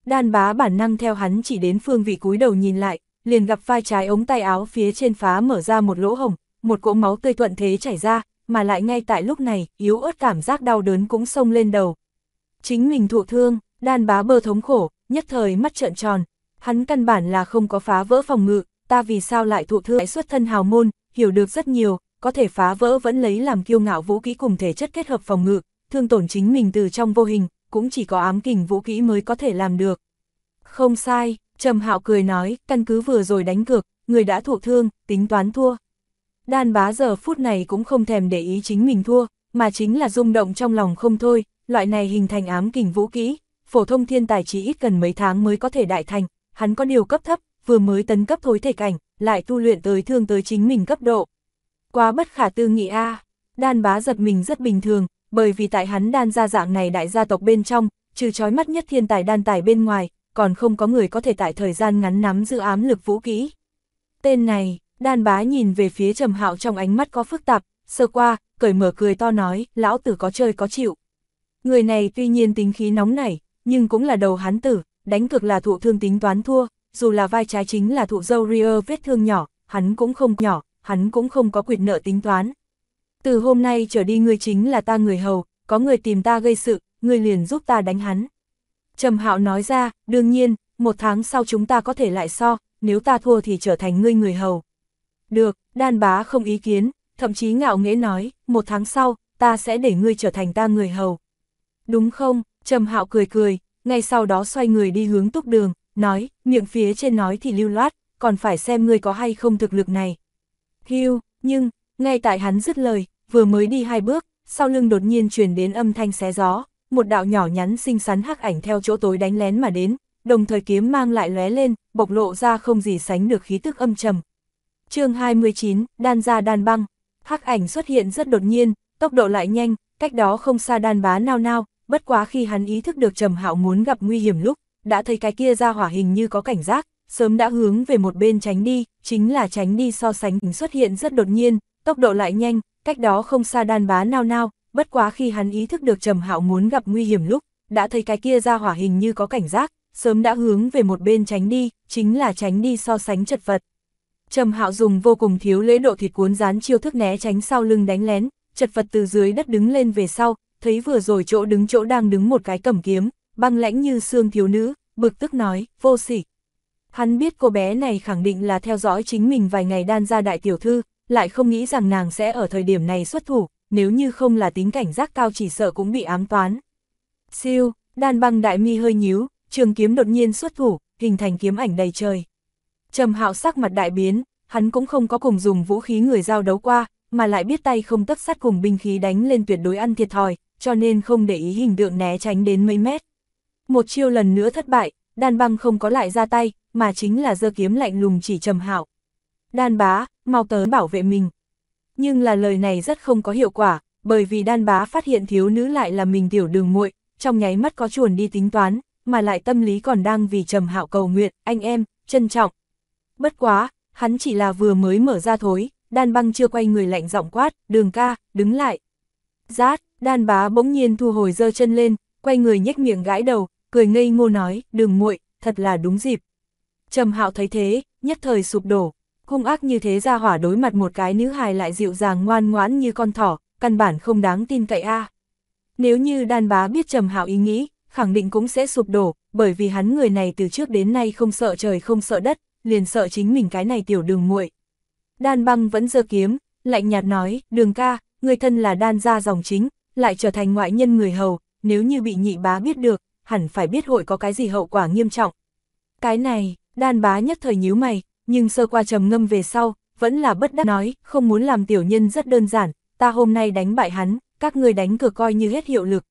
Đan bá bản năng theo hắn chỉ đến phương vị cúi đầu nhìn lại, liền gặp vai trái ống tay áo phía trên phá mở ra một lỗ hồng, một cỗ máu tươi thuận thế chảy ra, mà lại ngay tại lúc này, yếu ớt cảm giác đau đớn cũng sông lên đầu. Chính mình thụ thương, đan bá bơ thống khổ, nhất thời mắt trợn tròn, hắn căn bản là không có phá vỡ phòng ngự, ta vì sao lại thụ thương lại xuất thân hào môn, hiểu được rất nhiều, có thể phá vỡ vẫn lấy làm kiêu ngạo vũ kỹ cùng thể chất kết hợp phòng ngự, thương tổn chính mình từ trong vô hình, cũng chỉ có ám kình vũ kỹ mới có thể làm được. Không sai, Trầm Hạo cười nói, căn cứ vừa rồi đánh cược, người đã thụ thương, tính toán thua. Đan bá giờ phút này cũng không thèm để ý chính mình thua, mà chính là rung động trong lòng không thôi, loại này hình thành ám kình vũ kỹ, phổ thông thiên tài chỉ ít cần mấy tháng mới có thể đại thành, hắn có điều cấp thấp, vừa mới tấn cấp thối thể cảnh, lại tu luyện tới thương tới chính mình cấp độ, Quá bất khả tư nghị a đan bá giật mình rất bình thường, bởi vì tại hắn đan ra dạng này đại gia tộc bên trong, trừ chói mắt nhất thiên tài đan tài bên ngoài, còn không có người có thể tại thời gian ngắn nắm giữ ám lực vũ kỹ. Tên này, đan bá nhìn về phía trầm hạo trong ánh mắt có phức tạp, sơ qua, cởi mở cười to nói, lão tử có chơi có chịu. Người này tuy nhiên tính khí nóng nảy, nhưng cũng là đầu hán tử, đánh cực là thụ thương tính toán thua, dù là vai trái chính là thụ dâu rier vết thương nhỏ, hắn cũng không nhỏ, hắn cũng không có quyệt nợ tính toán. Từ hôm nay trở đi ngươi chính là ta người hầu, có người tìm ta gây sự, ngươi liền giúp ta đánh hắn. Trầm Hạo nói ra, đương nhiên, một tháng sau chúng ta có thể lại so, nếu ta thua thì trở thành ngươi người hầu. Được, đan bá không ý kiến, thậm chí ngạo nghễ nói, một tháng sau, ta sẽ để ngươi trở thành ta người hầu. Đúng không, Trầm Hạo cười cười, ngay sau đó xoay người đi hướng túc đường, nói, miệng phía trên nói thì lưu loát, còn phải xem ngươi có hay không thực lực này. Hưu, nhưng, ngay tại hắn dứt lời, vừa mới đi hai bước, sau lưng đột nhiên truyền đến âm thanh xé gió, một đạo nhỏ nhắn xinh xắn hắc ảnh theo chỗ tối đánh lén mà đến, đồng thời kiếm mang lại lóe lên, bộc lộ ra không gì sánh được khí tức âm trầm. chương 29, đan ra đan băng, hắc ảnh xuất hiện rất đột nhiên, tốc độ lại nhanh, cách đó không xa đan bá nao nao, bất quá khi hắn ý thức được trầm hạo muốn gặp nguy hiểm lúc, đã thấy cái kia ra hỏa hình như có cảnh giác, sớm đã hướng về một bên tránh đi, chính là tránh đi so sánh xuất hiện rất đột nhiên, tốc độ lại nhanh, cách đó không xa đan bá nao nao, bất quá khi hắn ý thức được Trầm Hạo muốn gặp nguy hiểm lúc, đã thấy cái kia ra hỏa hình như có cảnh giác, sớm đã hướng về một bên tránh đi, chính là tránh đi so sánh chật vật. Trầm Hạo dùng vô cùng thiếu lễ độ thịt cuốn dán chiêu thức né tránh sau lưng đánh lén, chật vật từ dưới đất đứng lên về sau, thấy vừa rồi chỗ đứng chỗ đang đứng một cái cầm kiếm, băng lãnh như xương thiếu nữ, bực tức nói, vô sỉ, Hắn biết cô bé này khẳng định là theo dõi chính mình vài ngày đan ra đại tiểu thư, lại không nghĩ rằng nàng sẽ ở thời điểm này xuất thủ, nếu như không là tính cảnh giác cao chỉ sợ cũng bị ám toán. Siêu, đan băng đại mi hơi nhíu, trường kiếm đột nhiên xuất thủ, hình thành kiếm ảnh đầy trời. Trầm hạo sắc mặt đại biến, hắn cũng không có cùng dùng vũ khí người giao đấu qua, mà lại biết tay không tất sát cùng binh khí đánh lên tuyệt đối ăn thiệt thòi, cho nên không để ý hình tượng né tránh đến mấy mét. Một chiêu lần nữa thất bại, đan băng không có lại ra tay, mà chính là giơ kiếm lạnh lùng chỉ trầm hạo. Đan bá, mau tới bảo vệ mình. Nhưng là lời này rất không có hiệu quả, bởi vì đan bá phát hiện thiếu nữ lại là mình tiểu đường muội trong nháy mắt có chuồn đi tính toán, mà lại tâm lý còn đang vì trầm hạo cầu nguyện, anh em, trân trọng. Bất quá, hắn chỉ là vừa mới mở ra thối, đan băng chưa quay người lạnh giọng quát, đường ca, đứng lại. Giát, đan bá bỗng nhiên thu hồi dơ chân lên, quay người nhếch miệng gãi đầu, cười ngây ngô nói, đường muội thật là đúng dịp. Trầm hạo thấy thế, nhất thời sụp đổ. Hung ác như thế ra hỏa đối mặt một cái nữ hài lại dịu dàng ngoan ngoãn như con thỏ, căn bản không đáng tin cậy a. Nếu như đàn bá biết trầm hạo ý nghĩ, khẳng định cũng sẽ sụp đổ, bởi vì hắn người này từ trước đến nay không sợ trời không sợ đất, liền sợ chính mình cái này tiểu đường muội. Đan băng vẫn giơ kiếm, lạnh nhạt nói, đường ca, người thân là đan gia dòng chính, lại trở thành ngoại nhân người hầu, nếu như bị nhị bá biết được, hẳn phải biết hội có cái gì hậu quả nghiêm trọng. Cái này, Đan bá nhất thời nhíu mày, nhưng sơ qua trầm ngâm về sau, vẫn là bất đắc nói, không muốn làm tiểu nhân rất đơn giản, ta hôm nay đánh bại hắn, các người đánh cửa coi như hết hiệu lực.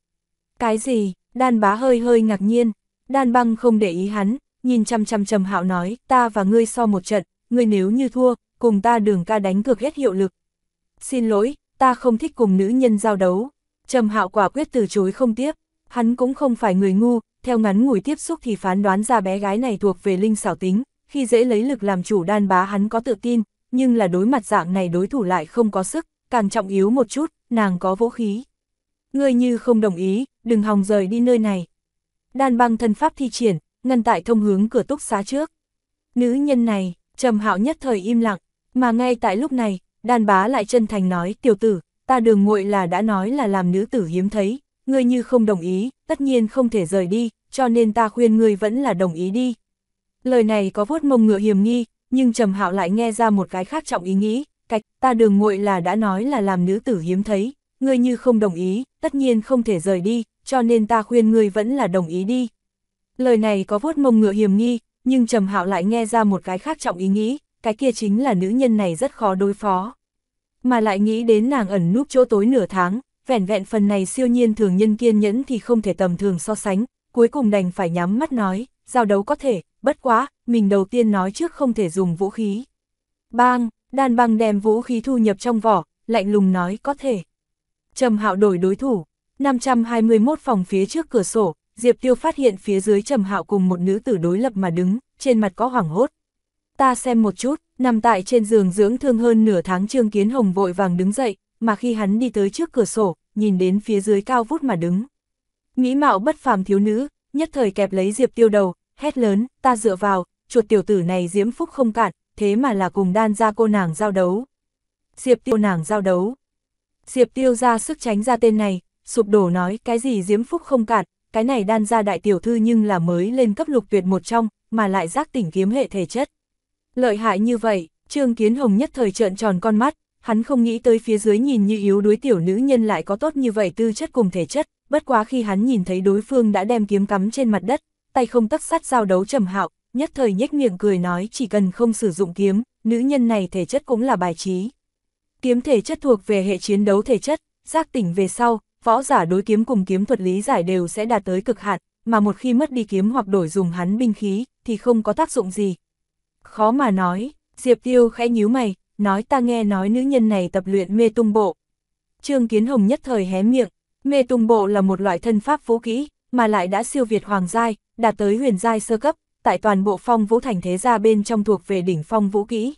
Cái gì, đan bá hơi hơi ngạc nhiên, đan băng không để ý hắn, nhìn chăm chăm trầm hạo nói, ta và ngươi so một trận, ngươi nếu như thua, cùng ta đường ca đánh cược hết hiệu lực. Xin lỗi, ta không thích cùng nữ nhân giao đấu. Trầm hạo quả quyết từ chối không tiếp. Hắn cũng không phải người ngu, theo ngắn ngủi tiếp xúc thì phán đoán ra bé gái này thuộc về linh xảo tính, khi dễ lấy lực làm chủ đan bá hắn có tự tin, nhưng là đối mặt dạng này đối thủ lại không có sức, càng trọng yếu một chút, nàng có vũ khí. Ngươi như không đồng ý, đừng hòng rời đi nơi này. Đan băng thân pháp thi triển, ngăn tại thông hướng cửa túc xá trước. Nữ nhân này, trầm hạo nhất thời im lặng, mà ngay tại lúc này, đan bá lại chân thành nói tiểu tử, ta đường nguội là đã nói là làm nữ tử hiếm thấy, ngươi như không đồng ý, tất nhiên không thể rời đi, cho nên ta khuyên ngươi vẫn là đồng ý đi. Lời này có vuốt mông ngựa hiểm nghi, nhưng Trầm Hạo lại nghe ra một cái khác trọng ý nghĩ, cạch, ta đường muội là đã nói là làm nữ tử hiếm thấy, ngươi như không đồng ý, tất nhiên không thể rời đi, cho nên ta khuyên ngươi vẫn là đồng ý đi. Lời này có vuốt mông ngựa hiểm nghi, nhưng Trầm Hạo lại nghe ra một cái khác trọng ý nghĩ, cái kia chính là nữ nhân này rất khó đối phó. Mà lại nghĩ đến nàng ẩn núp chỗ tối nửa tháng, vẻn vẹn phần này siêu nhiên thường nhân kiên nhẫn thì không thể tầm thường so sánh, cuối cùng đành phải nhắm mắt nói, giao đấu có thể, bất quá, mình đầu tiên nói trước không thể dùng vũ khí. Bang, đàn băng đem vũ khí thu nhập trong vỏ, lạnh lùng nói có thể. Trầm hạo đổi đối thủ, 521 phòng phía trước cửa sổ, Diệp Tiêu phát hiện phía dưới trầm hạo cùng một nữ tử đối lập mà đứng, trên mặt có hoảng hốt. Ta xem một chút, nằm tại trên giường dưỡng thương hơn nửa tháng Trương Kiến Hồng vội vàng đứng dậy, mà khi hắn đi tới trước cửa sổ, nhìn đến phía dưới cao vút mà đứng. Mỹ mạo bất phàm thiếu nữ, nhất thời kẹp lấy Diệp Tiêu đầu, hét lớn, ta dựa vào, chuột tiểu tử này diễm phúc không cạn, thế mà là cùng đan ra cô nàng giao đấu. Diệp Tiêu nàng giao đấu. Diệp Tiêu ra sức tránh ra tên này, sụp đổ nói cái gì diễm phúc không cạn, cái này đan ra đại tiểu thư nhưng là mới lên cấp lục tuyệt một trong, mà lại giác tỉnh kiếm hệ thể chất. Lợi hại như vậy, Trương Kiến Hồng nhất thời trợn tròn con mắt, Hắn không nghĩ tới phía dưới nhìn như yếu đuối tiểu nữ nhân lại có tốt như vậy tư chất cùng thể chất, bất quá khi hắn nhìn thấy đối phương đã đem kiếm cắm trên mặt đất, tay không tắc sát giao đấu trầm hạo, nhất thời nhếch miệng cười nói chỉ cần không sử dụng kiếm, nữ nhân này thể chất cũng là bài trí. Kiếm thể chất thuộc về hệ chiến đấu thể chất, giác tỉnh về sau, võ giả đối kiếm cùng kiếm thuật lý giải đều sẽ đạt tới cực hạn, mà một khi mất đi kiếm hoặc đổi dùng hắn binh khí, thì không có tác dụng gì. Khó mà nói, Diệp Tiêu khẽ nhíu mày, nói ta nghe nói nữ nhân này tập luyện mê tung bộ. Trương Kiến Hồng nhất thời hé miệng, mê tung bộ là một loại thân pháp vũ kỹ, mà lại đã siêu việt hoàng giai, đạt tới huyền giai sơ cấp, tại toàn bộ phong vũ thành thế gia bên trong thuộc về đỉnh phong vũ kỹ.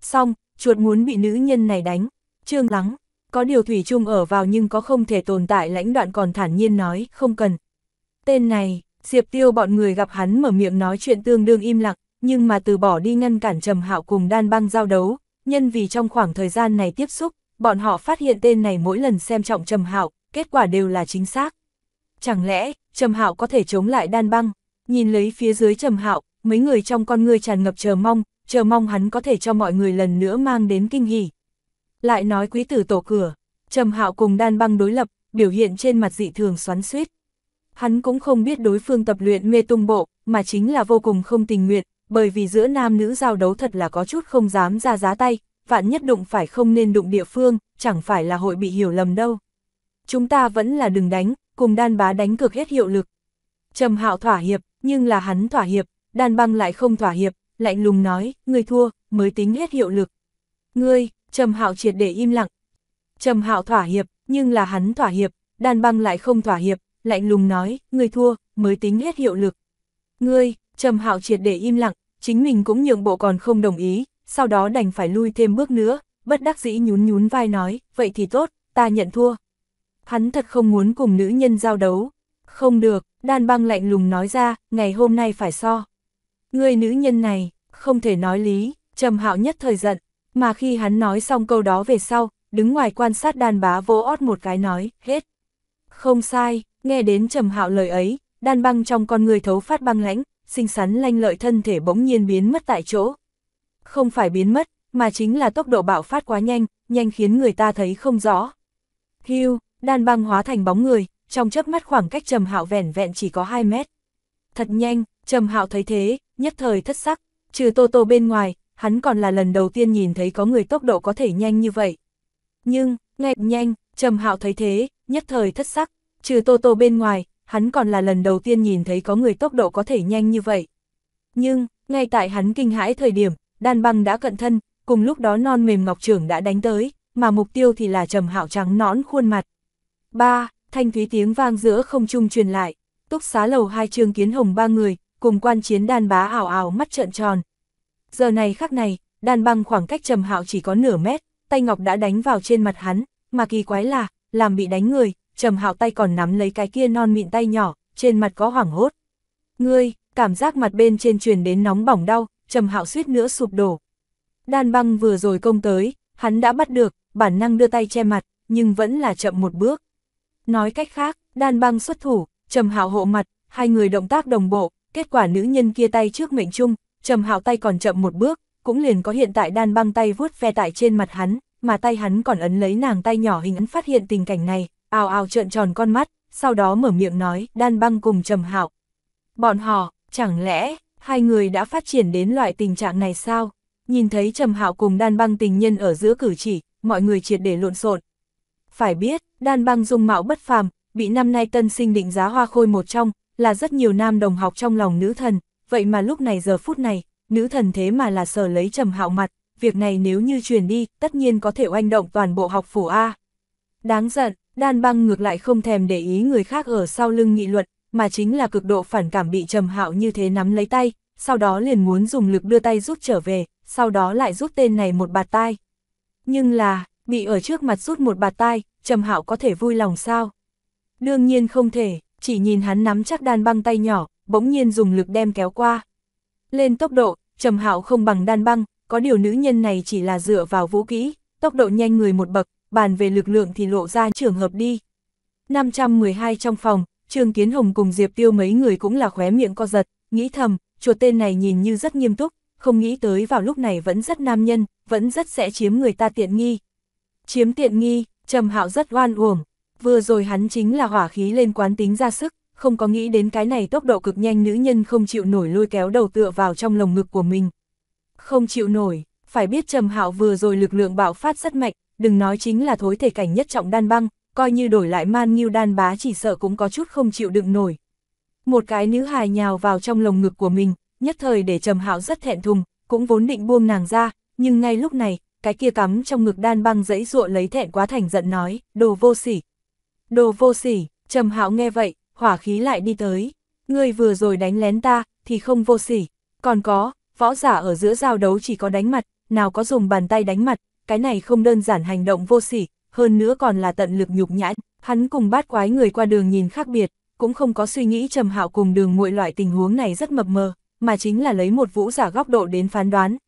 Xong, chuột muốn bị nữ nhân này đánh, trương lắng, có điều thủy chung ở vào nhưng có không thể tồn tại lãnh đoạn còn thản nhiên nói, không cần. Tên này, Diệp Tiêu bọn người gặp hắn mở miệng nói chuyện tương đương im lặng, nhưng mà từ bỏ đi ngăn cản trầm hạo cùng đan băng giao đấu, nhân vì trong khoảng thời gian này tiếp xúc, bọn họ phát hiện tên này mỗi lần xem trọng Trầm Hạo, kết quả đều là chính xác. Chẳng lẽ, Trầm Hạo có thể chống lại đan băng? Nhìn lấy phía dưới Trầm Hạo, mấy người trong con người tràn ngập chờ mong, chờ mong hắn có thể cho mọi người lần nữa mang đến kinh hỉ. Lại nói quý tử tổ cửa, Trầm Hạo cùng đan băng đối lập, biểu hiện trên mặt dị thường xoắn xuýt. Hắn cũng không biết đối phương tập luyện mê tung bộ, mà chính là vô cùng không tình nguyện, bởi vì giữa nam nữ giao đấu thật là có chút không dám ra giá tay, vạn nhất đụng phải không nên đụng địa phương, chẳng phải là hội bị hiểu lầm đâu. Chúng ta vẫn là đừng đánh, cùng đan bá đánh cực hết hiệu lực. Trầm hạo thỏa hiệp, nhưng là hắn thỏa hiệp, đan băng lại không thỏa hiệp, lạnh lùng nói, người thua, mới tính hết hiệu lực. Ngươi, trầm hạo triệt để im lặng. Trầm hạo thỏa hiệp, nhưng là hắn thỏa hiệp, đan băng lại không thỏa hiệp, lạnh lùng nói, người thua, mới tính hết hiệu lực. Ngươi, Trầm Hạo triệt để im lặng, chính mình cũng nhượng bộ còn không đồng ý, sau đó đành phải lui thêm bước nữa, bất đắc dĩ nhún nhún vai nói, vậy thì tốt, ta nhận thua. Hắn thật không muốn cùng nữ nhân giao đấu. Không được, đan băng lạnh lùng nói ra, ngày hôm nay phải so. Người nữ nhân này, không thể nói lý, trầm hạo nhất thời giận, mà khi hắn nói xong câu đó về sau, đứng ngoài quan sát đan bá vỗ ót một cái nói, hết. Không sai, nghe đến trầm hạo lời ấy, đan băng trong con người thấu phát băng lãnh, xinh xắn lanh lợi thân thể bỗng nhiên biến mất tại chỗ. Không phải biến mất, mà chính là tốc độ bạo phát quá nhanh, nhanh khiến người ta thấy không rõ. Hưu, đan băng hóa thành bóng người, trong chớp mắt khoảng cách Trầm Hạo vẻn vẹn chỉ có 2 mét. Thật nhanh, Trầm Hạo thấy thế, nhất thời thất sắc, trừ Tô Tô bên ngoài, hắn còn là lần đầu tiên nhìn thấy có người tốc độ có thể nhanh như vậy. Nhưng, ngay nhanh, Trầm Hạo thấy thế, nhất thời thất sắc, trừ Tô Tô bên ngoài, hắn còn là lần đầu tiên nhìn thấy có người tốc độ có thể nhanh như vậy. Nhưng, ngay tại hắn kinh hãi thời điểm, đan băng đã cận thân, cùng lúc đó non mềm ngọc trưởng đã đánh tới, mà mục tiêu thì là trầm hạo trắng nõn khuôn mặt. ba Thanh thúy tiếng vang giữa không trung truyền lại, túc xá lầu hai trương kiến hồng ba người, cùng quan chiến đan bá ảo ảo mắt trợn tròn. Giờ này khắc này, đan băng khoảng cách trầm hạo chỉ có nửa mét, tay ngọc đã đánh vào trên mặt hắn, mà kỳ quái là, làm bị đánh người, Trầm Hạo tay còn nắm lấy cái kia non mịn tay nhỏ, trên mặt có hoảng hốt. Ngươi, cảm giác mặt bên trên truyền đến nóng bỏng đau, Trầm Hạo suýt nữa sụp đổ. Đan băng vừa rồi công tới, hắn đã bắt được, bản năng đưa tay che mặt, nhưng vẫn là chậm một bước. Nói cách khác, đan băng xuất thủ, Trầm Hạo hộ mặt, hai người động tác đồng bộ, kết quả nữ nhân kia tay trước mệnh chung, Trầm Hạo tay còn chậm một bước, cũng liền có hiện tại đan băng tay vuốt ve tại trên mặt hắn, mà tay hắn còn ấn lấy nàng tay nhỏ hình ấn phát hiện tình cảnh này, ào ào trợn tròn con mắt, sau đó mở miệng nói, đan băng cùng trầm hạo. Bọn họ, chẳng lẽ, hai người đã phát triển đến loại tình trạng này sao? Nhìn thấy trầm hạo cùng đan băng tình nhân ở giữa cử chỉ, mọi người triệt để lộn xộn. Phải biết, đan băng dung mạo bất phàm, bị năm nay tân sinh định giá hoa khôi một trong, là rất nhiều nam đồng học trong lòng nữ thần, vậy mà lúc này giờ phút này, nữ thần thế mà là sờ lấy trầm hạo mặt, việc này nếu như truyền đi, tất nhiên có thể oanh động toàn bộ học phủ A. Đáng giận, Đan băng ngược lại không thèm để ý người khác ở sau lưng nghị luận, mà chính là cực độ phản cảm bị trầm hạo như thế nắm lấy tay, sau đó liền muốn dùng lực đưa tay rút trở về, sau đó lại rút tên này một bạt tai. Nhưng là, bị ở trước mặt rút một bạt tai, trầm hạo có thể vui lòng sao? Đương nhiên không thể, chỉ nhìn hắn nắm chắc đan băng tay nhỏ, bỗng nhiên dùng lực đem kéo qua. Lên tốc độ, trầm hạo không bằng đan băng, có điều nữ nhân này chỉ là dựa vào vũ kỹ, tốc độ nhanh người một bậc, bàn về lực lượng thì lộ ra trường hợp đi. 512 trong phòng, Trương Kiến Hồng cùng Diệp Tiêu mấy người cũng là khóe miệng co giật, nghĩ thầm, chùa tên này nhìn như rất nghiêm túc, không nghĩ tới vào lúc này vẫn rất nam nhân, vẫn rất sẽ chiếm người ta tiện nghi. Chiếm tiện nghi, Trầm Hạo rất oan uổng, vừa rồi hắn chính là hỏa khí lên quán tính ra sức, không có nghĩ đến cái này tốc độ cực nhanh nữ nhân không chịu nổi lôi kéo đầu tựa vào trong lồng ngực của mình. Không chịu nổi, phải biết Trầm Hạo vừa rồi lực lượng bạo phát rất mạnh, đừng nói chính là thối thể cảnh nhất trọng đan băng, coi như đổi lại man nghiêu đan bá chỉ sợ cũng có chút không chịu đựng nổi. Một cái nữ hài nhào vào trong lồng ngực của mình, nhất thời để trầm hạo rất thẹn thùng, cũng vốn định buông nàng ra, nhưng ngay lúc này, cái kia cắm trong ngực đan băng dãy dụa lấy thẹn quá thành giận nói, đồ vô sỉ. Đồ vô sỉ, trầm hạo nghe vậy, hỏa khí lại đi tới, ngươi vừa rồi đánh lén ta, thì không vô sỉ, còn có, võ giả ở giữa giao đấu chỉ có đánh mặt, nào có dùng bàn tay đánh mặt, cái này không đơn giản hành động vô sỉ, hơn nữa còn là tận lực nhục nhãn, hắn cùng bát quái người qua đường nhìn khác biệt, cũng không có suy nghĩ trầm hạo cùng đường muội loại tình huống này rất mập mờ, mà chính là lấy một vũ giả góc độ đến phán đoán,